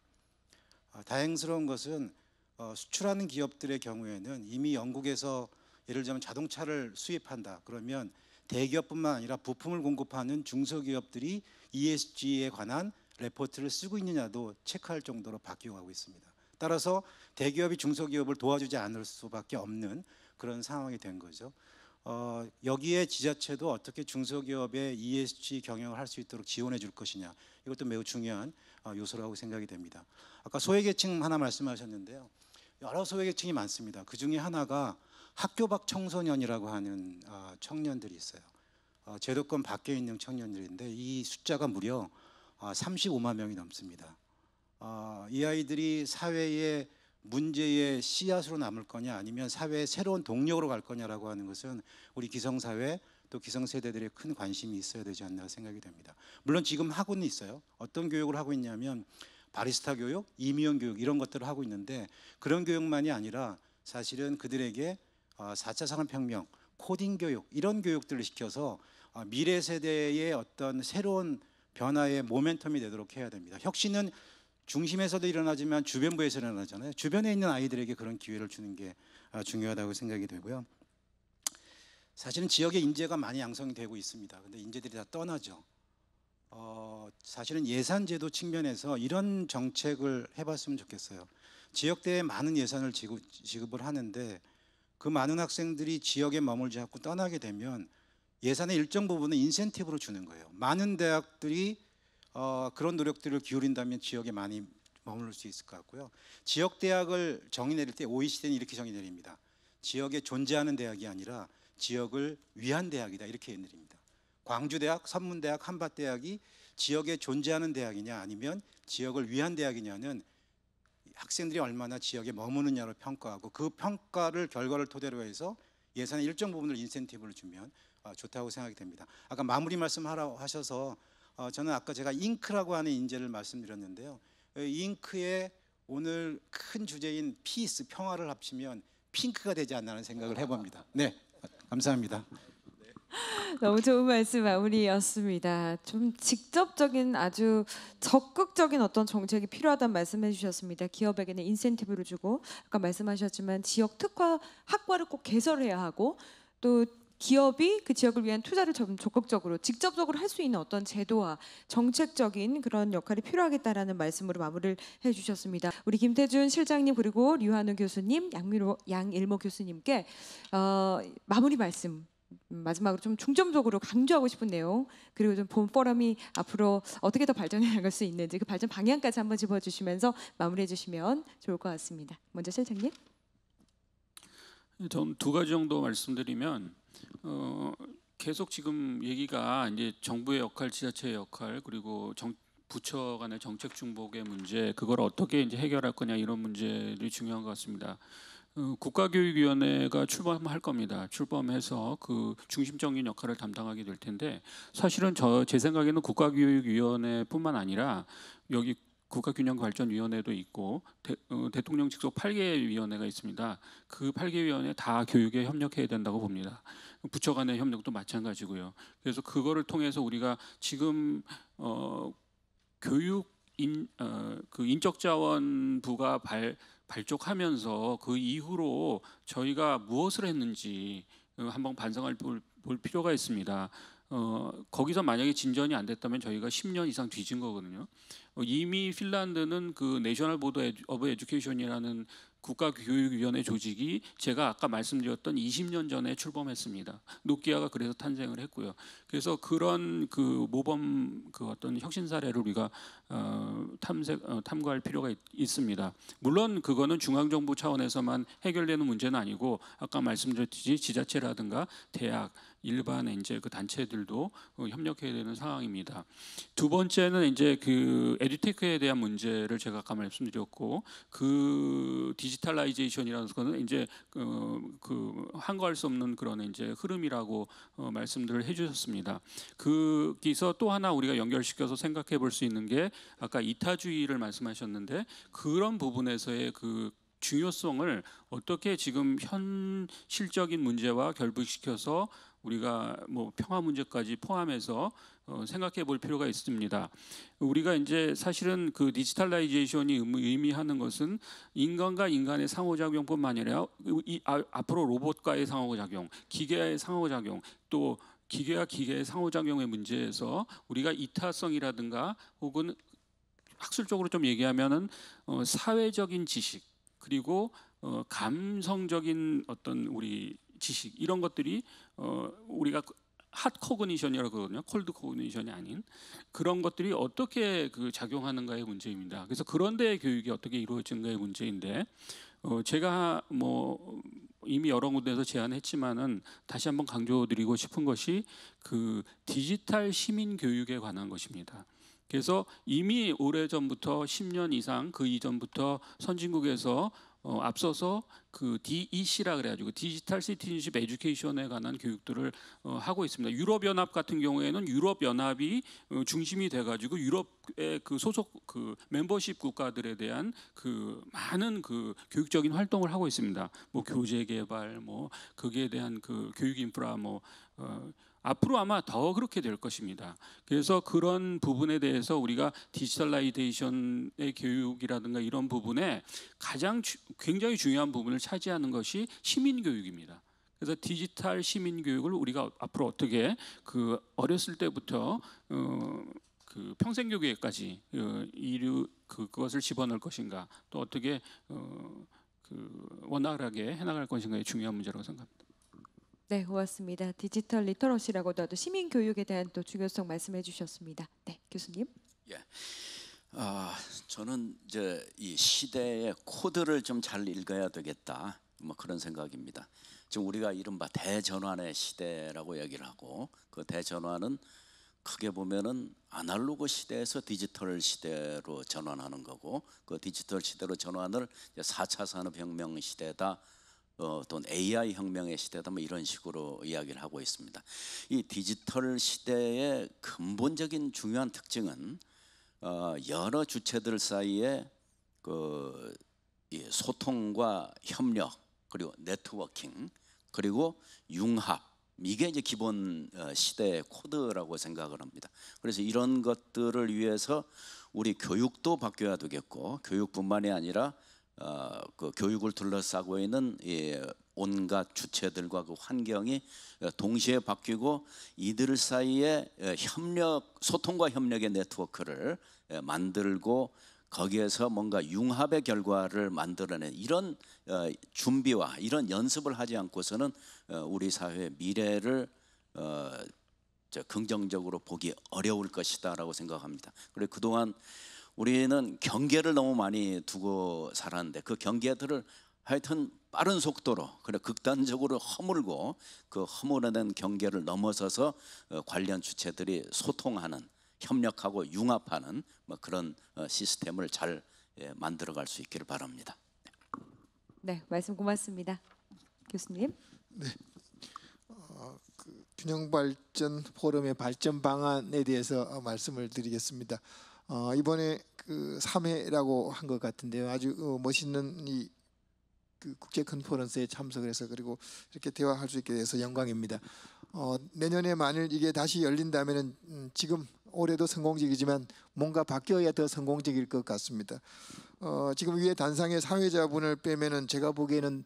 [SPEAKER 19] 아, 다행스러운 것은 어, 수출하는 기업들의 경우에는 이미 영국에서 예를 들면 자동차를 수입한다 그러면 대기업뿐만 아니라 부품을 공급하는 중소기업들이 ESG에 관한 레포트를 쓰고 있느냐도 체크할 정도로 바뀌어가고 있습니다. 따라서 대기업이 중소기업을 도와주지 않을 수밖에 없는 그런 상황이 된 거죠. 어, 여기에 지자체도 어떻게 중소기업의 ESG 경영을 할 수 있도록 지원해 줄 것이냐 이것도 매우 중요한 어, 요소라고 생각이 됩니다. 아까 소외계층 하나 말씀하셨는데요. 여러 소외계층이 많습니다. 그 중에 하나가 학교 밖 청소년이라고 하는 아, 청년들이 있어요. 어, 제도권 밖에 있는 청년들인데 이 숫자가 무려 35만 아, 명이 넘습니다. 아, 이 아이들이 사회의 문제의 씨앗으로 남을 거냐 아니면 사회의 새로운 동력으로 갈 거냐라고 하는 것은 우리 기성사회 또 기성세대들의 큰 관심이 있어야 되지 않나 생각이 됩니다. 물론 지금 하고는 있어요. 어떤 교육을 하고 있냐면 바리스타 교육, 임의원 교육 이런 것들을 하고 있는데 그런 교육만이 아니라 사실은 그들에게 4차 아, 산업혁명, 코딩 교육 이런 교육들을 시켜서 미래 세대의 어떤 새로운 변화의 모멘텀이 되도록 해야 됩니다. 혁신은 중심에서도 일어나지만 주변부에서 일어나잖아요. 주변에 있는 아이들에게 그런 기회를 주는 게 아, 중요하다고 생각이 되고요. 사실은 지역의 인재가 많이 양성 되고 있습니다. 근데 인재들이 다 떠나죠. 어, 사실은 예산제도 측면에서 이런 정책을 해봤으면 좋겠어요. 지역대에 많은 예산을 지급, 지급을 하는데 그 많은 학생들이 지역에 머물지 않고 떠나게 되면 예산의 일정 부분은 인센티브로 주는 거예요. 많은 대학들이 어, 그런 노력들을 기울인다면 지역에 많이 머무수 있을 것 같고요. 지역 대학을 정의 내릴 때 OECD는 이렇게 정의 내립니다. 지역에 존재하는 대학이 아니라 지역을 위한 대학이다 이렇게 내립니다. 광주대학, 선문대학, 한밭대학이 지역에 존재하는 대학이냐 아니면 지역을 위한 대학이냐는 학생들이 얼마나 지역에 머무느냐를 평가하고 그 평가를 결과를 토대로 해서 예산의 일정 부분을 인센티브를 주면 어, 좋다고 생각이 됩니다. 아까 마무리 말씀하라고 하셔서 어, 저는 아까 제가 잉크라고 하는 인재를 말씀드렸는데요. 잉크에 오늘 큰 주제인 피스 평화를 합치면 핑크가 되지 않나는 생각을 해봅니다. 네, 감사합니다.
[SPEAKER 1] 너무 좋은 말씀 마무리였습니다. 좀 직접적인 아주 적극적인 어떤 정책이 필요하다는 말씀해 주셨습니다. 기업에게는 인센티브를 주고 아까 말씀하셨지만 지역 특화 학과를 꼭 개설해야 하고 또 기업이 그 지역을 위한 투자를 좀 적극적으로 직접적으로 할 수 있는 어떤 제도와 정책적인 그런 역할이 필요하겠다라는 말씀으로 마무리를 해주셨습니다. 우리 김태준 실장님 그리고 류한우 교수님, 양미로 양일모 교수님께 어, 마무리 말씀 음, 마지막으로 좀 중점적으로 강조하고 싶은 내용 그리고 좀 본포럼이 앞으로 어떻게 더 발전해 나갈 수 있는지 그 발전 방향까지 한번 짚어주시면서 마무리해 주시면 좋을 것 같습니다. 먼저 실장님.
[SPEAKER 15] 전두 가지 정도 말씀드리면 어, 계속 지금 얘기가 이제 정부의 역할, 지자체의 역할 그리고 정, 부처 간의 정책 중복의 문제 그걸 어떻게 이제 해결할 거냐 이런 문제들이 중요한 것 같습니다. 어, 국가교육위원회가 출범할 겁니다. 출범해서 그 중심적인 역할을 담당하게 될 텐데 사실은 저 제 생각에는 국가교육위원회뿐만 아니라 여기 국가균형발전위원회도 있고 대, 어, 통령 직속 8개 위원회가 있습니다. 그 8개 위원회 다 교육에 협력해야 된다고 봅니다. 부처 간의 협력도 마찬가지고요. 그래서 그거를 통해서 우리가 지금 어, 교육 인, 어, 그 인적자원부가 발, 발족하면서 그 이후로 저희가 무엇을 했는지 어, 한번 반성할 볼, 볼 필요가 있습니다. 어, 거기서 만약에 진전이 안 됐다면 저희가 10년 이상 뒤진 거거든요. 어, 이미 핀란드는 그 내셔널 보드 오브 에듀케이션이라는 국가교육위원회 조직이 제가 아까 말씀드렸던 20년 전에 출범했습니다. 노키아가 그래서 탄생을 했고요. 그래서 그런 그 모범 그 어떤 혁신 사례를 우리가 어, 탐색 어, 탐구할 필요가 있, 있습니다. 물론 그거는 중앙 정부 차원에서만 해결되는 문제는 아니고 아까 말씀드렸듯이 지자체라든가 대학 일반 이제 그 단체들도 어, 협력해야 되는 상황입니다. 두 번째는 이제 그 에듀테크에 대한 문제를 제가 아까 말씀드렸고 그 디지털라이제이션이라는 거는 이제 어, 그, 한가할 수 없는 그런 이제 흐름이라고 어, 말씀들을 해주셨습니다. 거기서 또 하나 우리가 연결시켜서 생각해 볼 수 있는 게 아까 이타주의를 말씀하셨는데 그런 부분에서의 그 중요성을 어떻게 지금 현실적인 문제와 결부시켜서 우리가 뭐 평화 문제까지 포함해서 어, 생각해 볼 필요가 있습니다. 우리가 이제 사실은 그 디지털라이제이션이 의미하는 것은 인간과 인간의 상호작용뿐만 아니라 이, 아, 앞으로 로봇과의 상호작용, 기계의 상호작용, 또 기계와 기계의 상호작용의 문제에서 우리가 이타성이라든가 혹은 학술적으로 좀 얘기하면은 어, 사회적인 지식 그리고 어, 감성적인 어떤 우리 지식 이런 것들이 어, 우리가 핫 코그니션이라고 그러거든요. 콜드 코그니션이 아닌 그런 것들이 어떻게 그 작용하는가의 문제입니다. 그래서 그런 데의 교육이 어떻게 이루어지는가의 문제인데 어 제가 뭐 이미 여러 군데에서 제안했지만은 다시 한번 강조드리고 싶은 것이 그 디지털 시민 교육에 관한 것입니다. 그래서 이미 오래전부터 10년 이상 그 이전부터 선진국에서 어, 앞서서 그 DEC라 그래가지고 디지털 시티즌십 에듀케이션에 관한 교육들을 어, 하고 있습니다. 유럽 연합 같은 경우에는 유럽 연합이 어, 중심이 돼가지고 유럽의 그 소속 그 멤버십 국가들에 대한 그 많은 그 교육적인 활동을 하고 있습니다. 뭐 교재 개발, 뭐 거기에 대한 그 교육 인프라, 뭐 어, 앞으로 아마 더 그렇게 될 것입니다. 그래서 그런 부분에 대해서 우리가 디지털라이데이션의 교육이라든가 이런 부분에 가장 주, 굉장히 중요한 부분을 차지하는 것이 시민 교육입니다. 그래서 디지털 시민 교육을 우리가 앞으로 어떻게 그 어렸을 때부터 어, 그 평생 교육에까지 어, 이류 그, 그것을 집어넣을 것인가 또 어떻게 어, 그 원활하게 해나갈 것인가의 중요한 문제라고 생각합니다.
[SPEAKER 1] 네, 고맙습니다. 디지털 리터러시라고도 하도 시민 교육에 대한 또 중요성 말씀해 주셨습니다. 네, 교수님.
[SPEAKER 16] 예. 아, 저는 이제 이 시대의 코드를 좀 잘 읽어야 되겠다. 뭐 그런 생각입니다. 지금 우리가 이른바 대전환의 시대라고 얘기를 하고 그 대전환은 크게 보면은 아날로그 시대에서 디지털 시대로 전환하는 거고 그 디지털 시대로 전환을 4차 산업혁명 시대다 어 또는 AI 혁명의 시대다 뭐 이런 식으로 이야기를 하고 있습니다. 이 디지털 시대의 근본적인 중요한 특징은 어, 여러 주체들 사이에 그 소통과 협력 그리고 네트워킹 그리고 융합 이게 이제 기본 어, 시대의 코드라고 생각을 합니다. 그래서 이런 것들을 위해서 우리 교육도 바뀌어야 되겠고 교육뿐만이 아니라 어, 그 교육을 둘러싸고 있는 이 온갖 주체들과 그 환경이 어, 동시에 바뀌고 이들 사이에 어, 협력 소통과 협력의 네트워크를 어, 만들고 거기에서 뭔가 융합의 결과를 만들어낸 이런 준비와 이런 연습을 하지 않고서는 우리 사회의 미래를 긍정적으로 보기 어려울 것이다라고 생각합니다. 그래 그동안 우리는 경계를 너무 많이 두고 살았는데 그 경계들을 하여튼 빠른 속도로 그래 극단적으로 허물고 그 허물어낸 경계를 넘어서서 어, 관련 주체들이 소통하는 협력하고 융합하는 뭐 그런 어, 시스템을 잘 예, 만들어갈 수 있기를 바랍니다.
[SPEAKER 1] 네, 말씀 고맙습니다, 교수님. 네,
[SPEAKER 17] 어, 그 균형 발전 포럼의 발전 방안에 대해서 어, 말씀을 드리겠습니다. 어, 이번에 그 3회라고 한 것 같은데요. 아주 어, 멋있는 이그 국제 컨퍼런스에 참석을 해서 그리고 이렇게 대화할 수 있게 돼서 영광입니다. 어, 내년에 만일 이게 다시 열린다면 음, 지금 올해도 성공적이지만 뭔가 바뀌어야 더 성공적일 것 같습니다. 어, 지금 위에 단상에 사회자분을 빼면 제가 보기에는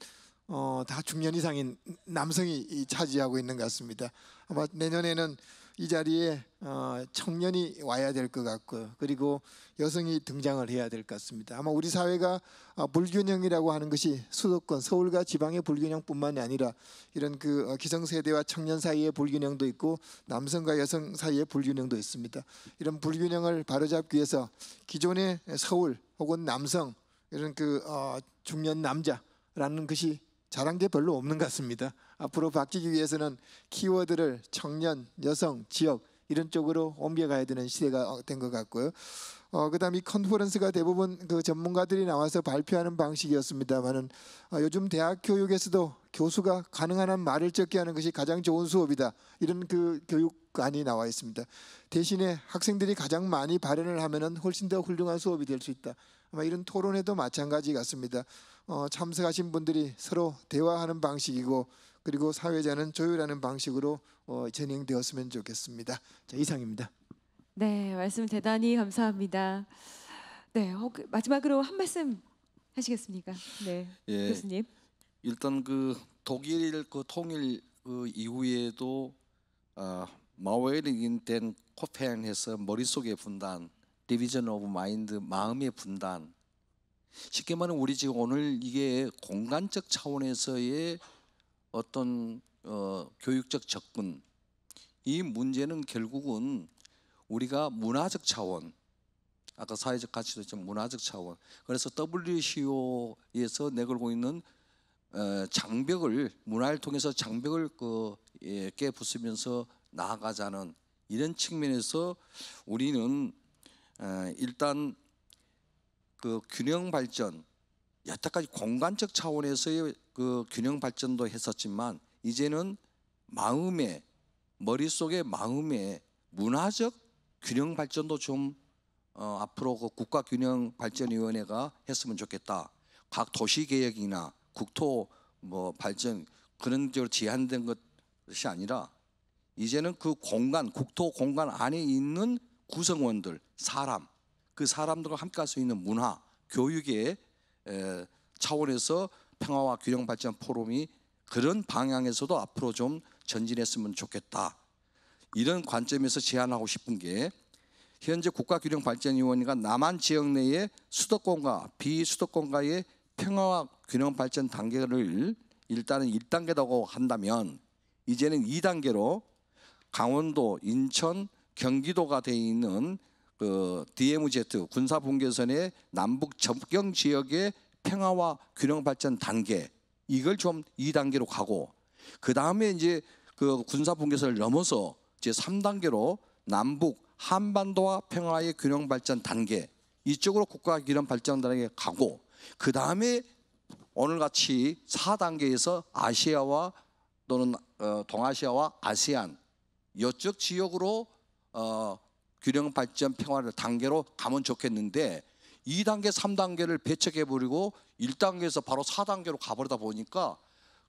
[SPEAKER 17] 어, 다 중년 이상인 남성이 차지하고 있는 것 같습니다. 아마 내년에는 이 자리에 어, 청년이 와야 될 것 같고 그리고 여성이 등장을 해야 될 것 같습니다. 아마 우리 사회가 어, 불균형이라고 하는 것이 수도권 서울과 지방의 불균형뿐만이 아니라 이런 그 어, 기성세대와 청년 사이의 불균형도 있고 남성과 여성 사이의 불균형도 있습니다. 이런 불균형을 바로잡기 위해서 기존의 서울 혹은 남성 이런 그 중년 남자라는 것이 자랑게 별로 없는 것 같습니다. 앞으로 바뀌기 위해서는 키워드를 청년, 여성, 지역 이런 쪽으로 옮겨가야 되는 시대가 어, 된것 같고요. 어, 그다음 이 컨퍼런스가 대부분 그 전문가들이 나와서 발표하는 방식이었습니다만은 어, 요즘 대학 교육에서도 교수가 가능한 한 말을 적게 하는 것이 가장 좋은 수업이다 이런 그 교육안이 나와 있습니다. 대신에 학생들이 가장 많이 발언을 하면은 훨씬 더 훌륭한 수업이 될 수 있다. 아마 이런 토론회도 마찬가지 같습니다. 어, 참석하신 분들이 서로 대화하는 방식이고 그리고 사회자는 조율하는 방식으로 어, 진행되었으면 좋겠습니다. 자, 이상입니다.
[SPEAKER 1] 네, 말씀 대단히 감사합니다. 네, 어, 그 마지막으로 한 말씀 하시겠습니까? 네, 예, 교수님.
[SPEAKER 17] 일단 그
[SPEAKER 18] 독일 그 통일 그 이후에도 어, 아, 마오에링된 코펜에서 머릿속의 분단, 디비전 오브 마인드, 마음의 분단 쉽게 말하면 우리 지금 오늘 이게 공간적 차원에서의 어떤 어, 교육적 접근 이 문제는 결국은 우리가 문화적 차원 아까 사회적 가치도 있지만 문화적 차원 그래서 WCO에서 내걸고 있는 어, 장벽을 문화를 통해서 장벽을 그, 예, 깨부수면서 나아가자는 이런 측면에서 우리는 어, 일단 그 균형 발전 여태까지 공간적 차원에서의 그 균형 발전도 했었지만 이제는 마음의 머릿속의 마음의 문화적 균형 발전도 좀 어, 앞으로 그 국가균형발전위원회가 했으면 좋겠다. 각도시개혁이나 국토 뭐 발전 그런 쪽으로 제한된 것이 아니라 이제는 그 공간, 국토 공간 안에 있는 구성원들, 사람, 그 사람들과 함께 할 수 있는 문화, 교육의 예, 차원에서 평화와 균형 발전 포럼이 그런 방향에서도 앞으로 좀 전진했으면 좋겠다. 이런 관점에서 제안하고 싶은 게 현재 국가균형발전위원회가 남한 지역 내의 수도권과 비수도권과의 평화와 균형 발전 단계를 일단은 1단계라고 한다면 이제는 2단계로 강원도, 인천, 경기도가 돼 있는 그 DMZ 군사 분계선의 남북 접경 지역의 평화와 균형 발전 단계 이걸 좀 2단계로 가고 그 다음에 이제 그 군사 분계선을 넘어서 이제 3단계로 남북 한반도와 평화의 균형 발전 단계 이쪽으로 국가 균형 발전 단계에 가고 그 다음에 오늘 같이 4단계에서 아시아와 또는 어, 동아시아와 아세안 이쪽 지역으로 어, 균형 발전 평화를 단계로 가면 좋겠는데 2단계, 3단계를 배척해버리고 1단계에서 바로 4단계로 가버리다 보니까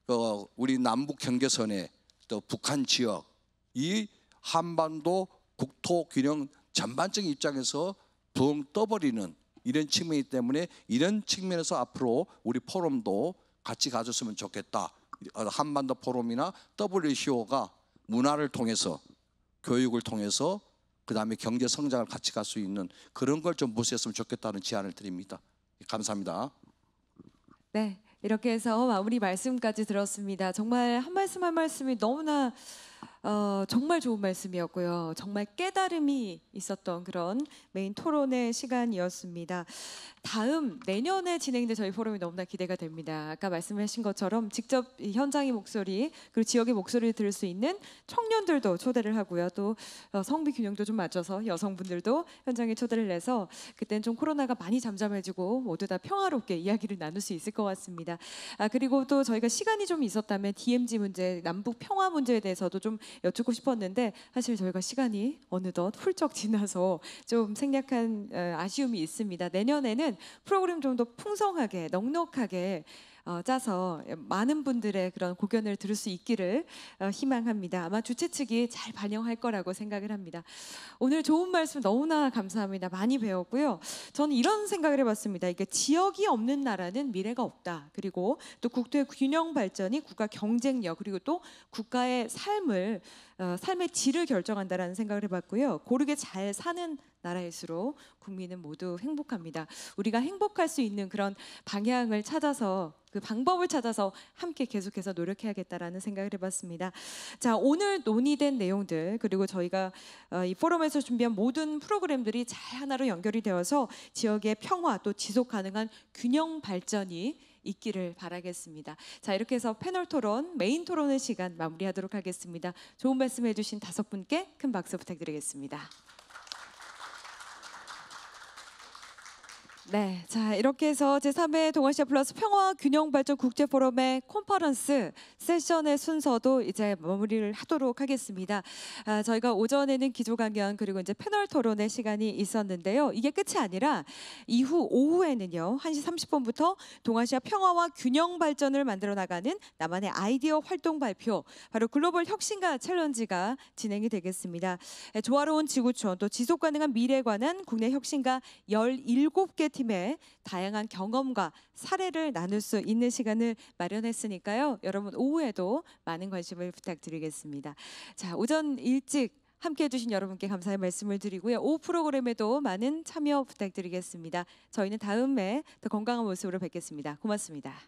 [SPEAKER 18] 어, 우리 남북 경계선에 또 북한 지역 이 한반도 국토 균형 전반적인 입장에서 붕 떠버리는 이런 측면이 기 때문에 이런 측면에서 앞으로 우리 포럼도 같이 가졌으면 좋겠다. 어, 한반도 포럼이나 WTO가 문화를 통해서 교육을 통해서 그 다음에 경제 성장을 같이 갈 수 있는 그런 걸좀모셨으면 좋겠다는 제안을 드립니다. 예, 감사합니다.
[SPEAKER 1] 네, 이렇게 해서 마무리 말씀까지 들었습니다. 정말 한 말씀 한 말씀이 너무나 어, 정말 좋은 말씀이었고요. 정말 깨달음이 있었던 그런 메인 토론의 시간이었습니다. 다음 내년에 진행될 저희 포럼이 너무나 기대가 됩니다. 아까 말씀하신 것처럼 직접 현장의 목소리 그리고 지역의 목소리를 들을 수 있는 청년들도 초대를 하고요. 또 어, 성비 균형도 좀 맞춰서 여성분들도 현장에 초대를 해서 그때는 좀 코로나가 많이 잠잠해지고 모두 다 평화롭게 이야기를 나눌 수 있을 것 같습니다. 아, 그리고 또 저희가 시간이 좀 있었다면 DMZ 문제, 남북 평화 문제에 대해서도 좀 여쭙고 싶었는데 사실 저희가 시간이 어느덧 훌쩍 지나서 좀 생략한 어, 아쉬움이 있습니다. 내년에는 프로그램 좀 더 풍성하게 넉넉하게 어, 짜서 많은 분들의 그런 고견을 들을 수 있기를 어, 희망합니다. 아마 주최 측이 잘 반영할 거라고 생각을 합니다. 오늘 좋은 말씀 너무나 감사합니다. 많이 배웠고요. 저는 이런 생각을 해봤습니다. 이게 지역이 없는 나라는 미래가 없다. 그리고 또 국토의 균형 발전이 국가 경쟁력 그리고 또 국가의 삶을 어, 삶의 질을 결정한다라는 생각을 해봤고요. 고르게 잘 사는 나라일수록 국민은 모두 행복합니다. 우리가 행복할 수 있는 그런 방향을 찾아서 그 방법을 찾아서 함께 계속해서 노력해야겠다라는 생각을 해봤습니다. 자 오늘 논의된 내용들 그리고 저희가 어, 이 포럼에서 준비한 모든 프로그램들이 잘 하나로 연결이 되어서 지역의 평화 또 지속 가능한 균형 발전이 있기를 바라겠습니다. 자 이렇게 해서 패널 토론 메인 토론의 시간 마무리하도록 하겠습니다. 좋은 말씀해 주신 다섯 분께 큰 박수 부탁드리겠습니다. 네, 자 이렇게 해서 제3회 동아시아 플러스 평화 균형 발전 국제 포럼의 콘퍼런스 세션의 순서도 이제 마무리를 하도록 하겠습니다. 아, 저희가 오전에는 기조 강연 그리고 이제 패널 토론의 시간이 있었는데요. 이게 끝이 아니라 이후 오후에는요 1시 30분부터 동아시아 평화와 균형 발전을 만들어 나가는 나만의 아이디어 활동 발표 바로 글로벌 혁신가 챌린지가 진행이 되겠습니다. 예, 조화로운 지구촌 또 지속 가능한 미래에 관한 국내 혁신가 17개 팀의 다양한 경험과 사례를 나눌 수 있는 시간을 마련했으니까요. 여러분 오후에도 많은 관심을 부탁드리겠습니다. 자, 오전 일찍 함께 해주신 여러분께 감사의 말씀을 드리고요. 오후 프로그램에도 많은 참여 부탁드리겠습니다. 저희는 다음에 더 건강한 모습으로 뵙겠습니다. 고맙습니다.